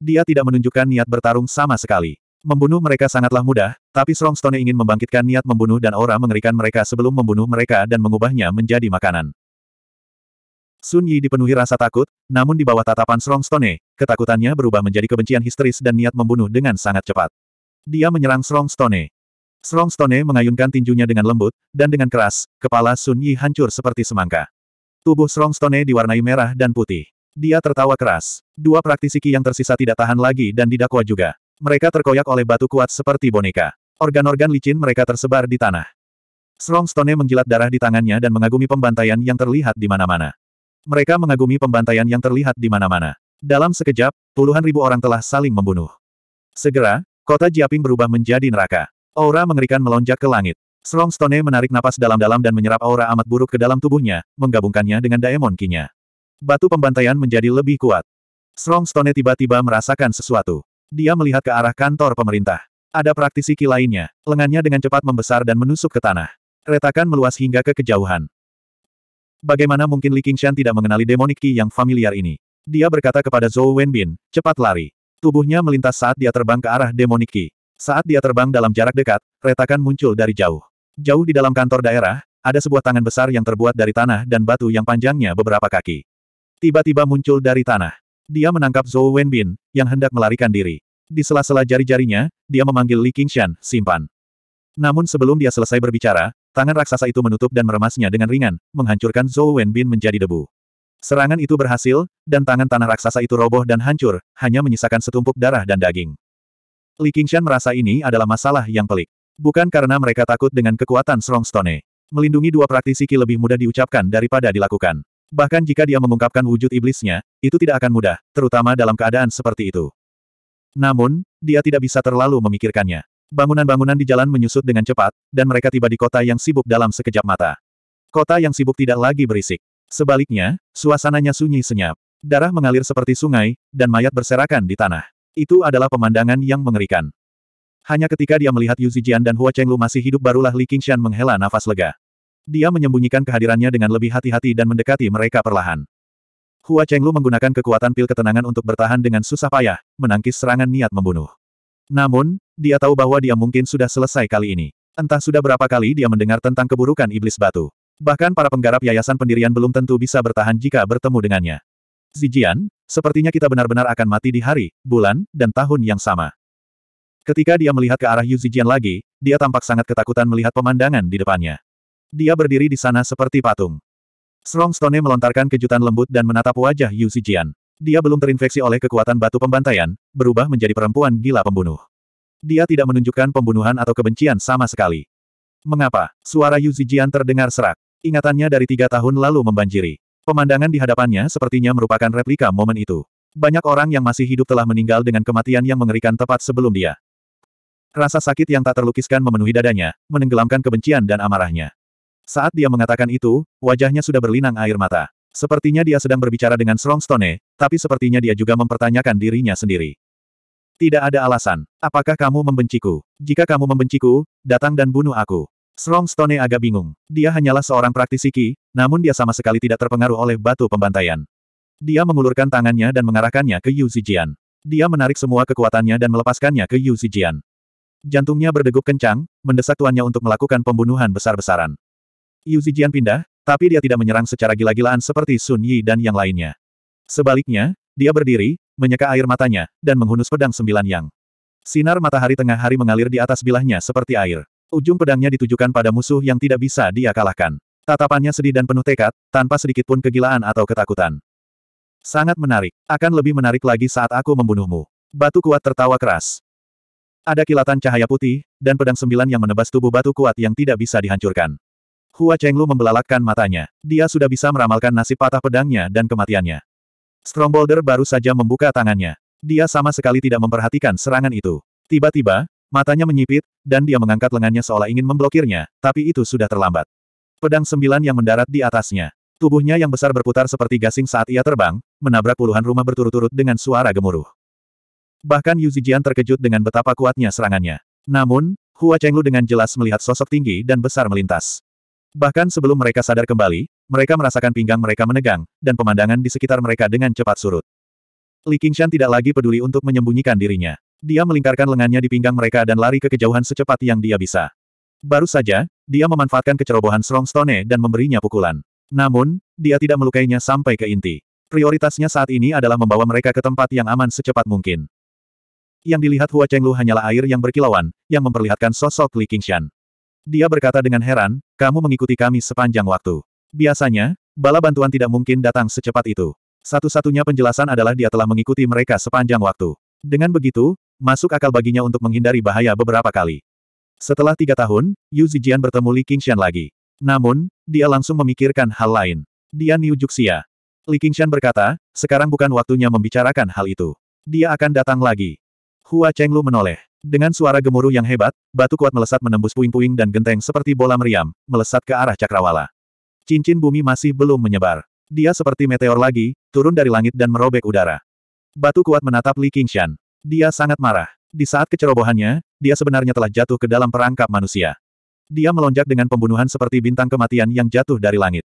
Dia tidak menunjukkan niat bertarung sama sekali. Membunuh mereka sangatlah mudah, tapi Strongstone ingin membangkitkan niat membunuh dan aura mengerikan mereka sebelum membunuh mereka dan mengubahnya menjadi makanan. Sun Yi dipenuhi rasa takut, namun di bawah tatapan Strongstone, ketakutannya berubah menjadi kebencian histeris dan niat membunuh dengan sangat cepat. Dia menyerang Strongstone. Strongstone mengayunkan tinjunya dengan lembut, dan dengan keras, kepala Sun Yi hancur seperti semangka. Tubuh Strongstone diwarnai merah dan putih. Dia tertawa keras. Dua praktisi ki yang tersisa tidak tahan lagi dan didakwa juga. Mereka terkoyak oleh batu kuat seperti boneka. Organ-organ licin mereka tersebar di tanah. Strongstone menjilat darah di tangannya dan mengagumi pembantaian yang terlihat di mana-mana. Mereka mengagumi pembantaian yang terlihat di mana-mana. Dalam sekejap, puluhan ribu orang telah saling membunuh. Segera, kota Jiaping berubah menjadi neraka. Aura mengerikan melonjak ke langit. Strong Stone menarik napas dalam-dalam dan menyerap aura amat buruk ke dalam tubuhnya, menggabungkannya dengan Daemon Kinya. Batu pembantaian menjadi lebih kuat. Strong Stone tiba-tiba merasakan sesuatu. Dia melihat ke arah kantor pemerintah. Ada praktisi Ki lainnya, lengannya dengan cepat membesar dan menusuk ke tanah. Retakan meluas hingga ke kejauhan. Bagaimana mungkin Li Qingshan tidak mengenali demonik Ki yang familiar ini? Dia berkata kepada Zhou Wenbin, cepat lari. Tubuhnya melintas saat dia terbang ke arah demonik Ki. Saat dia terbang dalam jarak dekat, retakan muncul dari jauh. Jauh di dalam kantor daerah, ada sebuah tangan besar yang terbuat dari tanah dan batu yang panjangnya beberapa kaki. Tiba-tiba muncul dari tanah. Dia menangkap Zhou Wenbin, yang hendak melarikan diri. Di sela-sela jari-jarinya, dia memanggil Li Qingshan, simpan. Namun sebelum dia selesai berbicara, tangan raksasa itu menutup dan meremasnya dengan ringan, menghancurkan Zhou Wenbin menjadi debu. Serangan itu berhasil, dan tangan tanah raksasa itu roboh dan hancur, hanya menyisakan setumpuk darah dan daging. Li Qingshan merasa ini adalah masalah yang pelik. Bukan karena mereka takut dengan kekuatan Strongstone. Melindungi dua praktisi Ki lebih mudah diucapkan daripada dilakukan. Bahkan jika dia mengungkapkan wujud iblisnya, itu tidak akan mudah, terutama dalam keadaan seperti itu. Namun, dia tidak bisa terlalu memikirkannya. Bangunan-bangunan di jalan menyusut dengan cepat, dan mereka tiba di kota yang sibuk dalam sekejap mata. Kota yang sibuk tidak lagi berisik. Sebaliknya, suasananya sunyi senyap. Darah mengalir seperti sungai, dan mayat berserakan di tanah. Itu adalah pemandangan yang mengerikan. Hanya ketika dia melihat Yu Zijian dan Hua Chenglu masih hidup barulah Li Qingshan menghela nafas lega. Dia menyembunyikan kehadirannya dengan lebih hati-hati dan mendekati mereka perlahan. Hua Chenglu menggunakan kekuatan pil ketenangan untuk bertahan dengan susah payah, menangkis serangan niat membunuh. Namun, dia tahu bahwa dia mungkin sudah selesai kali ini. Entah sudah berapa kali dia mendengar tentang keburukan iblis batu. Bahkan para penggarap yayasan pendirian belum tentu bisa bertahan jika bertemu dengannya. Zijian, sepertinya kita benar-benar akan mati di hari, bulan, dan tahun yang sama. Ketika dia melihat ke arah Yu Zijian lagi, dia tampak sangat ketakutan melihat pemandangan di depannya. Dia berdiri di sana seperti patung. Strong Stone melontarkan kejutan lembut dan menatap wajah Yu Zijian. Dia belum terinfeksi oleh kekuatan batu pembantaian, berubah menjadi perempuan gila pembunuh. Dia tidak menunjukkan pembunuhan atau kebencian sama sekali. Mengapa? Suara Yu Zijian terdengar serak. Ingatannya dari tiga tahun lalu membanjiri. Pemandangan di hadapannya sepertinya merupakan replika momen itu. Banyak orang yang masih hidup telah meninggal dengan kematian yang mengerikan tepat sebelum dia. Rasa sakit yang tak terlukiskan memenuhi dadanya, menenggelamkan kebencian dan amarahnya. Saat dia mengatakan itu, wajahnya sudah berlinang air mata. Sepertinya dia sedang berbicara dengan Strongstone, tapi sepertinya dia juga mempertanyakan dirinya sendiri. Tidak ada alasan. Apakah kamu membenciku? Jika kamu membenciku, datang dan bunuh aku. Strongstone agak bingung. Dia hanyalah seorang praktisi Ki, namun dia sama sekali tidak terpengaruh oleh batu pembantaian. Dia mengulurkan tangannya dan mengarahkannya ke Yu Zijian. Dia menarik semua kekuatannya dan melepaskannya ke Yu Zijian. Jantungnya berdegup kencang, mendesak tuannya untuk melakukan pembunuhan besar-besaran. Yu Zijian pindah, tapi dia tidak menyerang secara gila-gilaan seperti Sun Yi dan yang lainnya. Sebaliknya, dia berdiri, menyeka air matanya, dan menghunus pedang sembilan yang. Sinar matahari tengah hari mengalir di atas bilahnya seperti air. Ujung pedangnya ditujukan pada musuh yang tidak bisa dia kalahkan. Tatapannya sedih dan penuh tekad, tanpa sedikitpun kegilaan atau ketakutan. Sangat menarik. Akan lebih menarik lagi saat aku membunuhmu. Batu kuat tertawa keras. Ada kilatan cahaya putih, dan pedang sembilan yang menebas tubuh batu kuat yang tidak bisa dihancurkan. Hua Chenglu membelalakkan matanya. Dia sudah bisa meramalkan nasib patah pedangnya dan kematiannya. Strombolder baru saja membuka tangannya. Dia sama sekali tidak memperhatikan serangan itu. Tiba-tiba, matanya menyipit, dan dia mengangkat lengannya seolah ingin memblokirnya, tapi itu sudah terlambat. Pedang sembilan yang mendarat di atasnya. Tubuhnya yang besar berputar seperti gasing saat ia terbang, menabrak puluhan rumah berturut-turut dengan suara gemuruh. Bahkan Yu Zijian terkejut dengan betapa kuatnya serangannya. Namun, Hua Chenglu dengan jelas melihat sosok tinggi dan besar melintas. Bahkan sebelum mereka sadar kembali, mereka merasakan pinggang mereka menegang, dan pemandangan di sekitar mereka dengan cepat surut. Li Qingshan tidak lagi peduli untuk menyembunyikan dirinya. Dia melingkarkan lengannya di pinggang mereka dan lari ke kejauhan secepat yang dia bisa. Baru saja, dia memanfaatkan kecerobohan Strong Stone dan memberinya pukulan. Namun, dia tidak melukainya sampai ke inti. Prioritasnya saat ini adalah membawa mereka ke tempat yang aman secepat mungkin. Yang dilihat Hua Chenglu hanyalah air yang berkilauan, yang memperlihatkan sosok Li Qingshan. Dia berkata dengan heran, kamu mengikuti kami sepanjang waktu. Biasanya, bala bantuan tidak mungkin datang secepat itu. Satu-satunya penjelasan adalah dia telah mengikuti mereka sepanjang waktu. Dengan begitu, masuk akal baginya untuk menghindari bahaya beberapa kali. Setelah tiga tahun, Yu Zijian bertemu Li Qingshan lagi. Namun, dia langsung memikirkan hal lain. Dia Niu Juxia. Li Qingshan berkata, sekarang bukan waktunya membicarakan hal itu. Dia akan datang lagi. Hua Chenglu menoleh. Dengan suara gemuruh yang hebat, batu kuat melesat menembus puing-puing dan genteng seperti bola meriam, melesat ke arah cakrawala. Cincin bumi masih belum menyebar. Dia seperti meteor lagi, turun dari langit dan merobek udara. Batu kuat menatap Li Qingshan. Dia sangat marah. Di saat kecerobohannya, dia sebenarnya telah jatuh ke dalam perangkap manusia. Dia melonjak dengan pembunuhan seperti bintang kematian yang jatuh dari langit.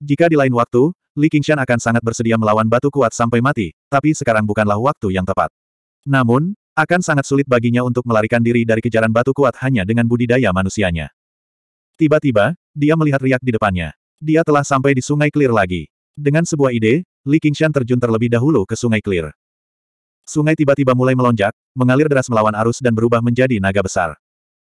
Jika di lain waktu, Li Qingshan akan sangat bersedia melawan batu kuat sampai mati, tapi sekarang bukanlah waktu yang tepat. Namun, akan sangat sulit baginya untuk melarikan diri dari kejaran batu kuat hanya dengan budidaya manusianya. Tiba-tiba, dia melihat riak di depannya. Dia telah sampai di Sungai Clear lagi. Dengan sebuah ide, Li Qingshan terjun terlebih dahulu ke Sungai Clear. Sungai tiba-tiba mulai melonjak, mengalir deras melawan arus dan berubah menjadi naga besar.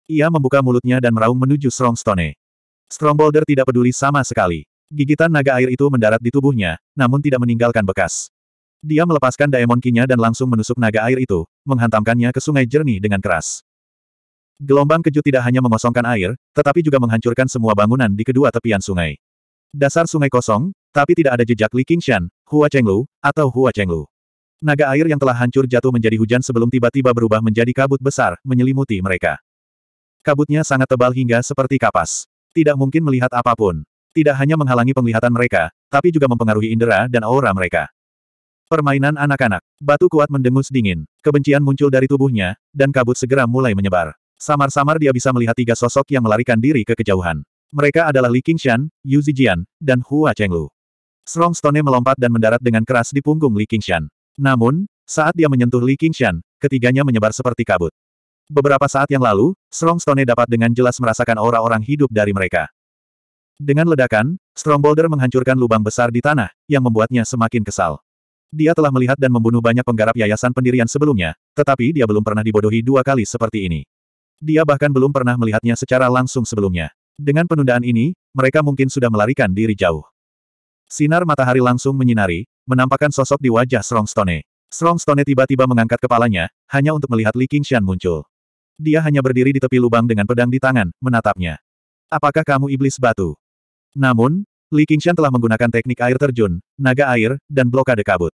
Ia membuka mulutnya dan meraung menuju Strongstone. Stone. tidak peduli sama sekali. Gigitan naga air itu mendarat di tubuhnya, namun tidak meninggalkan bekas. Dia melepaskan daemon kinya dan langsung menusuk naga air itu, menghantamkannya ke sungai jernih dengan keras. Gelombang keju tidak hanya mengosongkan air, tetapi juga menghancurkan semua bangunan di kedua tepian sungai. Dasar sungai kosong, tapi tidak ada jejak Li Qingshan, Hua Chenglu, atau Hua Chenglu. Naga air yang telah hancur jatuh menjadi hujan sebelum tiba-tiba berubah menjadi kabut besar, menyelimuti mereka. Kabutnya sangat tebal hingga seperti kapas. Tidak mungkin melihat apapun. Tidak hanya menghalangi penglihatan mereka, tapi juga mempengaruhi indera dan aura mereka. Permainan anak-anak. Batu kuat mendengus dingin. Kebencian muncul dari tubuhnya, dan kabut segera mulai menyebar. Samar-samar dia bisa melihat tiga sosok yang melarikan diri ke kejauhan. Mereka adalah Li Qingshan, Yu Zijian, dan Hua Chenglu. Strong Stone melompat dan mendarat dengan keras di punggung Li Qingshan. Namun, saat dia menyentuh Li Qingshan, ketiganya menyebar seperti kabut. Beberapa saat yang lalu, Strong Stone dapat dengan jelas merasakan aura orang hidup dari mereka. Dengan ledakan, Strong Boulder menghancurkan lubang besar di tanah, yang membuatnya semakin kesal. Dia telah melihat dan membunuh banyak penggarap yayasan pendirian sebelumnya, tetapi dia belum pernah dibodohi dua kali seperti ini. Dia bahkan belum pernah melihatnya secara langsung sebelumnya. Dengan penundaan ini, mereka mungkin sudah melarikan diri jauh. Sinar matahari langsung menyinari, menampakkan sosok di wajah Strongstone. Strongstone tiba-tiba mengangkat kepalanya, hanya untuk melihat Li Qingshan muncul. Dia hanya berdiri di tepi lubang dengan pedang di tangan, menatapnya. Apakah kamu iblis batu? Namun, Li Qingshan telah menggunakan teknik air terjun, naga air, dan blokade kabut.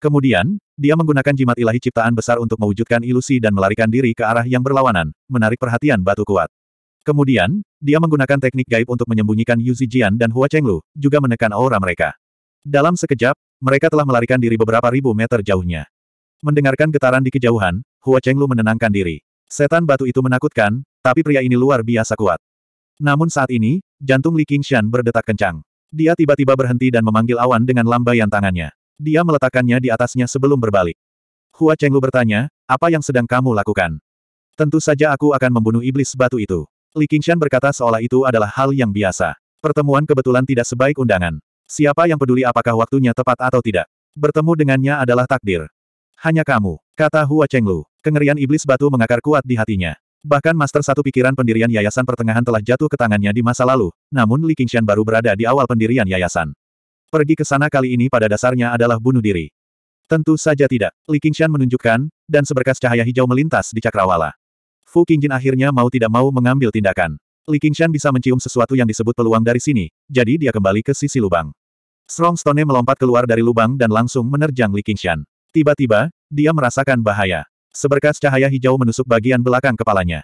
Kemudian, dia menggunakan jimat ilahi ciptaan besar untuk mewujudkan ilusi dan melarikan diri ke arah yang berlawanan, menarik perhatian batu kuat. Kemudian, dia menggunakan teknik gaib untuk menyembunyikan Yu Zijian dan Hua Chenglu, juga menekan aura mereka. Dalam sekejap, mereka telah melarikan diri beberapa ribu meter jauhnya. Mendengarkan getaran di kejauhan, Hua Chenglu menenangkan diri. Setan batu itu menakutkan, tapi pria ini luar biasa kuat. Namun saat ini, jantung Li Qingshan berdetak kencang. Dia tiba-tiba berhenti dan memanggil awan dengan lambaian tangannya. Dia meletakkannya di atasnya sebelum berbalik. Hua Chenglu bertanya, apa yang sedang kamu lakukan? Tentu saja aku akan membunuh iblis batu itu. Li Qingshan berkata seolah itu adalah hal yang biasa. Pertemuan kebetulan tidak sebaik undangan. Siapa yang peduli apakah waktunya tepat atau tidak? Bertemu dengannya adalah takdir. Hanya kamu, kata Hua Chenglu. Kengerian iblis batu mengakar kuat di hatinya. Bahkan master satu pikiran pendirian yayasan pertengahan telah jatuh ke tangannya di masa lalu, namun Li Qingshan baru berada di awal pendirian yayasan. Pergi ke sana kali ini pada dasarnya adalah bunuh diri. Tentu saja tidak. Li Qingshan menunjukkan, dan seberkas cahaya hijau melintas di cakrawala. Fu Qingjin akhirnya mau tidak mau mengambil tindakan. Li Qingshan bisa mencium sesuatu yang disebut peluang dari sini, jadi dia kembali ke sisi lubang. Strong Stone melompat keluar dari lubang dan langsung menerjang Li Qingshan. Tiba-tiba, dia merasakan bahaya. Seberkas cahaya hijau menusuk bagian belakang kepalanya.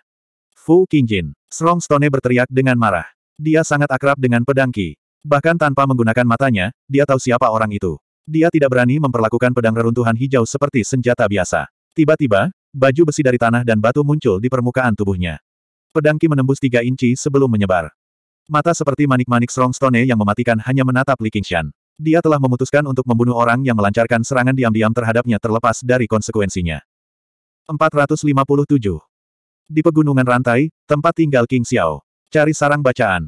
Fu Qingjin. Strong Stone berteriak dengan marah. Dia sangat akrab dengan pedang Qi. Bahkan tanpa menggunakan matanya, dia tahu siapa orang itu. Dia tidak berani memperlakukan pedang reruntuhan hijau seperti senjata biasa. Tiba-tiba, baju besi dari tanah dan batu muncul di permukaan tubuhnya. Pedang Ki menembus tiga inci sebelum menyebar. Mata seperti manik-manik Strongstone yang mematikan hanya menatap Li Qingshan. Dia telah memutuskan untuk membunuh orang yang melancarkan serangan diam-diam terhadapnya terlepas dari konsekuensinya. 457. Di Pegunungan Rantai, tempat tinggal King Xiao. Cari sarang bacaan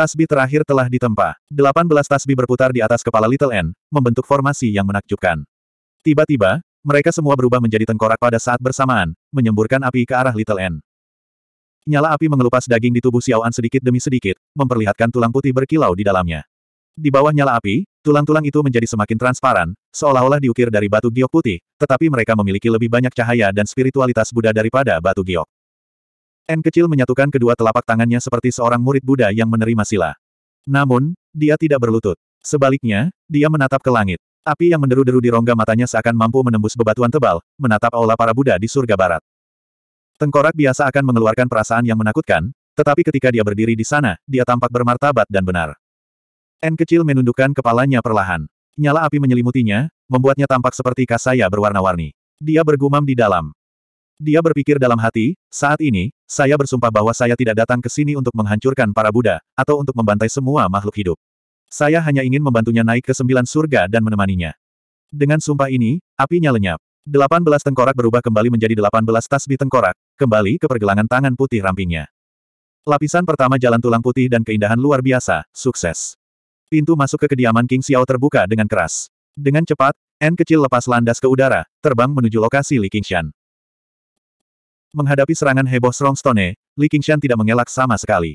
tasbih terakhir telah ditempa. 18 tasbih berputar di atas kepala Little N, membentuk formasi yang menakjubkan. Tiba-tiba, mereka semua berubah menjadi tengkorak pada saat bersamaan, menyemburkan api ke arah Little N. Nyala api mengelupas daging di tubuh Xiaoan sedikit demi sedikit, memperlihatkan tulang putih berkilau di dalamnya. Di bawah nyala api, tulang-tulang itu menjadi semakin transparan, seolah-olah diukir dari batu giok putih, tetapi mereka memiliki lebih banyak cahaya dan spiritualitas Buddha daripada batu giok. N kecil menyatukan kedua telapak tangannya seperti seorang murid Buddha yang menerima sila. Namun, dia tidak berlutut. Sebaliknya, dia menatap ke langit. Api yang menderu-deru di rongga matanya seakan mampu menembus bebatuan tebal, menatap aula para Buddha di surga barat. Tengkorak biasa akan mengeluarkan perasaan yang menakutkan, tetapi ketika dia berdiri di sana, dia tampak bermartabat dan benar. N kecil menundukkan kepalanya perlahan. Nyala api menyelimutinya, membuatnya tampak seperti kasaya berwarna-warni. Dia bergumam di dalam. Dia berpikir dalam hati, saat ini, saya bersumpah bahwa saya tidak datang ke sini untuk menghancurkan para Buddha, atau untuk membantai semua makhluk hidup. Saya hanya ingin membantunya naik ke sembilan surga dan menemaninya. Dengan sumpah ini, apinya lenyap. Delapan belas tengkorak berubah kembali menjadi delapan belas tasbih tengkorak, kembali ke pergelangan tangan putih rampingnya. Lapisan pertama jalan tulang putih dan keindahan luar biasa, sukses. Pintu masuk ke kediaman King Xiao terbuka dengan keras. Dengan cepat, N kecil lepas landas ke udara, terbang menuju lokasi Li Qingshan. Menghadapi serangan heboh Strongstone, Li Qingshan tidak mengelak sama sekali.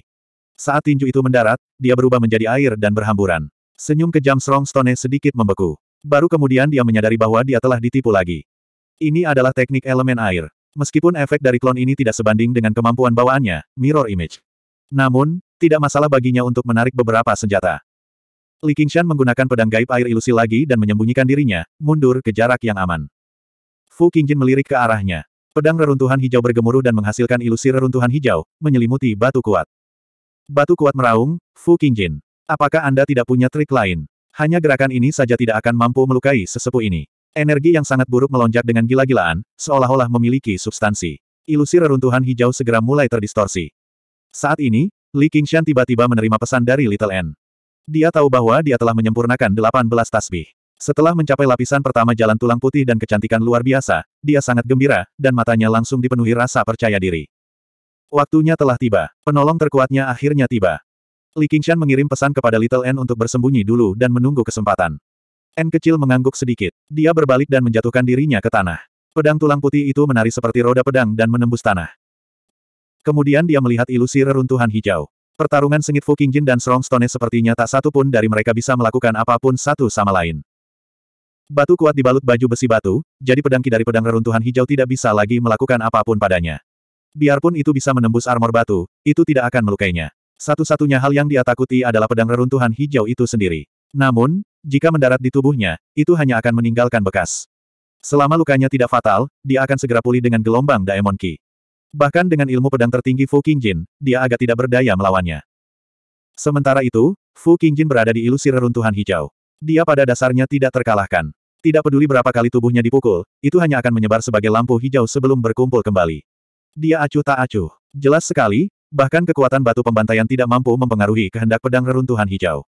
Saat tinju itu mendarat, dia berubah menjadi air dan berhamburan. Senyum kejam Strongstone sedikit membeku. Baru kemudian dia menyadari bahwa dia telah ditipu lagi. Ini adalah teknik elemen air. Meskipun efek dari klon ini tidak sebanding dengan kemampuan bawaannya, mirror image. Namun, tidak masalah baginya untuk menarik beberapa senjata. Li Qingshan menggunakan pedang gaib air ilusi lagi dan menyembunyikan dirinya, mundur ke jarak yang aman. Fu Qingjin melirik ke arahnya. Pedang reruntuhan hijau bergemuruh dan menghasilkan ilusi reruntuhan hijau, menyelimuti batu kuat. Batu kuat meraung, Fu Qingjin. Apakah Anda tidak punya trik lain? Hanya gerakan ini saja tidak akan mampu melukai sesepuh ini. Energi yang sangat buruk melonjak dengan gila-gilaan, seolah-olah memiliki substansi. Ilusi reruntuhan hijau segera mulai terdistorsi. Saat ini, Li Qingshan tiba-tiba menerima pesan dari Little N. Dia tahu bahwa dia telah menyempurnakan 18 tasbih. Setelah mencapai lapisan pertama jalan tulang putih dan kecantikan luar biasa, dia sangat gembira, dan matanya langsung dipenuhi rasa percaya diri. Waktunya telah tiba. Penolong terkuatnya akhirnya tiba. Li Qingshan mengirim pesan kepada Little N untuk bersembunyi dulu dan menunggu kesempatan. N kecil mengangguk sedikit. Dia berbalik dan menjatuhkan dirinya ke tanah. Pedang tulang putih itu menari seperti roda pedang dan menembus tanah. Kemudian dia melihat ilusi reruntuhan hijau. Pertarungan sengit Fu Qingjin dan Strong Stone sepertinya tak satu pun dari mereka bisa melakukan apapun satu sama lain. Batu kuat dibalut baju besi batu, jadi pedangki dari pedang reruntuhan hijau tidak bisa lagi melakukan apapun padanya. Biarpun itu bisa menembus armor batu, itu tidak akan melukainya. Satu-satunya hal yang dia takuti adalah pedang reruntuhan hijau itu sendiri. Namun, jika mendarat di tubuhnya, itu hanya akan meninggalkan bekas. Selama lukanya tidak fatal, dia akan segera pulih dengan gelombang Daemon Ki. Bahkan dengan ilmu pedang tertinggi Fu Qingjin, dia agak tidak berdaya melawannya. Sementara itu, Fu Qingjin berada di ilusi reruntuhan hijau. Dia pada dasarnya tidak terkalahkan. Tidak peduli berapa kali tubuhnya dipukul, itu hanya akan menyebar sebagai lampu hijau sebelum berkumpul kembali. Dia acuh tak acuh. Jelas sekali, bahkan kekuatan batu pembantaian tidak mampu mempengaruhi kehendak pedang reruntuhan hijau.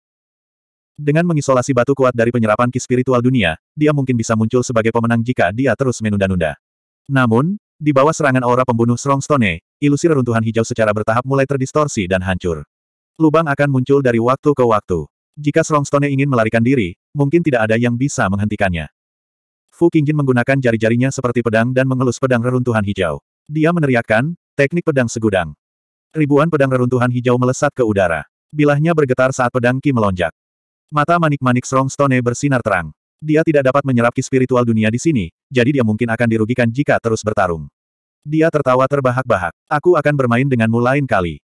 Dengan mengisolasi batu kuat dari penyerapan ki spiritual dunia, dia mungkin bisa muncul sebagai pemenang jika dia terus menunda-nunda. Namun, di bawah serangan aura pembunuh Strongstone, ilusi reruntuhan hijau secara bertahap mulai terdistorsi dan hancur. Lubang akan muncul dari waktu ke waktu. Jika Strongstone ingin melarikan diri, mungkin tidak ada yang bisa menghentikannya. Fu Qingjin menggunakan jari-jarinya seperti pedang dan mengelus pedang reruntuhan hijau. Dia meneriakkan, teknik pedang segudang. Ribuan pedang reruntuhan hijau melesat ke udara. Bilahnya bergetar saat pedang Ki melonjak. Mata manik-manik Strongstone bersinar terang. Dia tidak dapat menyerap ki spiritual dunia di sini, jadi dia mungkin akan dirugikan jika terus bertarung. Dia tertawa terbahak-bahak. Aku akan bermain denganmu lain kali.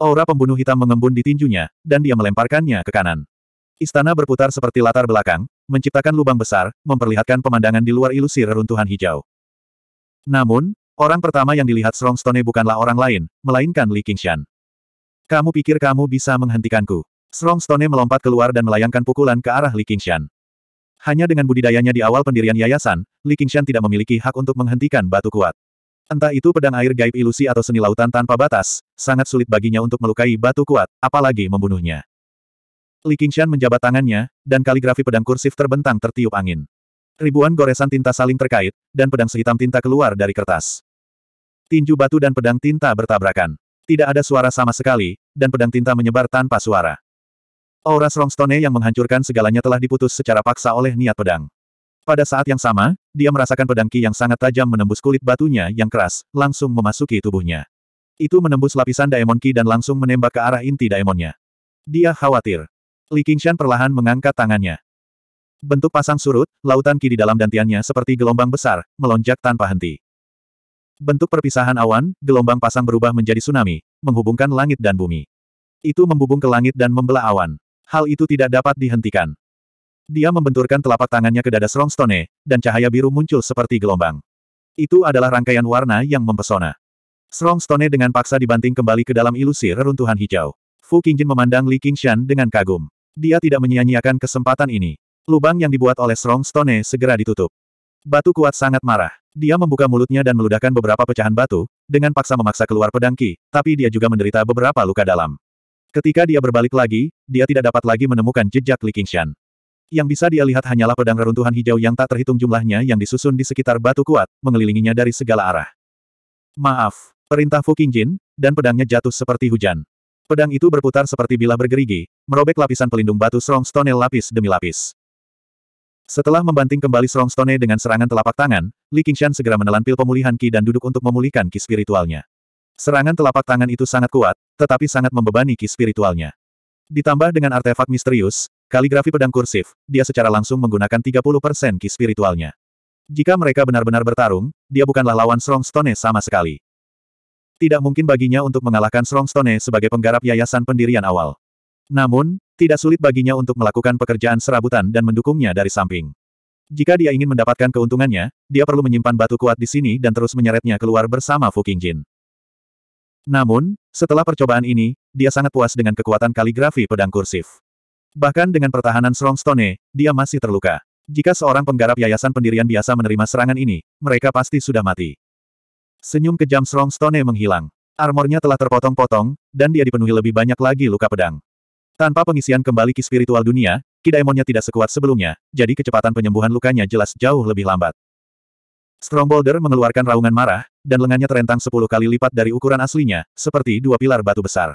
Aura pembunuh hitam mengembun di tinjunya, dan dia melemparkannya ke kanan. Istana berputar seperti latar belakang, menciptakan lubang besar, memperlihatkan pemandangan di luar ilusi reruntuhan hijau. Namun, orang pertama yang dilihat Strongstone bukanlah orang lain, melainkan Li Qingshan. Kamu pikir kamu bisa menghentikanku? Strongstone melompat keluar dan melayangkan pukulan ke arah Li Qingshan. Hanya dengan budidayanya di awal pendirian yayasan, Li Qingshan tidak memiliki hak untuk menghentikan batu kuat. Entah itu pedang air gaib ilusi atau seni lautan tanpa batas, sangat sulit baginya untuk melukai batu kuat, apalagi membunuhnya. Li Qingshan menjabat tangannya, dan kaligrafi pedang kursif terbentang tertiup angin. Ribuan goresan tinta saling terkait, dan pedang sehitam tinta keluar dari kertas. Tinju batu dan pedang tinta bertabrakan. Tidak ada suara sama sekali, dan pedang tinta menyebar tanpa suara. Aura Srongstone yang menghancurkan segalanya telah diputus secara paksa oleh niat pedang. Pada saat yang sama, dia merasakan pedang Ki yang sangat tajam menembus kulit batunya yang keras, langsung memasuki tubuhnya. Itu menembus lapisan Daemon Ki dan langsung menembak ke arah inti Daemonnya. Dia khawatir. Li Qingshan perlahan mengangkat tangannya. Bentuk pasang surut, lautan Ki di dalam dantiannya seperti gelombang besar, melonjak tanpa henti. Bentuk perpisahan awan, gelombang pasang berubah menjadi tsunami, menghubungkan langit dan bumi. Itu membubung ke langit dan membelah awan. Hal itu tidak dapat dihentikan. Dia membenturkan telapak tangannya ke dada Strongstone, e, dan cahaya biru muncul seperti gelombang. Itu adalah rangkaian warna yang mempesona. Strongstone e dengan paksa dibanting kembali ke dalam ilusi reruntuhan hijau. Fu Qingjin memandang Li Qingshan dengan kagum. Dia tidak menyia-nyiakan kesempatan ini. Lubang yang dibuat oleh Strongstone e segera ditutup. Batu kuat sangat marah. Dia membuka mulutnya dan meludahkan beberapa pecahan batu, dengan paksa memaksa keluar pedang Ki, tapi dia juga menderita beberapa luka dalam. Ketika dia berbalik lagi, dia tidak dapat lagi menemukan jejak Li Qingshan. Yang bisa dia lihat hanyalah pedang reruntuhan hijau yang tak terhitung jumlahnya yang disusun di sekitar batu kuat, mengelilinginya dari segala arah. Maaf, perintah Fu Jin, dan pedangnya jatuh seperti hujan. Pedang itu berputar seperti bilah bergerigi, merobek lapisan pelindung batu Stone lapis demi lapis. Setelah membanting kembali Stone dengan serangan telapak tangan, Li Qingshan segera menelan pil pemulihan Ki dan duduk untuk memulihkan Ki spiritualnya. Serangan telapak tangan itu sangat kuat, tetapi sangat membebani Ki spiritualnya. Ditambah dengan artefak misterius, Kaligrafi pedang kursif, dia secara langsung menggunakan 30% ki spiritualnya. Jika mereka benar-benar bertarung, dia bukanlah lawan Strongstone sama sekali. Tidak mungkin baginya untuk mengalahkan Strongstone sebagai penggarap yayasan pendirian awal. Namun, tidak sulit baginya untuk melakukan pekerjaan serabutan dan mendukungnya dari samping. Jika dia ingin mendapatkan keuntungannya, dia perlu menyimpan batu kuat di sini dan terus menyeretnya keluar bersama Fu Jin. Namun, setelah percobaan ini, dia sangat puas dengan kekuatan kaligrafi pedang kursif. Bahkan dengan pertahanan Strong Stone, dia masih terluka. Jika seorang penggarap yayasan pendirian biasa menerima serangan ini, mereka pasti sudah mati. Senyum kejam Strong Stone menghilang. Armornya telah terpotong-potong, dan dia dipenuhi lebih banyak lagi luka pedang. Tanpa pengisian kembali ke spiritual dunia, Kidaimonnya tidak sekuat sebelumnya, jadi kecepatan penyembuhan lukanya jelas jauh lebih lambat. Strong Boulder mengeluarkan raungan marah, dan lengannya terentang sepuluh kali lipat dari ukuran aslinya, seperti dua pilar batu besar.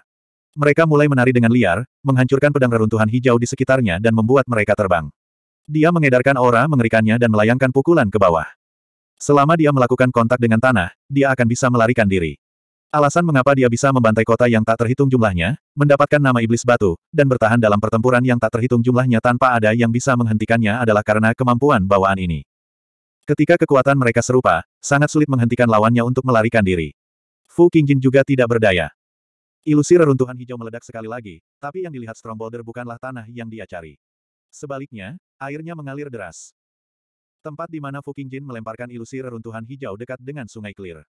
Mereka mulai menari dengan liar, menghancurkan pedang reruntuhan hijau di sekitarnya dan membuat mereka terbang. Dia mengedarkan aura mengerikannya dan melayangkan pukulan ke bawah. Selama dia melakukan kontak dengan tanah, dia akan bisa melarikan diri. Alasan mengapa dia bisa membantai kota yang tak terhitung jumlahnya, mendapatkan nama iblis batu, dan bertahan dalam pertempuran yang tak terhitung jumlahnya tanpa ada yang bisa menghentikannya adalah karena kemampuan bawaan ini. Ketika kekuatan mereka serupa, sangat sulit menghentikan lawannya untuk melarikan diri. Fu Qingjin juga tidak berdaya. Ilusi reruntuhan hijau meledak sekali lagi, tapi yang dilihat Strombolder bukanlah tanah yang dia cari. Sebaliknya, airnya mengalir deras. Tempat di mana Fuking Jin melemparkan ilusi reruntuhan hijau dekat dengan sungai Clear.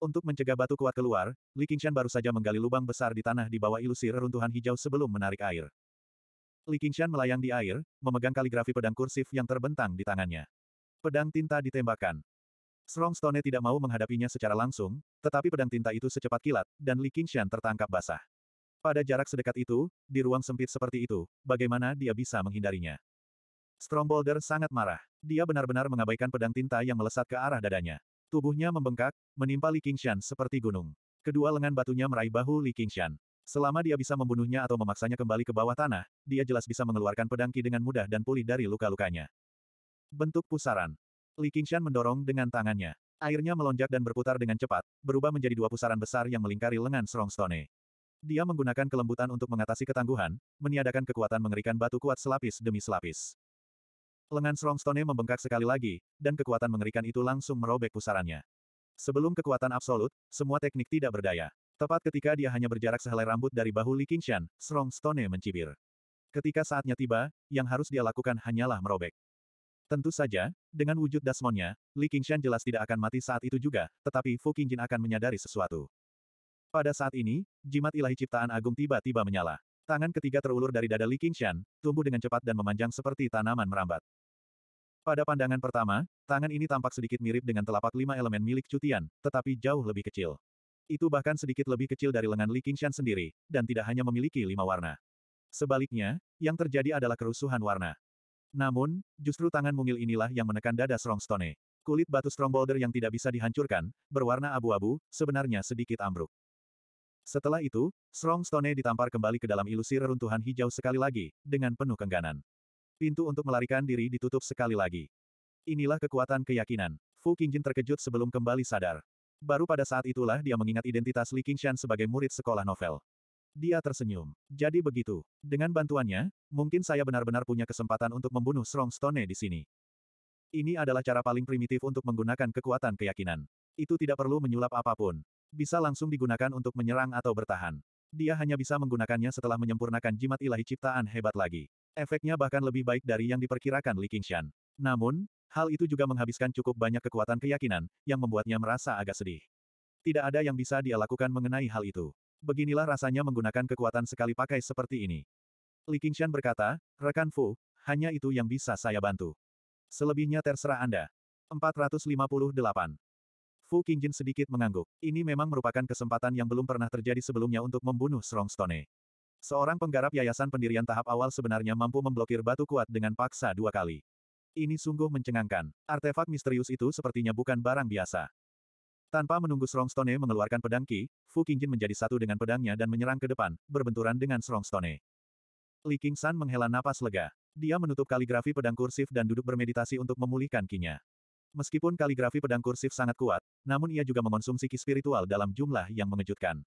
Untuk mencegah batu kuat keluar, Li Qingshan baru saja menggali lubang besar di tanah di bawah ilusi reruntuhan hijau sebelum menarik air. Li Qingshan melayang di air, memegang kaligrafi pedang kursif yang terbentang di tangannya. Pedang tinta ditembakkan. Strongstone tidak mau menghadapinya secara langsung, tetapi pedang tinta itu secepat kilat, dan Li Qingshan tertangkap basah. Pada jarak sedekat itu, di ruang sempit seperti itu, bagaimana dia bisa menghindarinya? Strong sangat marah. Dia benar-benar mengabaikan pedang tinta yang melesat ke arah dadanya. Tubuhnya membengkak, menimpa Li Qingshan seperti gunung. Kedua lengan batunya meraih bahu Li Qingshan. Selama dia bisa membunuhnya atau memaksanya kembali ke bawah tanah, dia jelas bisa mengeluarkan pedang Ki dengan mudah dan pulih dari luka-lukanya. Bentuk pusaran. Li Qingshan mendorong dengan tangannya. Airnya melonjak dan berputar dengan cepat, berubah menjadi dua pusaran besar yang melingkari lengan Stone. Dia menggunakan kelembutan untuk mengatasi ketangguhan, meniadakan kekuatan mengerikan batu kuat selapis demi selapis. Lengan Stone membengkak sekali lagi, dan kekuatan mengerikan itu langsung merobek pusarannya. Sebelum kekuatan absolut, semua teknik tidak berdaya. Tepat ketika dia hanya berjarak sehelai rambut dari bahu Li Qingshan, Stone mencibir. Ketika saatnya tiba, yang harus dia lakukan hanyalah merobek. Tentu saja, dengan wujud dasmonnya, Li Qingshan jelas tidak akan mati saat itu juga, tetapi Fu Qingjin akan menyadari sesuatu. Pada saat ini, jimat ilahi ciptaan agung tiba-tiba menyala. Tangan ketiga terulur dari dada Li Qingshan, tumbuh dengan cepat dan memanjang seperti tanaman merambat. Pada pandangan pertama, tangan ini tampak sedikit mirip dengan telapak lima elemen milik cutian, tetapi jauh lebih kecil. Itu bahkan sedikit lebih kecil dari lengan Li Qingshan sendiri, dan tidak hanya memiliki lima warna. Sebaliknya, yang terjadi adalah kerusuhan warna. Namun, justru tangan mungil inilah yang menekan dada Strongstone. Kulit batu Strongboulder yang tidak bisa dihancurkan, berwarna abu-abu, sebenarnya sedikit ambruk. Setelah itu, Strongstone ditampar kembali ke dalam ilusi reruntuhan hijau sekali lagi, dengan penuh kengganan. Pintu untuk melarikan diri ditutup sekali lagi. Inilah kekuatan keyakinan. Fu Qingjin terkejut sebelum kembali sadar. Baru pada saat itulah dia mengingat identitas Li Qingshan sebagai murid sekolah novel. Dia tersenyum. Jadi begitu. Dengan bantuannya, mungkin saya benar-benar punya kesempatan untuk membunuh Strong Stone di sini. Ini adalah cara paling primitif untuk menggunakan kekuatan keyakinan. Itu tidak perlu menyulap apapun. Bisa langsung digunakan untuk menyerang atau bertahan. Dia hanya bisa menggunakannya setelah menyempurnakan jimat ilahi ciptaan hebat lagi. Efeknya bahkan lebih baik dari yang diperkirakan Li Qingshan. Namun, hal itu juga menghabiskan cukup banyak kekuatan keyakinan, yang membuatnya merasa agak sedih. Tidak ada yang bisa dia lakukan mengenai hal itu. Beginilah rasanya menggunakan kekuatan sekali pakai seperti ini. Li Qingshan berkata, Rekan Fu, hanya itu yang bisa saya bantu. Selebihnya terserah Anda. 458. Fu Qingjin sedikit mengangguk. Ini memang merupakan kesempatan yang belum pernah terjadi sebelumnya untuk membunuh Strongstone. Seorang penggarap yayasan pendirian tahap awal sebenarnya mampu memblokir batu kuat dengan paksa dua kali. Ini sungguh mencengangkan. Artefak misterius itu sepertinya bukan barang biasa. Tanpa menunggu Strongstone mengeluarkan pedang Ki, Fu Qingjin menjadi satu dengan pedangnya dan menyerang ke depan, berbenturan dengan Strongstone. Li Qingshan menghela napas lega. Dia menutup kaligrafi pedang kursif dan duduk bermeditasi untuk memulihkan kinya. Meskipun kaligrafi pedang kursif sangat kuat, namun ia juga mengonsumsi ki spiritual dalam jumlah yang mengejutkan.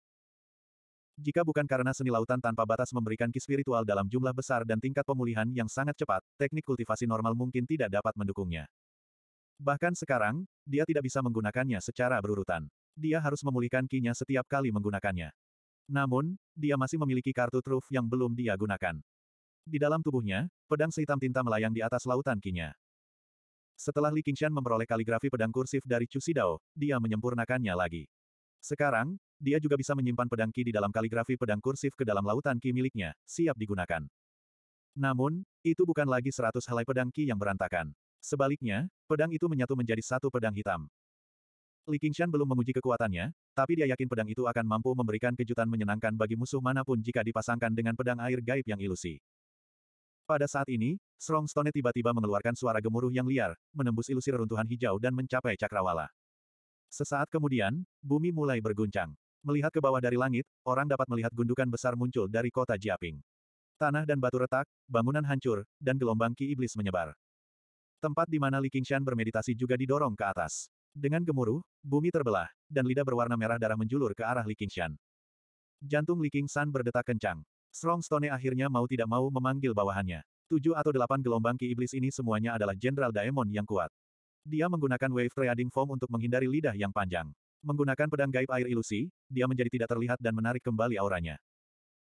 Jika bukan karena seni lautan tanpa batas memberikan ki spiritual dalam jumlah besar dan tingkat pemulihan yang sangat cepat, teknik kultivasi normal mungkin tidak dapat mendukungnya. Bahkan sekarang, dia tidak bisa menggunakannya secara berurutan. Dia harus memulihkan kinya setiap kali menggunakannya. Namun, dia masih memiliki kartu truf yang belum dia gunakan. Di dalam tubuhnya, pedang sehitam tinta melayang di atas lautan kinya. Setelah Li Qingshan memperoleh kaligrafi pedang kursif dari Chu Sidao, dia menyempurnakannya lagi. Sekarang, dia juga bisa menyimpan pedang ki di dalam kaligrafi pedang kursif ke dalam lautan ki miliknya, siap digunakan. Namun, itu bukan lagi seratus helai pedang ki yang berantakan. Sebaliknya, pedang itu menyatu menjadi satu pedang hitam. Li Qingshan belum menguji kekuatannya, tapi dia yakin pedang itu akan mampu memberikan kejutan menyenangkan bagi musuh manapun jika dipasangkan dengan pedang air gaib yang ilusi. Pada saat ini, Strong Stone tiba-tiba mengeluarkan suara gemuruh yang liar, menembus ilusi reruntuhan hijau dan mencapai cakrawala. Sesaat kemudian, bumi mulai berguncang. Melihat ke bawah dari langit, orang dapat melihat gundukan besar muncul dari kota Jiaping. Tanah dan batu retak, bangunan hancur, dan gelombang ki iblis menyebar. Tempat di mana Li Qingshan bermeditasi juga didorong ke atas. Dengan gemuruh, bumi terbelah, dan lidah berwarna merah darah menjulur ke arah Li Qingshan. Jantung Li Qingshan berdetak kencang. Strong Stone akhirnya mau tidak mau memanggil bawahannya. Tujuh atau delapan gelombang ki iblis ini semuanya adalah Jenderal Daemon yang kuat. Dia menggunakan Wave Trading Form untuk menghindari lidah yang panjang. Menggunakan pedang gaib air ilusi, dia menjadi tidak terlihat dan menarik kembali auranya.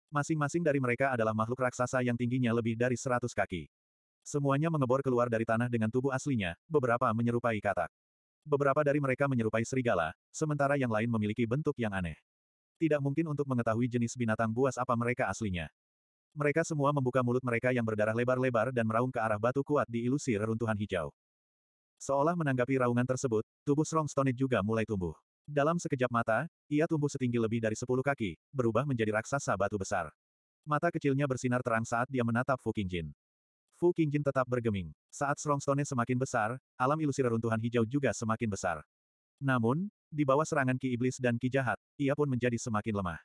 Masing-masing dari mereka adalah makhluk raksasa yang tingginya lebih dari seratus kaki. Semuanya mengebor keluar dari tanah dengan tubuh aslinya, beberapa menyerupai katak. Beberapa dari mereka menyerupai serigala, sementara yang lain memiliki bentuk yang aneh. Tidak mungkin untuk mengetahui jenis binatang buas apa mereka aslinya. Mereka semua membuka mulut mereka yang berdarah lebar-lebar dan meraung ke arah batu kuat di ilusi reruntuhan hijau. Seolah menanggapi raungan tersebut, tubuh Strong Stone juga mulai tumbuh. Dalam sekejap mata, ia tumbuh setinggi lebih dari 10 kaki, berubah menjadi raksasa batu besar. Mata kecilnya bersinar terang saat dia menatap Fu Jin. Fu King Jin tetap bergeming. Saat Strongstone semakin besar, alam ilusi reruntuhan hijau juga semakin besar. Namun, di bawah serangan Ki Iblis dan Ki Jahat, ia pun menjadi semakin lemah.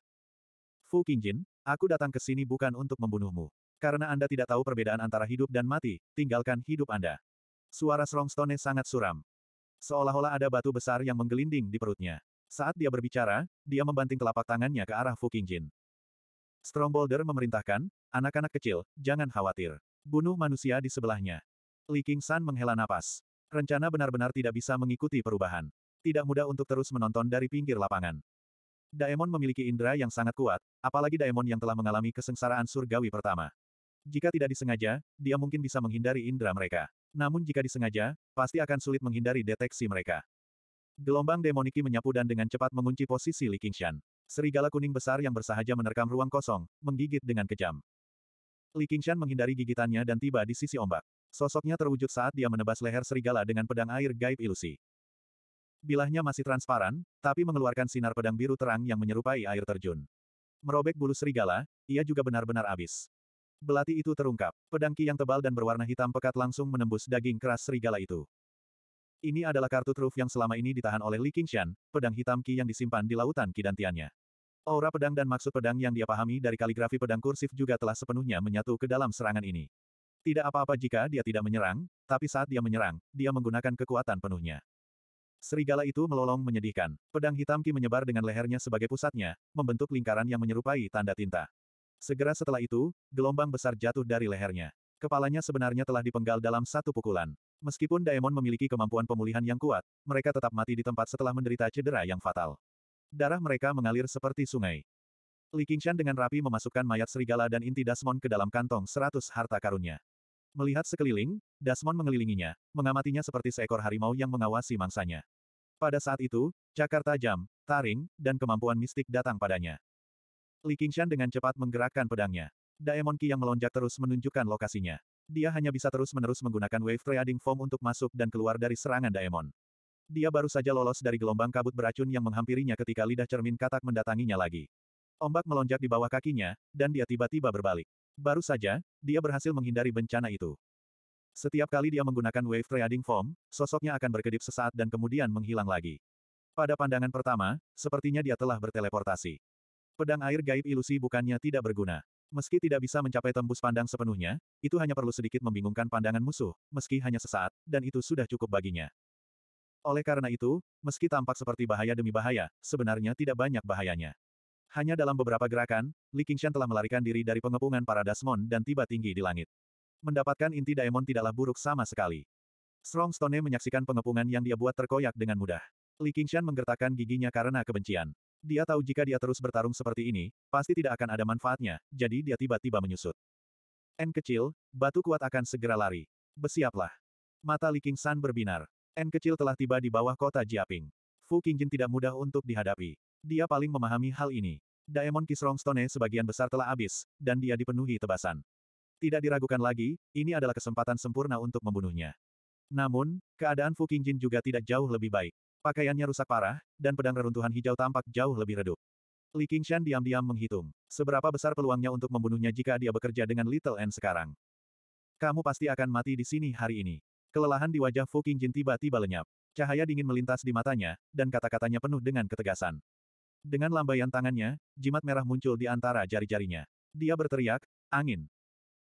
Fu King Jin, aku datang ke sini bukan untuk membunuhmu. Karena Anda tidak tahu perbedaan antara hidup dan mati, tinggalkan hidup Anda. Suara Strongstone sangat suram. Seolah-olah ada batu besar yang menggelinding di perutnya. Saat dia berbicara, dia membanting telapak tangannya ke arah Fu King Strong Strongbolder memerintahkan, anak-anak kecil, jangan khawatir. Bunuh manusia di sebelahnya. Li King San menghela napas. Rencana benar-benar tidak bisa mengikuti perubahan. Tidak mudah untuk terus menonton dari pinggir lapangan. Daemon memiliki indera yang sangat kuat, apalagi Daemon yang telah mengalami kesengsaraan surgawi pertama. Jika tidak disengaja, dia mungkin bisa menghindari indera mereka. Namun jika disengaja, pasti akan sulit menghindari deteksi mereka. Gelombang demoniki menyapu dan dengan cepat mengunci posisi Li Qingshan. Serigala kuning besar yang bersahaja menerkam ruang kosong, menggigit dengan kejam. Li Qingshan menghindari gigitannya dan tiba di sisi ombak. Sosoknya terwujud saat dia menebas leher serigala dengan pedang air gaib ilusi. Bilahnya masih transparan, tapi mengeluarkan sinar pedang biru terang yang menyerupai air terjun. Merobek bulu serigala, ia juga benar-benar abis. Belati itu terungkap. Pedang ki yang tebal dan berwarna hitam pekat langsung menembus daging keras serigala itu. Ini adalah kartu truf yang selama ini ditahan oleh Li Qingshan, pedang hitam ki yang disimpan di lautan kidantiannya. Aura pedang dan maksud pedang yang dia pahami dari kaligrafi pedang kursif juga telah sepenuhnya menyatu ke dalam serangan ini. Tidak apa-apa jika dia tidak menyerang, tapi saat dia menyerang, dia menggunakan kekuatan penuhnya. Serigala itu melolong menyedihkan. Pedang hitam Ki menyebar dengan lehernya sebagai pusatnya, membentuk lingkaran yang menyerupai tanda tinta. Segera setelah itu, gelombang besar jatuh dari lehernya. Kepalanya sebenarnya telah dipenggal dalam satu pukulan. Meskipun Daemon memiliki kemampuan pemulihan yang kuat, mereka tetap mati di tempat setelah menderita cedera yang fatal. Darah mereka mengalir seperti sungai. Li Qingshan dengan rapi memasukkan mayat serigala dan inti Dasmon ke dalam kantong seratus harta karunnya. Melihat sekeliling, Dasmon mengelilinginya, mengamatinya seperti seekor harimau yang mengawasi mangsanya. Pada saat itu, cakar tajam, taring, dan kemampuan mistik datang padanya. Li Qingshan dengan cepat menggerakkan pedangnya. Daemon Ki yang melonjak terus menunjukkan lokasinya. Dia hanya bisa terus-menerus menggunakan wave trading form untuk masuk dan keluar dari serangan Daemon. Dia baru saja lolos dari gelombang kabut beracun yang menghampirinya ketika lidah cermin katak mendatanginya lagi. Ombak melonjak di bawah kakinya, dan dia tiba-tiba berbalik. Baru saja, dia berhasil menghindari bencana itu. Setiap kali dia menggunakan wave trading form, sosoknya akan berkedip sesaat dan kemudian menghilang lagi. Pada pandangan pertama, sepertinya dia telah berteleportasi. Pedang air gaib ilusi bukannya tidak berguna. Meski tidak bisa mencapai tembus pandang sepenuhnya, itu hanya perlu sedikit membingungkan pandangan musuh, meski hanya sesaat, dan itu sudah cukup baginya. Oleh karena itu, meski tampak seperti bahaya demi bahaya, sebenarnya tidak banyak bahayanya. Hanya dalam beberapa gerakan, Li Qingshan telah melarikan diri dari pengepungan para Dasmon dan tiba tinggi di langit. Mendapatkan inti Daemon tidaklah buruk sama sekali. Strong Stone menyaksikan pengepungan yang dia buat terkoyak dengan mudah. Li Qingshan menggertakkan giginya karena kebencian. Dia tahu jika dia terus bertarung seperti ini, pasti tidak akan ada manfaatnya, jadi dia tiba-tiba menyusut. N kecil, batu kuat akan segera lari. Besiaplah. Mata Li Qingshan berbinar. N kecil telah tiba di bawah kota Jiaping. Fu Qingjin tidak mudah untuk dihadapi. Dia paling memahami hal ini. Daemon Kisrong Stone sebagian besar telah habis, dan dia dipenuhi tebasan. Tidak diragukan lagi, ini adalah kesempatan sempurna untuk membunuhnya. Namun, keadaan Fu Qingjin juga tidak jauh lebih baik. Pakaiannya rusak parah, dan pedang reruntuhan hijau tampak jauh lebih redup. Li Qingshan diam-diam menghitung, seberapa besar peluangnya untuk membunuhnya jika dia bekerja dengan Little N sekarang. Kamu pasti akan mati di sini hari ini. Kelelahan di wajah Fu Qingjin tiba-tiba lenyap. Cahaya dingin melintas di matanya, dan kata-katanya penuh dengan ketegasan. Dengan lambaian tangannya, jimat merah muncul di antara jari-jarinya. Dia berteriak, angin.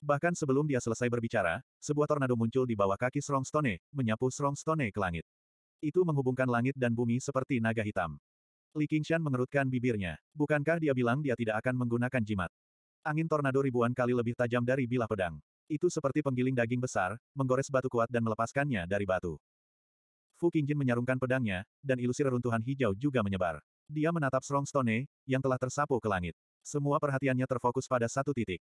Bahkan sebelum dia selesai berbicara, sebuah tornado muncul di bawah kaki Stone, menyapu Stone ke langit. Itu menghubungkan langit dan bumi seperti naga hitam. Li Qingshan mengerutkan bibirnya. Bukankah dia bilang dia tidak akan menggunakan jimat? Angin tornado ribuan kali lebih tajam dari bilah pedang. Itu seperti penggiling daging besar, menggores batu kuat dan melepaskannya dari batu. Fu Qingjin menyarungkan pedangnya, dan ilusi reruntuhan hijau juga menyebar. Dia menatap Strong Stone, yang telah tersapu ke langit. Semua perhatiannya terfokus pada satu titik.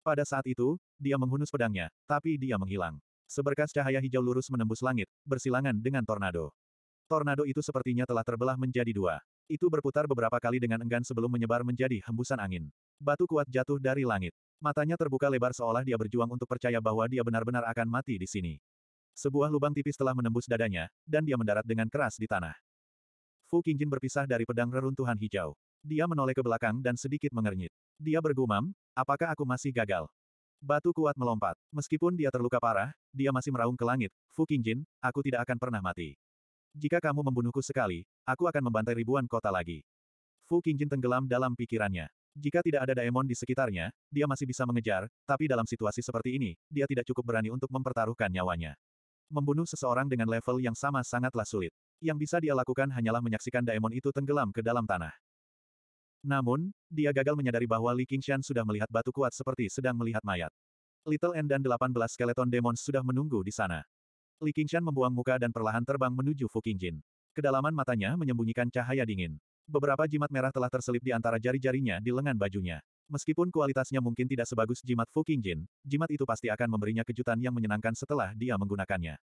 Pada saat itu, dia menghunus pedangnya, tapi dia menghilang. Seberkas cahaya hijau lurus menembus langit, bersilangan dengan tornado. Tornado itu sepertinya telah terbelah menjadi dua. Itu berputar beberapa kali dengan enggan sebelum menyebar menjadi hembusan angin. Batu kuat jatuh dari langit. Matanya terbuka lebar seolah dia berjuang untuk percaya bahwa dia benar-benar akan mati di sini. Sebuah lubang tipis telah menembus dadanya, dan dia mendarat dengan keras di tanah. Fu Qingjin berpisah dari pedang reruntuhan hijau. Dia menoleh ke belakang dan sedikit mengernyit. Dia bergumam, apakah aku masih gagal? Batu kuat melompat. Meskipun dia terluka parah, dia masih meraung ke langit. Fu Qingjin, aku tidak akan pernah mati. Jika kamu membunuhku sekali, aku akan membantai ribuan kota lagi. Fu Qingjin tenggelam dalam pikirannya. Jika tidak ada daemon di sekitarnya, dia masih bisa mengejar, tapi dalam situasi seperti ini, dia tidak cukup berani untuk mempertaruhkan nyawanya. Membunuh seseorang dengan level yang sama sangatlah sulit. Yang bisa dia lakukan hanyalah menyaksikan daemon itu tenggelam ke dalam tanah. Namun, dia gagal menyadari bahwa Li Qingshan sudah melihat batu kuat seperti sedang melihat mayat. Little N dan 18 skeleton demon sudah menunggu di sana. Li Qingshan membuang muka dan perlahan terbang menuju Fu Qingjin. Kedalaman matanya menyembunyikan cahaya dingin. Beberapa jimat merah telah terselip di antara jari-jarinya di lengan bajunya. Meskipun kualitasnya mungkin tidak sebagus jimat Fu Qingjin, jimat itu pasti akan memberinya kejutan yang menyenangkan setelah dia menggunakannya.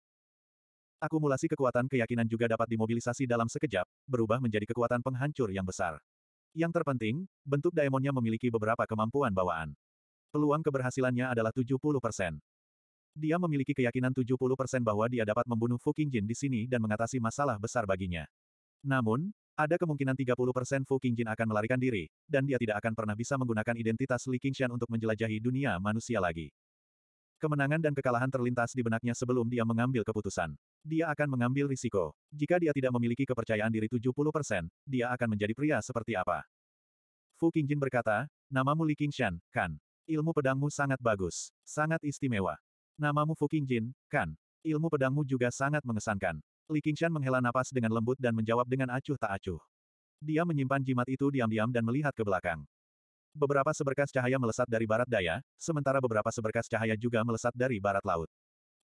Akumulasi kekuatan keyakinan juga dapat dimobilisasi dalam sekejap, berubah menjadi kekuatan penghancur yang besar. Yang terpenting, bentuk daemonnya memiliki beberapa kemampuan bawaan. Peluang keberhasilannya adalah 70%. Dia memiliki keyakinan 70% bahwa dia dapat membunuh Fu Qingjin di sini dan mengatasi masalah besar baginya. Namun, ada kemungkinan 30% Fu Qingjin akan melarikan diri, dan dia tidak akan pernah bisa menggunakan identitas Li Qingshan untuk menjelajahi dunia manusia lagi. Kemenangan dan kekalahan terlintas di benaknya sebelum dia mengambil keputusan. Dia akan mengambil risiko. Jika dia tidak memiliki kepercayaan diri 70%, dia akan menjadi pria seperti apa? Fu Qingjin berkata, namamu Li Qingshan, kan? Ilmu pedangmu sangat bagus, sangat istimewa. Namamu Fu Qingjin, kan? Ilmu pedangmu juga sangat mengesankan. Li Qingshan menghela napas dengan lembut dan menjawab dengan acuh tak acuh. Dia menyimpan jimat itu diam-diam dan melihat ke belakang. Beberapa seberkas cahaya melesat dari barat daya, sementara beberapa seberkas cahaya juga melesat dari barat laut.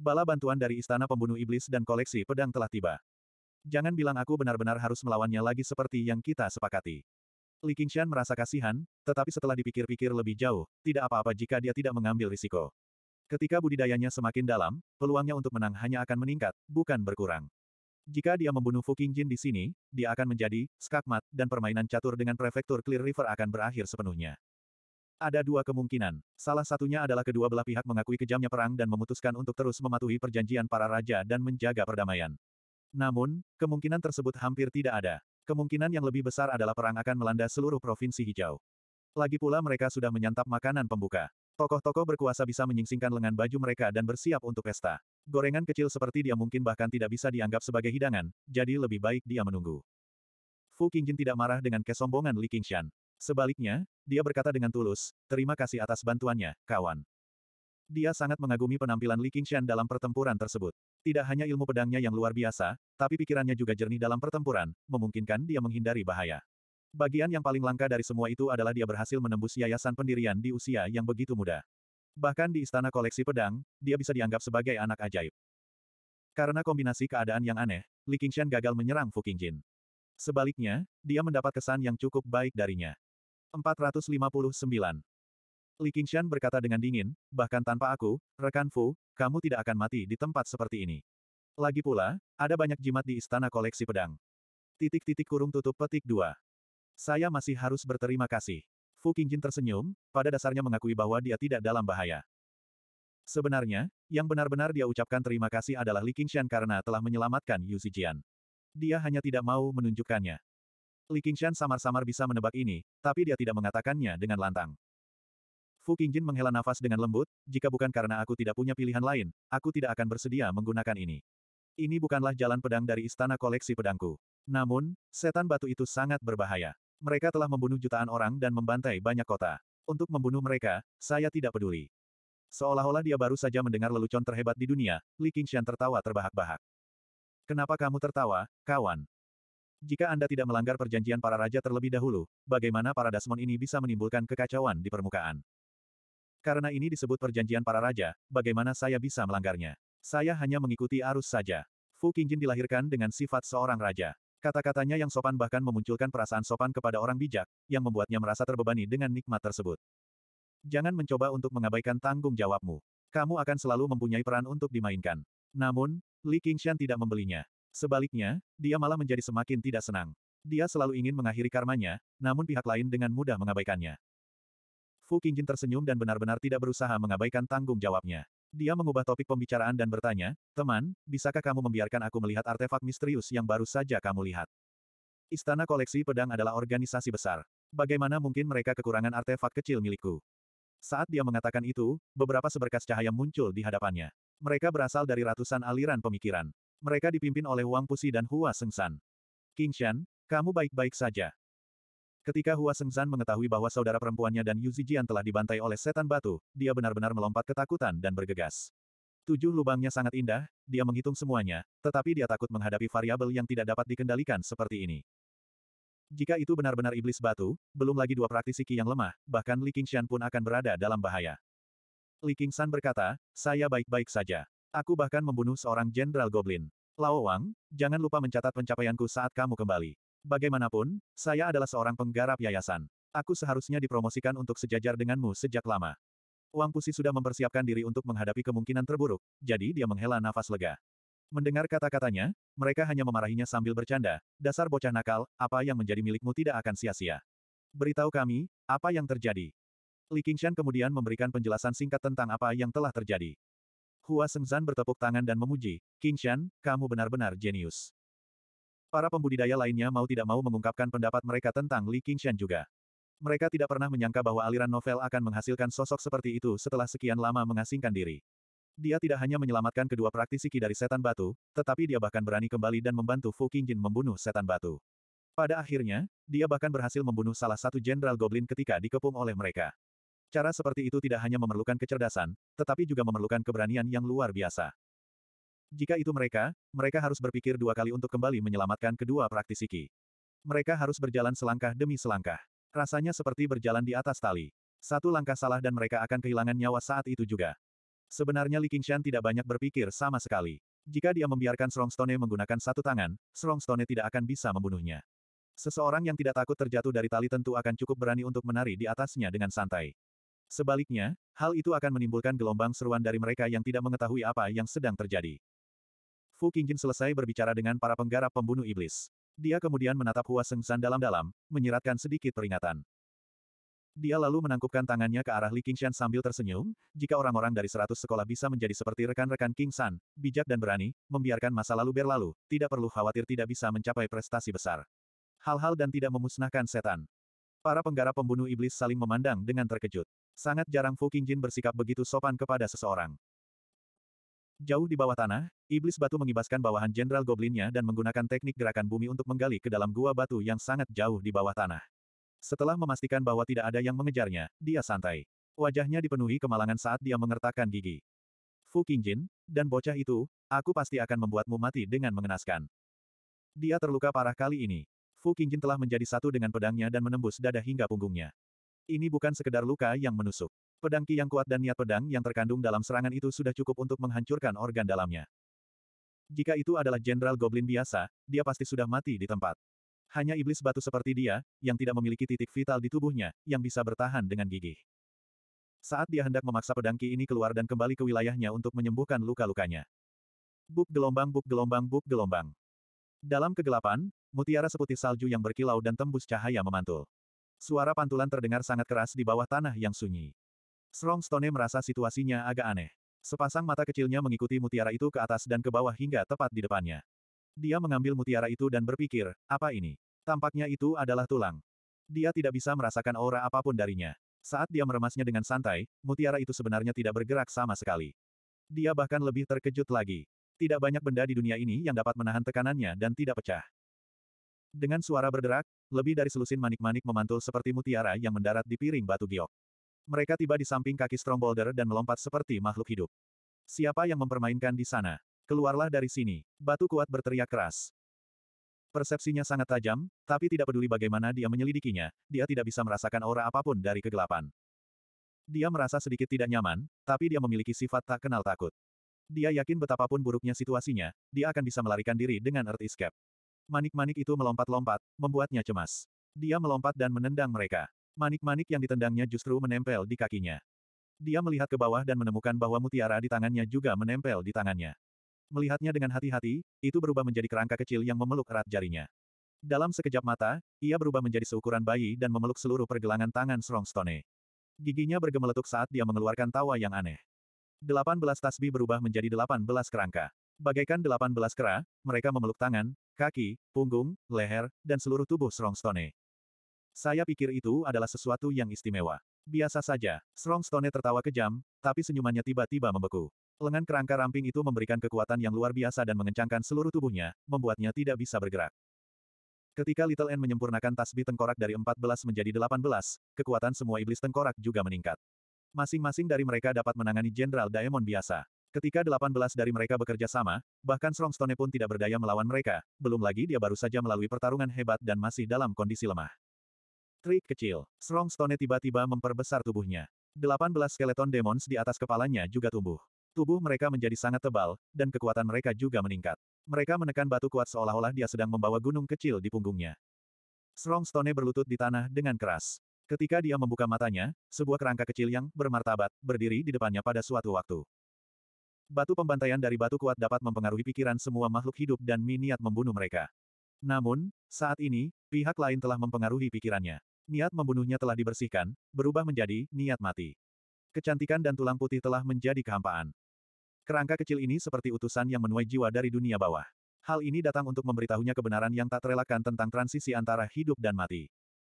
Bala bantuan dari Istana Pembunuh Iblis dan koleksi pedang telah tiba. Jangan bilang aku benar-benar harus melawannya lagi seperti yang kita sepakati. Li Qingshan merasa kasihan, tetapi setelah dipikir-pikir lebih jauh, tidak apa-apa jika dia tidak mengambil risiko. Ketika budidayanya semakin dalam, peluangnya untuk menang hanya akan meningkat, bukan berkurang. Jika dia membunuh Fuking Jin di sini, dia akan menjadi skakmat, dan permainan catur dengan prefektur Clear River akan berakhir sepenuhnya. Ada dua kemungkinan. Salah satunya adalah kedua belah pihak mengakui kejamnya perang dan memutuskan untuk terus mematuhi perjanjian para raja dan menjaga perdamaian. Namun, kemungkinan tersebut hampir tidak ada. Kemungkinan yang lebih besar adalah perang akan melanda seluruh provinsi hijau. Lagi pula mereka sudah menyantap makanan pembuka. Tokoh-tokoh berkuasa bisa menyingsingkan lengan baju mereka dan bersiap untuk pesta. Gorengan kecil seperti dia mungkin bahkan tidak bisa dianggap sebagai hidangan, jadi lebih baik dia menunggu. Fu Qingjin tidak marah dengan kesombongan Li Qingshan. Sebaliknya, dia berkata dengan tulus, terima kasih atas bantuannya, kawan. Dia sangat mengagumi penampilan Li Qingshan dalam pertempuran tersebut. Tidak hanya ilmu pedangnya yang luar biasa, tapi pikirannya juga jernih dalam pertempuran, memungkinkan dia menghindari bahaya. Bagian yang paling langka dari semua itu adalah dia berhasil menembus yayasan pendirian di usia yang begitu muda. Bahkan di istana koleksi pedang, dia bisa dianggap sebagai anak ajaib. Karena kombinasi keadaan yang aneh, Li Qingshan gagal menyerang Fu Qingjin. Sebaliknya, dia mendapat kesan yang cukup baik darinya. 459. Li Qingshan berkata dengan dingin, bahkan tanpa aku, rekan Fu, kamu tidak akan mati di tempat seperti ini. Lagi pula, ada banyak jimat di istana koleksi pedang. Titik-titik kurung tutup petik 2. Saya masih harus berterima kasih. Fu Qingjin tersenyum, pada dasarnya mengakui bahwa dia tidak dalam bahaya. Sebenarnya, yang benar-benar dia ucapkan terima kasih adalah Li Qingshan karena telah menyelamatkan Yu Zijian. Dia hanya tidak mau menunjukkannya. Li Qingshan samar-samar bisa menebak ini, tapi dia tidak mengatakannya dengan lantang. Fu Qingjin menghela nafas dengan lembut, jika bukan karena aku tidak punya pilihan lain, aku tidak akan bersedia menggunakan ini. Ini bukanlah jalan pedang dari istana koleksi pedangku. Namun, setan batu itu sangat berbahaya. Mereka telah membunuh jutaan orang dan membantai banyak kota. Untuk membunuh mereka, saya tidak peduli. Seolah-olah dia baru saja mendengar lelucon terhebat di dunia, Li Qingshan tertawa terbahak-bahak. Kenapa kamu tertawa, kawan? Jika Anda tidak melanggar perjanjian para raja terlebih dahulu, bagaimana para Dasmon ini bisa menimbulkan kekacauan di permukaan? Karena ini disebut perjanjian para raja, bagaimana saya bisa melanggarnya? Saya hanya mengikuti arus saja. Fu Qingjin dilahirkan dengan sifat seorang raja. Kata-katanya yang sopan bahkan memunculkan perasaan sopan kepada orang bijak, yang membuatnya merasa terbebani dengan nikmat tersebut. Jangan mencoba untuk mengabaikan tanggung jawabmu. Kamu akan selalu mempunyai peran untuk dimainkan. Namun, Li Qingshan tidak membelinya. Sebaliknya, dia malah menjadi semakin tidak senang. Dia selalu ingin mengakhiri karmanya, namun pihak lain dengan mudah mengabaikannya. Fu Qingjin tersenyum dan benar-benar tidak berusaha mengabaikan tanggung jawabnya. Dia mengubah topik pembicaraan dan bertanya, teman, bisakah kamu membiarkan aku melihat artefak misterius yang baru saja kamu lihat? Istana Koleksi Pedang adalah organisasi besar. Bagaimana mungkin mereka kekurangan artefak kecil milikku? Saat dia mengatakan itu, beberapa seberkas cahaya muncul di hadapannya. Mereka berasal dari ratusan aliran pemikiran. Mereka dipimpin oleh Wang Pusi dan Hua Sengsan. Shan, kamu baik-baik saja. Ketika Hua Sengzan mengetahui bahwa saudara perempuannya dan Yu Zijian telah dibantai oleh setan batu, dia benar-benar melompat ketakutan dan bergegas. Tujuh lubangnya sangat indah, dia menghitung semuanya, tetapi dia takut menghadapi variabel yang tidak dapat dikendalikan seperti ini. Jika itu benar-benar iblis batu, belum lagi dua praktisi Qi yang lemah, bahkan Li Qingshan pun akan berada dalam bahaya. Li Qingshan berkata, saya baik-baik saja. Aku bahkan membunuh seorang jenderal goblin. Lao Wang, jangan lupa mencatat pencapaianku saat kamu kembali. Bagaimanapun, saya adalah seorang penggarap yayasan. Aku seharusnya dipromosikan untuk sejajar denganmu sejak lama. Wang Pusi sudah mempersiapkan diri untuk menghadapi kemungkinan terburuk, jadi dia menghela nafas lega. Mendengar kata-katanya, mereka hanya memarahinya sambil bercanda, dasar bocah nakal, apa yang menjadi milikmu tidak akan sia-sia. Beritahu kami, apa yang terjadi. Li Qingshan kemudian memberikan penjelasan singkat tentang apa yang telah terjadi. Hua Sengzan bertepuk tangan dan memuji, Qingshan, kamu benar-benar jenius. Para pembudidaya lainnya mau tidak mau mengungkapkan pendapat mereka tentang Li Qingshan juga. Mereka tidak pernah menyangka bahwa aliran novel akan menghasilkan sosok seperti itu setelah sekian lama mengasingkan diri. Dia tidak hanya menyelamatkan kedua praktisi Ki dari setan batu, tetapi dia bahkan berani kembali dan membantu Fu Qingjin membunuh setan batu. Pada akhirnya, dia bahkan berhasil membunuh salah satu jenderal goblin ketika dikepung oleh mereka. Cara seperti itu tidak hanya memerlukan kecerdasan, tetapi juga memerlukan keberanian yang luar biasa. Jika itu mereka, mereka harus berpikir dua kali untuk kembali menyelamatkan kedua praktisi Qi. Mereka harus berjalan selangkah demi selangkah. Rasanya seperti berjalan di atas tali. Satu langkah salah dan mereka akan kehilangan nyawa saat itu juga. Sebenarnya Li Qingshan tidak banyak berpikir sama sekali. Jika dia membiarkan Strongstone menggunakan satu tangan, Strongstone tidak akan bisa membunuhnya. Seseorang yang tidak takut terjatuh dari tali tentu akan cukup berani untuk menari di atasnya dengan santai. Sebaliknya, hal itu akan menimbulkan gelombang seruan dari mereka yang tidak mengetahui apa yang sedang terjadi. Fu Qingjin selesai berbicara dengan para penggarap pembunuh iblis. Dia kemudian menatap Hua San dalam-dalam, menyiratkan sedikit peringatan. Dia lalu menangkupkan tangannya ke arah Li Qingshan sambil tersenyum, jika orang-orang dari seratus sekolah bisa menjadi seperti rekan-rekan King San, bijak dan berani, membiarkan masa lalu berlalu, tidak perlu khawatir tidak bisa mencapai prestasi besar. Hal-hal dan tidak memusnahkan setan. Para penggarap pembunuh iblis saling memandang dengan terkejut. Sangat jarang Fu Qingjin bersikap begitu sopan kepada seseorang. Jauh di bawah tanah, iblis batu mengibaskan bawahan Jenderal Goblinnya dan menggunakan teknik gerakan bumi untuk menggali ke dalam gua batu yang sangat jauh di bawah tanah. Setelah memastikan bahwa tidak ada yang mengejarnya, dia santai. Wajahnya dipenuhi kemalangan saat dia mengertakkan gigi. Fu Qingjin, dan bocah itu, aku pasti akan membuatmu mati dengan mengenaskan. Dia terluka parah kali ini. Fu Qingjin telah menjadi satu dengan pedangnya dan menembus dada hingga punggungnya. Ini bukan sekedar luka yang menusuk. Pedang Ki yang kuat dan niat pedang yang terkandung dalam serangan itu sudah cukup untuk menghancurkan organ dalamnya. Jika itu adalah Jenderal Goblin biasa, dia pasti sudah mati di tempat. Hanya iblis batu seperti dia, yang tidak memiliki titik vital di tubuhnya, yang bisa bertahan dengan gigih. Saat dia hendak memaksa pedang Ki ini keluar dan kembali ke wilayahnya untuk menyembuhkan luka-lukanya. Buk gelombang buk gelombang buk gelombang. Dalam kegelapan, mutiara seputih salju yang berkilau dan tembus cahaya memantul. Suara pantulan terdengar sangat keras di bawah tanah yang sunyi. Strong Stone merasa situasinya agak aneh. Sepasang mata kecilnya mengikuti mutiara itu ke atas dan ke bawah hingga tepat di depannya. Dia mengambil mutiara itu dan berpikir, apa ini? Tampaknya itu adalah tulang. Dia tidak bisa merasakan aura apapun darinya. Saat dia meremasnya dengan santai, mutiara itu sebenarnya tidak bergerak sama sekali. Dia bahkan lebih terkejut lagi. Tidak banyak benda di dunia ini yang dapat menahan tekanannya dan tidak pecah. Dengan suara berderak, lebih dari selusin manik-manik memantul seperti mutiara yang mendarat di piring batu giok. Mereka tiba di samping kaki Strongbolder dan melompat seperti makhluk hidup. Siapa yang mempermainkan di sana? Keluarlah dari sini. Batu kuat berteriak keras. Persepsinya sangat tajam, tapi tidak peduli bagaimana dia menyelidikinya, dia tidak bisa merasakan aura apapun dari kegelapan. Dia merasa sedikit tidak nyaman, tapi dia memiliki sifat tak kenal takut. Dia yakin betapapun buruknya situasinya, dia akan bisa melarikan diri dengan Earth Escape. Manik-manik itu melompat-lompat, membuatnya cemas. Dia melompat dan menendang mereka. Manik-manik yang ditendangnya justru menempel di kakinya. Dia melihat ke bawah dan menemukan bahwa mutiara di tangannya juga menempel di tangannya. Melihatnya dengan hati-hati, itu berubah menjadi kerangka kecil yang memeluk erat jarinya. Dalam sekejap mata, ia berubah menjadi seukuran bayi dan memeluk seluruh pergelangan tangan Strongstone. Giginya bergemeletuk saat dia mengeluarkan tawa yang aneh. Delapan belas tasbih berubah menjadi delapan belas kerangka. Bagaikan delapan belas kera, mereka memeluk tangan, kaki, punggung, leher, dan seluruh tubuh Strongstone. Saya pikir itu adalah sesuatu yang istimewa. Biasa saja, Strong Stone tertawa kejam, tapi senyumannya tiba-tiba membeku. Lengan kerangka ramping itu memberikan kekuatan yang luar biasa dan mengencangkan seluruh tubuhnya, membuatnya tidak bisa bergerak. Ketika Little N menyempurnakan tasbih tengkorak dari 14 menjadi 18, kekuatan semua iblis tengkorak juga meningkat. Masing-masing dari mereka dapat menangani Jenderal Daemon biasa. Ketika 18 dari mereka bekerja sama, bahkan Strongstone pun tidak berdaya melawan mereka, belum lagi dia baru saja melalui pertarungan hebat dan masih dalam kondisi lemah. Trik kecil. Strong Stone tiba-tiba memperbesar tubuhnya. 18 skeleton demons di atas kepalanya juga tumbuh. Tubuh mereka menjadi sangat tebal, dan kekuatan mereka juga meningkat. Mereka menekan batu kuat seolah-olah dia sedang membawa gunung kecil di punggungnya. Strong Stone berlutut di tanah dengan keras. Ketika dia membuka matanya, sebuah kerangka kecil yang bermartabat berdiri di depannya pada suatu waktu. Batu pembantaian dari batu kuat dapat mempengaruhi pikiran semua makhluk hidup dan miniat membunuh mereka. Namun, saat ini, pihak lain telah mempengaruhi pikirannya niat membunuhnya telah dibersihkan, berubah menjadi niat mati. Kecantikan dan tulang putih telah menjadi kehampaan. Kerangka kecil ini seperti utusan yang menuai jiwa dari dunia bawah. Hal ini datang untuk memberitahunya kebenaran yang tak terelakkan tentang transisi antara hidup dan mati.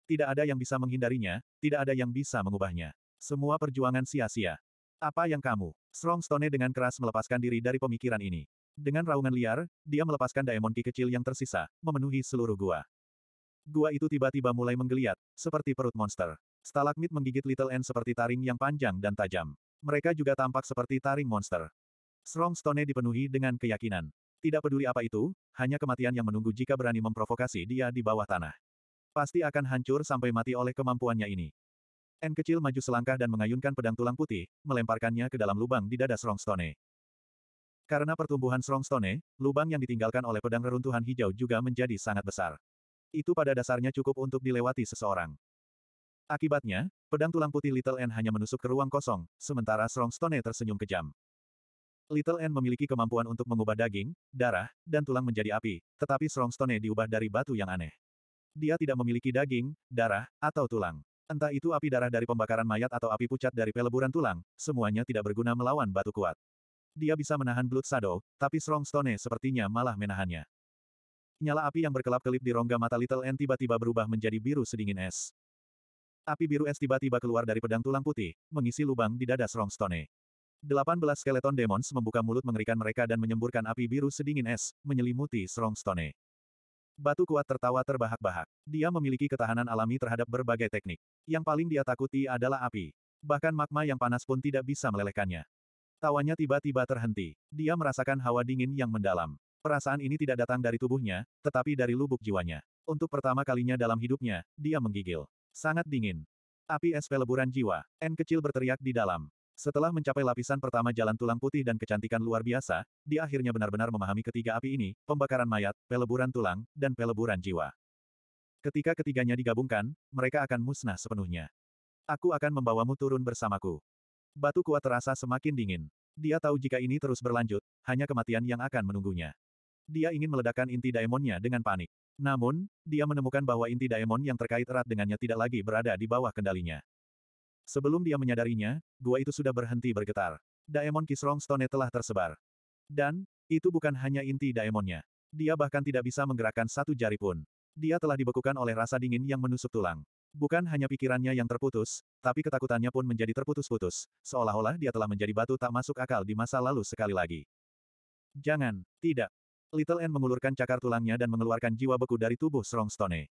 Tidak ada yang bisa menghindarinya, tidak ada yang bisa mengubahnya. Semua perjuangan sia-sia. Apa yang kamu? Strong Stone dengan keras melepaskan diri dari pemikiran ini. Dengan raungan liar, dia melepaskan daemon kecil yang tersisa, memenuhi seluruh gua. Gua itu tiba-tiba mulai menggeliat, seperti perut monster. Stalagmit menggigit Little N seperti taring yang panjang dan tajam. Mereka juga tampak seperti taring monster. Strong Stone dipenuhi dengan keyakinan. Tidak peduli apa itu, hanya kematian yang menunggu jika berani memprovokasi dia di bawah tanah. Pasti akan hancur sampai mati oleh kemampuannya ini. N kecil maju selangkah dan mengayunkan pedang tulang putih, melemparkannya ke dalam lubang di dada Strong Stone. Karena pertumbuhan Strong Stone, lubang yang ditinggalkan oleh pedang reruntuhan hijau juga menjadi sangat besar. Itu pada dasarnya cukup untuk dilewati seseorang. Akibatnya, pedang tulang putih Little N hanya menusuk ke ruang kosong, sementara Strong Stone tersenyum kejam. Little N memiliki kemampuan untuk mengubah daging, darah, dan tulang menjadi api, tetapi Strong Stone diubah dari batu yang aneh. Dia tidak memiliki daging, darah, atau tulang. Entah itu api darah dari pembakaran mayat atau api pucat dari peleburan tulang, semuanya tidak berguna melawan batu kuat. Dia bisa menahan Blood Shadow, tapi Strong Stone sepertinya malah menahannya. Nyala api yang berkelap-kelip di rongga mata Little N tiba-tiba berubah menjadi biru sedingin es. Api biru es tiba-tiba keluar dari pedang tulang putih, mengisi lubang di dada Strongstone. Delapan belas skeleton demons membuka mulut mengerikan mereka dan menyemburkan api biru sedingin es, menyelimuti Strongstone. Batu kuat tertawa terbahak-bahak. Dia memiliki ketahanan alami terhadap berbagai teknik. Yang paling dia takuti adalah api. Bahkan magma yang panas pun tidak bisa melelehkannya. Tawanya tiba-tiba terhenti. Dia merasakan hawa dingin yang mendalam. Perasaan ini tidak datang dari tubuhnya, tetapi dari lubuk jiwanya. Untuk pertama kalinya dalam hidupnya, dia menggigil. Sangat dingin. Api es peleburan jiwa. N kecil berteriak di dalam. Setelah mencapai lapisan pertama jalan tulang putih dan kecantikan luar biasa, dia akhirnya benar-benar memahami ketiga api ini, pembakaran mayat, peleburan tulang, dan peleburan jiwa. Ketika ketiganya digabungkan, mereka akan musnah sepenuhnya. Aku akan membawamu turun bersamaku. Batu kuat terasa semakin dingin. Dia tahu jika ini terus berlanjut, hanya kematian yang akan menunggunya. Dia ingin meledakkan inti daemonnya dengan panik. Namun, dia menemukan bahwa inti daemon yang terkait erat dengannya tidak lagi berada di bawah kendalinya. Sebelum dia menyadarinya, gua itu sudah berhenti bergetar. Daemon Kisrong Stone telah tersebar. Dan, itu bukan hanya inti daemonnya. Dia bahkan tidak bisa menggerakkan satu jari pun. Dia telah dibekukan oleh rasa dingin yang menusuk tulang. Bukan hanya pikirannya yang terputus, tapi ketakutannya pun menjadi terputus-putus, seolah-olah dia telah menjadi batu tak masuk akal di masa lalu sekali lagi. Jangan, tidak, Little N mengulurkan cakar tulangnya dan mengeluarkan jiwa beku dari tubuh Strongstone.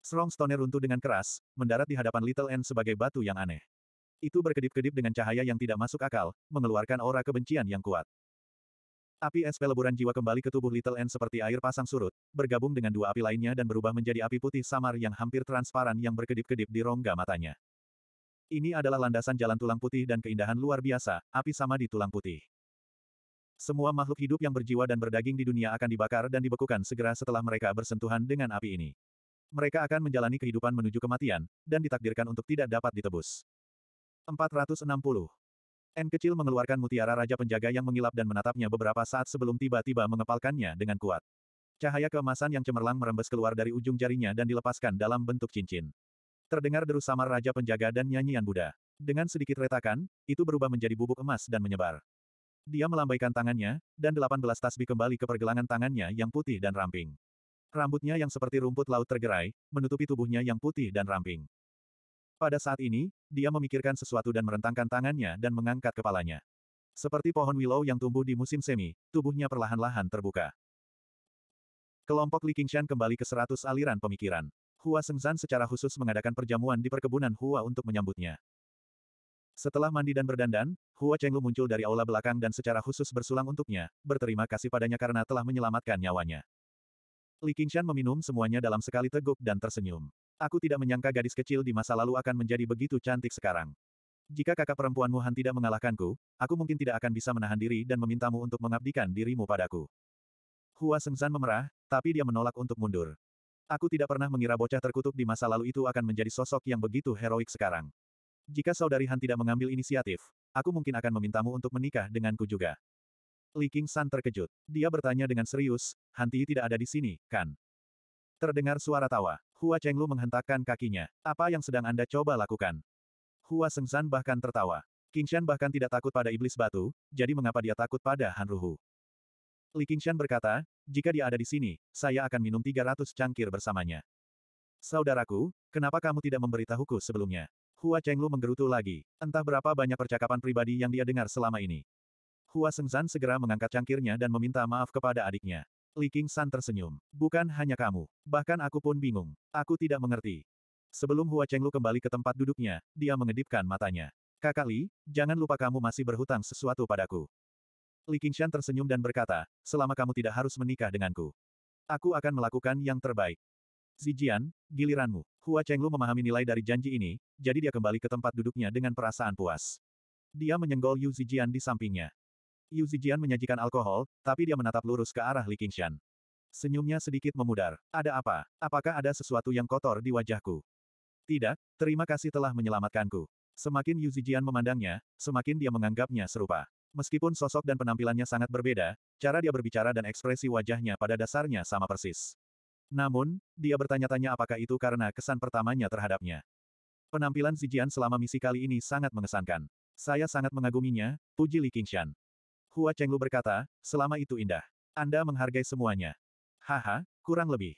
Strongstone runtuh dengan keras, mendarat di hadapan Little N sebagai batu yang aneh. Itu berkedip-kedip dengan cahaya yang tidak masuk akal, mengeluarkan aura kebencian yang kuat. Api es peleburan jiwa kembali ke tubuh Little N seperti air pasang surut, bergabung dengan dua api lainnya dan berubah menjadi api putih samar yang hampir transparan yang berkedip-kedip di rongga matanya. Ini adalah landasan jalan tulang putih dan keindahan luar biasa, api sama di tulang putih. Semua makhluk hidup yang berjiwa dan berdaging di dunia akan dibakar dan dibekukan segera setelah mereka bersentuhan dengan api ini. Mereka akan menjalani kehidupan menuju kematian, dan ditakdirkan untuk tidak dapat ditebus. 460. N kecil mengeluarkan mutiara Raja Penjaga yang mengilap dan menatapnya beberapa saat sebelum tiba-tiba mengepalkannya dengan kuat. Cahaya keemasan yang cemerlang merembes keluar dari ujung jarinya dan dilepaskan dalam bentuk cincin. Terdengar deru samar Raja Penjaga dan nyanyian Buddha. Dengan sedikit retakan, itu berubah menjadi bubuk emas dan menyebar. Dia melambaikan tangannya, dan delapan belas tasbih kembali ke pergelangan tangannya yang putih dan ramping. Rambutnya yang seperti rumput laut tergerai, menutupi tubuhnya yang putih dan ramping. Pada saat ini, dia memikirkan sesuatu dan merentangkan tangannya dan mengangkat kepalanya. Seperti pohon willow yang tumbuh di musim semi, tubuhnya perlahan-lahan terbuka. Kelompok Li Qingshan kembali ke seratus aliran pemikiran. Hua Sengzan secara khusus mengadakan perjamuan di perkebunan Hua untuk menyambutnya. Setelah mandi dan berdandan, Hua Chenglu muncul dari aula belakang dan secara khusus bersulang untuknya, berterima kasih padanya karena telah menyelamatkan nyawanya. Li Qingshan meminum semuanya dalam sekali teguk dan tersenyum. Aku tidak menyangka gadis kecil di masa lalu akan menjadi begitu cantik sekarang. Jika kakak perempuan Wuhan tidak mengalahkanku, aku mungkin tidak akan bisa menahan diri dan memintamu untuk mengabdikan dirimu padaku. Hua Sengsan memerah, tapi dia menolak untuk mundur. Aku tidak pernah mengira bocah terkutuk di masa lalu itu akan menjadi sosok yang begitu heroik sekarang. Jika saudari Han tidak mengambil inisiatif, aku mungkin akan memintamu untuk menikah denganku juga. Li King San terkejut. Dia bertanya dengan serius, Han Ti tidak ada di sini, kan? Terdengar suara tawa. Hua Chenglu menghentakkan kakinya. Apa yang sedang Anda coba lakukan? Hua Sengsan bahkan tertawa. King Qingshan bahkan tidak takut pada iblis batu, jadi mengapa dia takut pada Han Ruhu? Li Qingshan berkata, jika dia ada di sini, saya akan minum 300 cangkir bersamanya. Saudaraku, kenapa kamu tidak memberitahuku sebelumnya? Hua Chenglu menggerutu lagi. Entah berapa banyak percakapan pribadi yang dia dengar selama ini. Hua Sengzan segera mengangkat cangkirnya dan meminta maaf kepada adiknya. Li King San tersenyum. Bukan hanya kamu. Bahkan aku pun bingung. Aku tidak mengerti. Sebelum Hua Chenglu kembali ke tempat duduknya, dia mengedipkan matanya. Kakak Li, jangan lupa kamu masih berhutang sesuatu padaku. Li Qingshan tersenyum dan berkata, selama kamu tidak harus menikah denganku. Aku akan melakukan yang terbaik. Zijian, giliranmu. Hua Chenglu memahami nilai dari janji ini, jadi dia kembali ke tempat duduknya dengan perasaan puas. Dia menyenggol Yu Zijian di sampingnya. Yu Zijian menyajikan alkohol, tapi dia menatap lurus ke arah Li Qingshan. Senyumnya sedikit memudar. Ada apa? Apakah ada sesuatu yang kotor di wajahku? Tidak, terima kasih telah menyelamatkanku. Semakin Yu Zijian memandangnya, semakin dia menganggapnya serupa. Meskipun sosok dan penampilannya sangat berbeda, cara dia berbicara dan ekspresi wajahnya pada dasarnya sama persis. Namun, dia bertanya-tanya apakah itu karena kesan pertamanya terhadapnya. Penampilan Zijian selama misi kali ini sangat mengesankan. Saya sangat mengaguminya, puji Li Qingshan. Hua Chenglu berkata, selama itu indah. Anda menghargai semuanya. Haha, kurang lebih.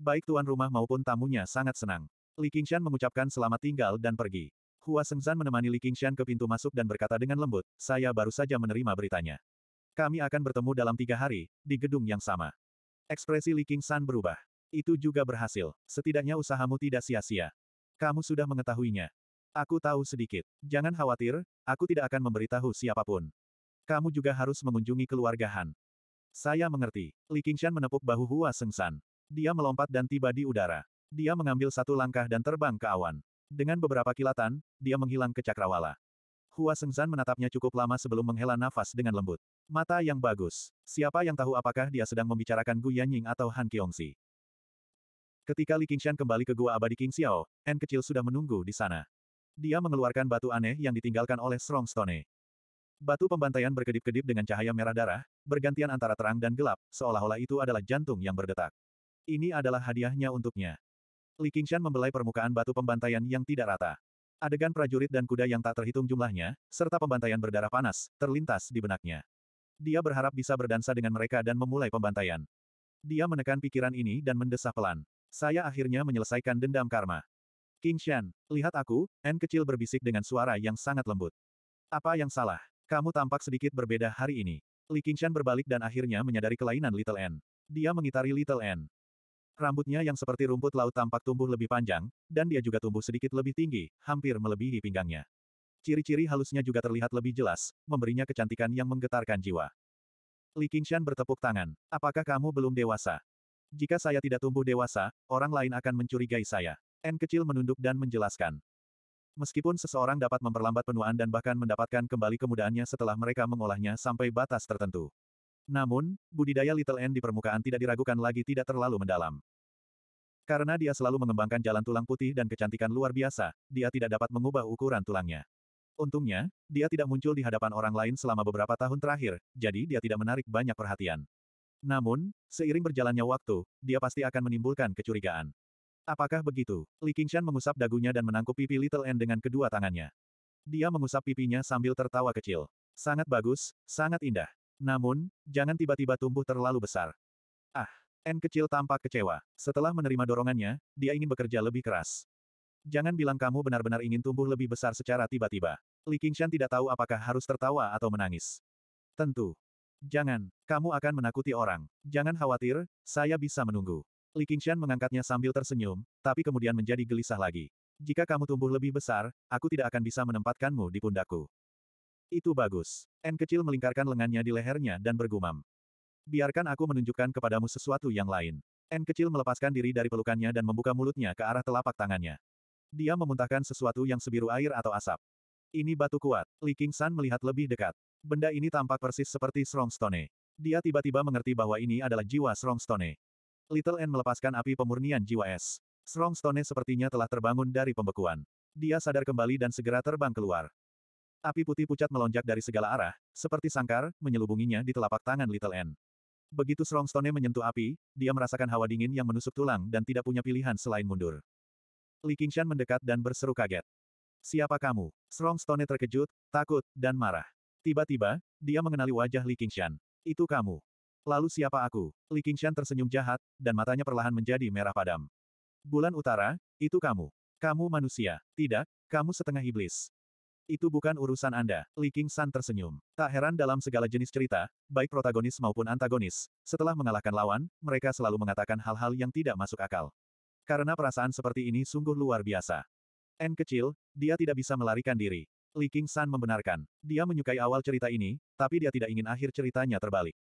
Baik tuan rumah maupun tamunya sangat senang. Li Qingshan mengucapkan selamat tinggal dan pergi. Hua Sengzan menemani Li Qingshan ke pintu masuk dan berkata dengan lembut, saya baru saja menerima beritanya. Kami akan bertemu dalam tiga hari, di gedung yang sama. Ekspresi Li Qingshan berubah. Itu juga berhasil. Setidaknya usahamu tidak sia-sia. Kamu sudah mengetahuinya. Aku tahu sedikit. Jangan khawatir, aku tidak akan memberitahu siapapun. Kamu juga harus mengunjungi keluarga Han. Saya mengerti. Li Qingshan menepuk bahu Hua Sengsan. Dia melompat dan tiba di udara. Dia mengambil satu langkah dan terbang ke awan. Dengan beberapa kilatan, dia menghilang ke cakrawala. Hua Sengsan menatapnya cukup lama sebelum menghela nafas dengan lembut. Mata yang bagus. Siapa yang tahu apakah dia sedang membicarakan Gu Yanying atau Han Kiongsi? Ketika Li Qingshan kembali ke Gua Abadi King Xiao, N kecil sudah menunggu di sana. Dia mengeluarkan batu aneh yang ditinggalkan oleh Strong Stone. Batu pembantaian berkedip-kedip dengan cahaya merah darah, bergantian antara terang dan gelap, seolah-olah itu adalah jantung yang berdetak. Ini adalah hadiahnya untuknya. Li Qingshan membelai permukaan batu pembantaian yang tidak rata. Adegan prajurit dan kuda yang tak terhitung jumlahnya, serta pembantaian berdarah panas, terlintas di benaknya. Dia berharap bisa berdansa dengan mereka dan memulai pembantaian. Dia menekan pikiran ini dan mendesah pelan. Saya akhirnya menyelesaikan dendam karma. King Shan, lihat aku, N kecil berbisik dengan suara yang sangat lembut. Apa yang salah? Kamu tampak sedikit berbeda hari ini. Li King Qingshan berbalik dan akhirnya menyadari kelainan Little N. Dia mengitari Little N. Rambutnya yang seperti rumput laut tampak tumbuh lebih panjang, dan dia juga tumbuh sedikit lebih tinggi, hampir melebihi pinggangnya. Ciri-ciri halusnya juga terlihat lebih jelas, memberinya kecantikan yang menggetarkan jiwa. Li Qingshan bertepuk tangan. Apakah kamu belum dewasa? Jika saya tidak tumbuh dewasa, orang lain akan mencurigai saya. N kecil menunduk dan menjelaskan. Meskipun seseorang dapat memperlambat penuaan dan bahkan mendapatkan kembali kemudahannya setelah mereka mengolahnya sampai batas tertentu. Namun, budidaya Little N di permukaan tidak diragukan lagi tidak terlalu mendalam. Karena dia selalu mengembangkan jalan tulang putih dan kecantikan luar biasa, dia tidak dapat mengubah ukuran tulangnya. Untungnya, dia tidak muncul di hadapan orang lain selama beberapa tahun terakhir, jadi dia tidak menarik banyak perhatian. Namun, seiring berjalannya waktu, dia pasti akan menimbulkan kecurigaan. Apakah begitu? Li Qingshan mengusap dagunya dan menangkup pipi Little N dengan kedua tangannya. Dia mengusap pipinya sambil tertawa kecil. Sangat bagus, sangat indah. Namun, jangan tiba-tiba tumbuh terlalu besar. Ah, N kecil tampak kecewa. Setelah menerima dorongannya, dia ingin bekerja lebih keras. Jangan bilang kamu benar-benar ingin tumbuh lebih besar secara tiba-tiba. Li Qingshan tidak tahu apakah harus tertawa atau menangis. Tentu, Jangan, kamu akan menakuti orang. Jangan khawatir, saya bisa menunggu. Li Qingshan mengangkatnya sambil tersenyum, tapi kemudian menjadi gelisah lagi. Jika kamu tumbuh lebih besar, aku tidak akan bisa menempatkanmu di pundakku. Itu bagus. N kecil melingkarkan lengannya di lehernya dan bergumam. Biarkan aku menunjukkan kepadamu sesuatu yang lain. N kecil melepaskan diri dari pelukannya dan membuka mulutnya ke arah telapak tangannya. Dia memuntahkan sesuatu yang sebiru air atau asap. Ini batu kuat. Li Qingshan melihat lebih dekat. Benda ini tampak persis seperti Srongstone. Dia tiba-tiba mengerti bahwa ini adalah jiwa Srongstone. Little N melepaskan api pemurnian jiwa es. Srongstone sepertinya telah terbangun dari pembekuan. Dia sadar kembali dan segera terbang keluar. Api putih pucat melonjak dari segala arah, seperti sangkar, menyelubunginya di telapak tangan Little N. Begitu Srongstone menyentuh api, dia merasakan hawa dingin yang menusuk tulang dan tidak punya pilihan selain mundur. Li Qingshan mendekat dan berseru kaget. Siapa kamu? Srongstone terkejut, takut, dan marah. Tiba-tiba, dia mengenali wajah Li Qingshan. Itu kamu. Lalu siapa aku? Li Qingshan tersenyum jahat, dan matanya perlahan menjadi merah padam. Bulan Utara, itu kamu. Kamu manusia. Tidak, kamu setengah iblis. Itu bukan urusan Anda. Li Qingshan tersenyum. Tak heran dalam segala jenis cerita, baik protagonis maupun antagonis, setelah mengalahkan lawan, mereka selalu mengatakan hal-hal yang tidak masuk akal. Karena perasaan seperti ini sungguh luar biasa. N kecil, dia tidak bisa melarikan diri. Li King San membenarkan. Dia menyukai awal cerita ini, tapi dia tidak ingin akhir ceritanya terbalik.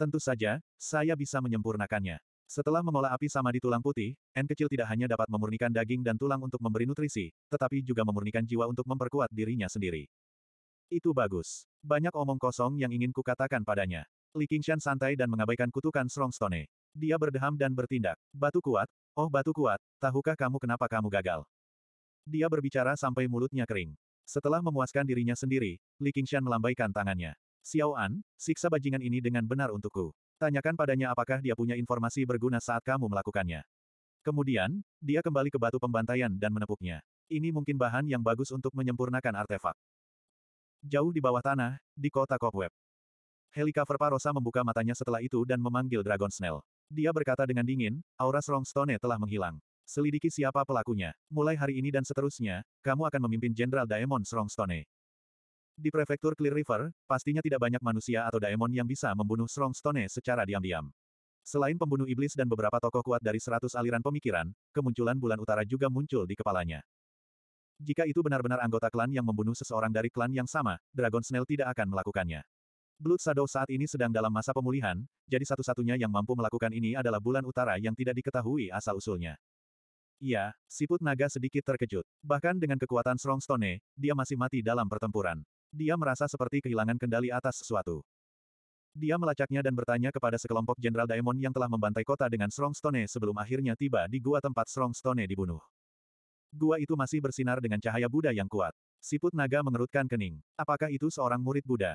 Tentu saja, saya bisa menyempurnakannya. Setelah mengolah api sama di tulang putih, N kecil tidak hanya dapat memurnikan daging dan tulang untuk memberi nutrisi, tetapi juga memurnikan jiwa untuk memperkuat dirinya sendiri. Itu bagus. Banyak omong kosong yang ingin kukatakan padanya. Li Qingshan santai dan mengabaikan kutukan Strongstone. Dia berdeham dan bertindak. Batu kuat, oh batu kuat, tahukah kamu kenapa kamu gagal? Dia berbicara sampai mulutnya kering. Setelah memuaskan dirinya sendiri, Li Qingshan melambaikan tangannya. Xiao An, siksa bajingan ini dengan benar untukku. Tanyakan padanya apakah dia punya informasi berguna saat kamu melakukannya. Kemudian, dia kembali ke batu pembantaian dan menepuknya. Ini mungkin bahan yang bagus untuk menyempurnakan artefak. Jauh di bawah tanah, di kota Cobweb. Helikaver Parosa membuka matanya setelah itu dan memanggil Dragon Snail. Dia berkata dengan dingin, aura Strong Stone telah menghilang. Selidiki siapa pelakunya. Mulai hari ini dan seterusnya, kamu akan memimpin Jenderal Daemon Strongstone. Di prefektur Clear River, pastinya tidak banyak manusia atau daemon yang bisa membunuh Strongstone secara diam-diam. Selain pembunuh iblis dan beberapa tokoh kuat dari seratus aliran pemikiran, kemunculan bulan utara juga muncul di kepalanya. Jika itu benar-benar anggota klan yang membunuh seseorang dari klan yang sama, Dragon Snail tidak akan melakukannya. Blood Shadow saat ini sedang dalam masa pemulihan, jadi satu-satunya yang mampu melakukan ini adalah bulan utara yang tidak diketahui asal-usulnya. Iya, siput naga sedikit terkejut. Bahkan dengan kekuatan Strong Stone, dia masih mati dalam pertempuran. Dia merasa seperti kehilangan kendali atas sesuatu. Dia melacaknya dan bertanya kepada sekelompok Jenderal Daemon yang telah membantai kota dengan Strong Stone sebelum akhirnya tiba di gua tempat Strong Stone dibunuh. Gua itu masih bersinar dengan cahaya Buddha yang kuat. Siput naga mengerutkan kening. Apakah itu seorang murid Buddha?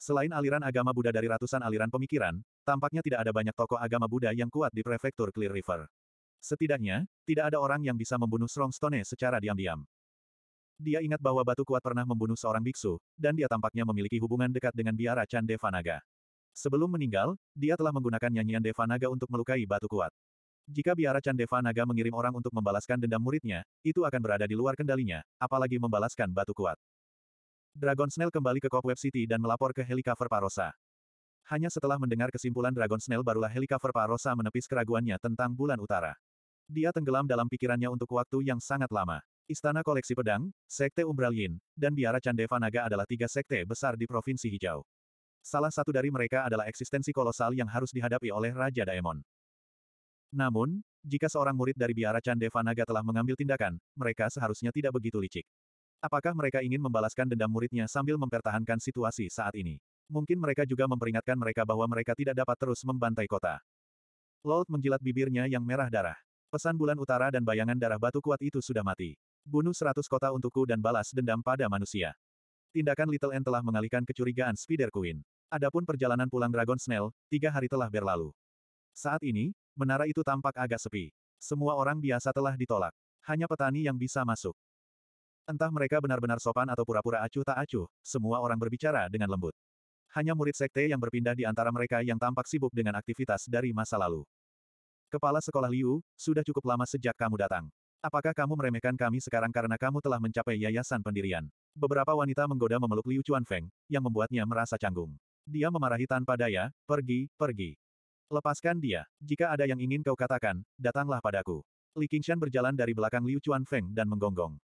Selain aliran agama Buddha dari ratusan aliran pemikiran, tampaknya tidak ada banyak tokoh agama Buddha yang kuat di prefektur Clear River. Setidaknya, tidak ada orang yang bisa membunuh Strong Stone secara diam-diam. Dia ingat bahwa batu kuat pernah membunuh seorang biksu, dan dia tampaknya memiliki hubungan dekat dengan biara Chan Devanaga. Sebelum meninggal, dia telah menggunakan nyanyian Devanaga untuk melukai batu kuat. Jika biara Chan Devanaga mengirim orang untuk membalaskan dendam muridnya, itu akan berada di luar kendalinya, apalagi membalaskan batu kuat. Dragon Snail kembali ke Cobweb City dan melapor ke helikopter Parosa. Hanya setelah mendengar kesimpulan Dragon Snail barulah Helikaver Rosa menepis keraguannya tentang bulan utara. Dia tenggelam dalam pikirannya untuk waktu yang sangat lama. Istana Koleksi Pedang, Sekte Umbral Yin, dan Biara Candeva Naga adalah tiga sekte besar di Provinsi Hijau. Salah satu dari mereka adalah eksistensi kolosal yang harus dihadapi oleh Raja Daemon. Namun, jika seorang murid dari Biara Candeva Naga telah mengambil tindakan, mereka seharusnya tidak begitu licik. Apakah mereka ingin membalaskan dendam muridnya sambil mempertahankan situasi saat ini? Mungkin mereka juga memperingatkan mereka bahwa mereka tidak dapat terus membantai kota. Lord menjilat bibirnya yang merah darah. Pesan bulan utara dan bayangan darah batu kuat itu sudah mati. Bunuh seratus kota untukku dan balas dendam pada manusia. Tindakan Little N telah mengalihkan kecurigaan Spider Queen. Adapun perjalanan pulang Dragon Snail, tiga hari telah berlalu. Saat ini, menara itu tampak agak sepi. Semua orang biasa telah ditolak. Hanya petani yang bisa masuk. Entah mereka benar-benar sopan atau pura-pura acuh tak acuh, semua orang berbicara dengan lembut hanya murid sekte yang berpindah di antara mereka yang tampak sibuk dengan aktivitas dari masa lalu. Kepala sekolah Liu, sudah cukup lama sejak kamu datang. Apakah kamu meremehkan kami sekarang karena kamu telah mencapai yayasan pendirian? Beberapa wanita menggoda memeluk Liu Chuanfeng, yang membuatnya merasa canggung. Dia memarahi tanpa daya, pergi, pergi. Lepaskan dia. Jika ada yang ingin kau katakan, datanglah padaku. Li Qingshan berjalan dari belakang Liu Chuanfeng dan menggonggong.